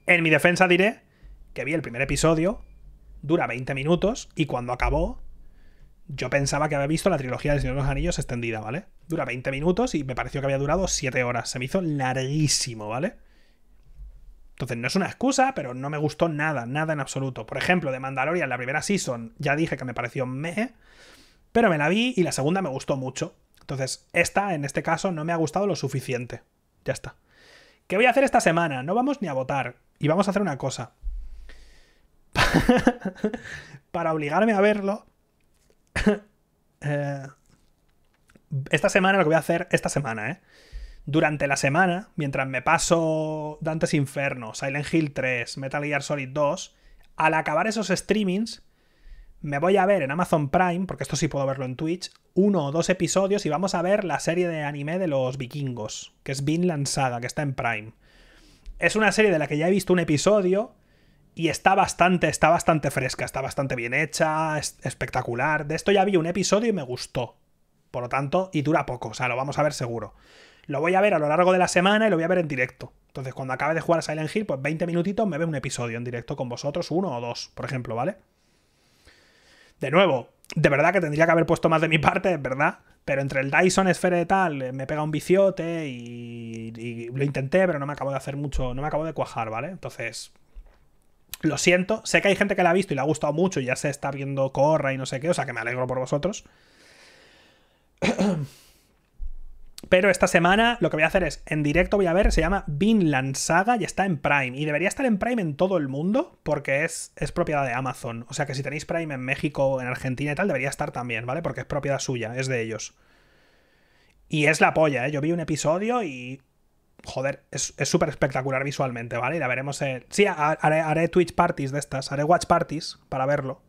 En mi defensa diré que vi el primer episodio, dura 20 minutos, y cuando acabó, yo pensaba que había visto la trilogía del Señor de los Anillos extendida, ¿vale? Dura 20 minutos y me pareció que había durado 7 horas, se me hizo larguísimo, ¿vale? Entonces no es una excusa, pero no me gustó nada, nada en absoluto. Por ejemplo, de Mandalorian, la primera season, ya dije que me pareció meh, pero me la vi y la segunda me gustó mucho. Entonces, esta, en este caso, no me ha gustado lo suficiente. Ya está. ¿Qué voy a hacer esta semana? No vamos ni a votar. Y vamos a hacer una cosa. Para obligarme a verlo. Eh, esta semana lo que voy a hacer, esta semana, ¿eh? durante la semana, mientras me paso Dantes Inferno, Silent Hill 3, Metal Gear Solid 2, al acabar esos streamings, me voy a ver en Amazon Prime, porque esto sí puedo verlo en Twitch, uno o dos episodios y vamos a ver la serie de anime de los vikingos, que es Vinland Saga, que está en Prime. Es una serie de la que ya he visto un episodio y está bastante, está bastante fresca, está bastante bien hecha, espectacular. De esto ya vi un episodio y me gustó. Por lo tanto, y dura poco, o sea, lo vamos a ver seguro. Lo voy a ver a lo largo de la semana y lo voy a ver en directo. Entonces, cuando acabe de jugar a Silent Hill, pues 20 minutitos me ve un episodio en directo con vosotros, uno o dos, por ejemplo, ¿vale? De nuevo, de verdad que tendría que haber puesto más de mi parte, verdad. Pero entre el Dyson Esfera y tal, eh, me pega un biciote y, y lo intenté, pero no me acabo de hacer mucho, no me acabo de cuajar, ¿vale? Entonces, lo siento. Sé que hay gente que la ha visto y le ha gustado mucho y ya se está viendo corra y no sé qué, o sea que me alegro por vosotros. Pero esta semana lo que voy a hacer es, en directo voy a ver, se llama Vinland Saga y está en Prime. Y debería estar en Prime en todo el mundo porque es, es propiedad de Amazon. O sea que si tenéis Prime en México, en Argentina y tal, debería estar también, ¿vale? Porque es propiedad suya, es de ellos. Y es la polla, ¿eh? Yo vi un episodio y... Joder, es súper espectacular visualmente, ¿vale? Y la veremos en... Sí, haré Twitch parties de estas, haré watch parties para verlo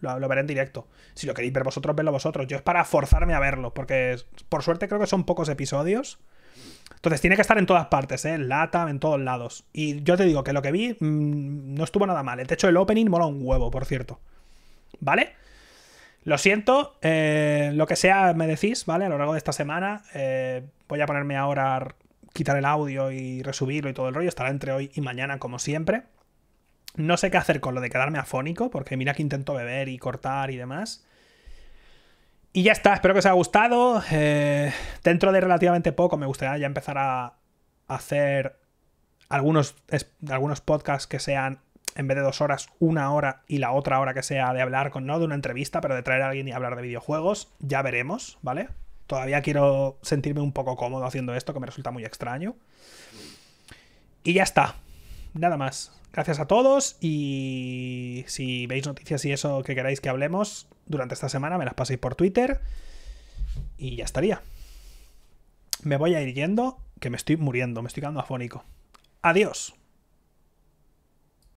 lo, veré en directo. Si lo queréis ver vosotros, verlo vosotros. Yo es para forzarme a verlo, porque por suerte creo que son pocos episodios. Entonces tiene que estar en todas partes, ¿eh? en LATAM, en todos lados. Y yo te digo que lo que vi mm, no estuvo nada mal. De hecho, el opening mola un huevo, por cierto. ¿Vale? Lo siento, eh, lo que sea me decís, ¿vale? A lo largo de esta semana eh, voy a ponerme ahora a quitar el audio y resubirlo y todo el rollo. Estará entre hoy y mañana, como siempre. No sé qué hacer con lo de quedarme afónico, porque mira que intento beber y cortar y demás. Y ya está, espero que os haya gustado. Eh, dentro de relativamente poco me gustaría ya empezar a hacer algunos, algunos podcasts que sean, en vez de dos horas, una hora y la otra hora que sea de hablar con, no de una entrevista, pero de traer a alguien y hablar de videojuegos. Ya veremos, ¿vale? Todavía quiero sentirme un poco cómodo haciendo esto, que me resulta muy extraño. Y ya está nada más. Gracias a todos y si veis noticias y eso que queráis que hablemos durante esta semana, me las paséis por Twitter y ya estaría. Me voy a ir yendo, que me estoy muriendo, me estoy quedando afónico. Adiós.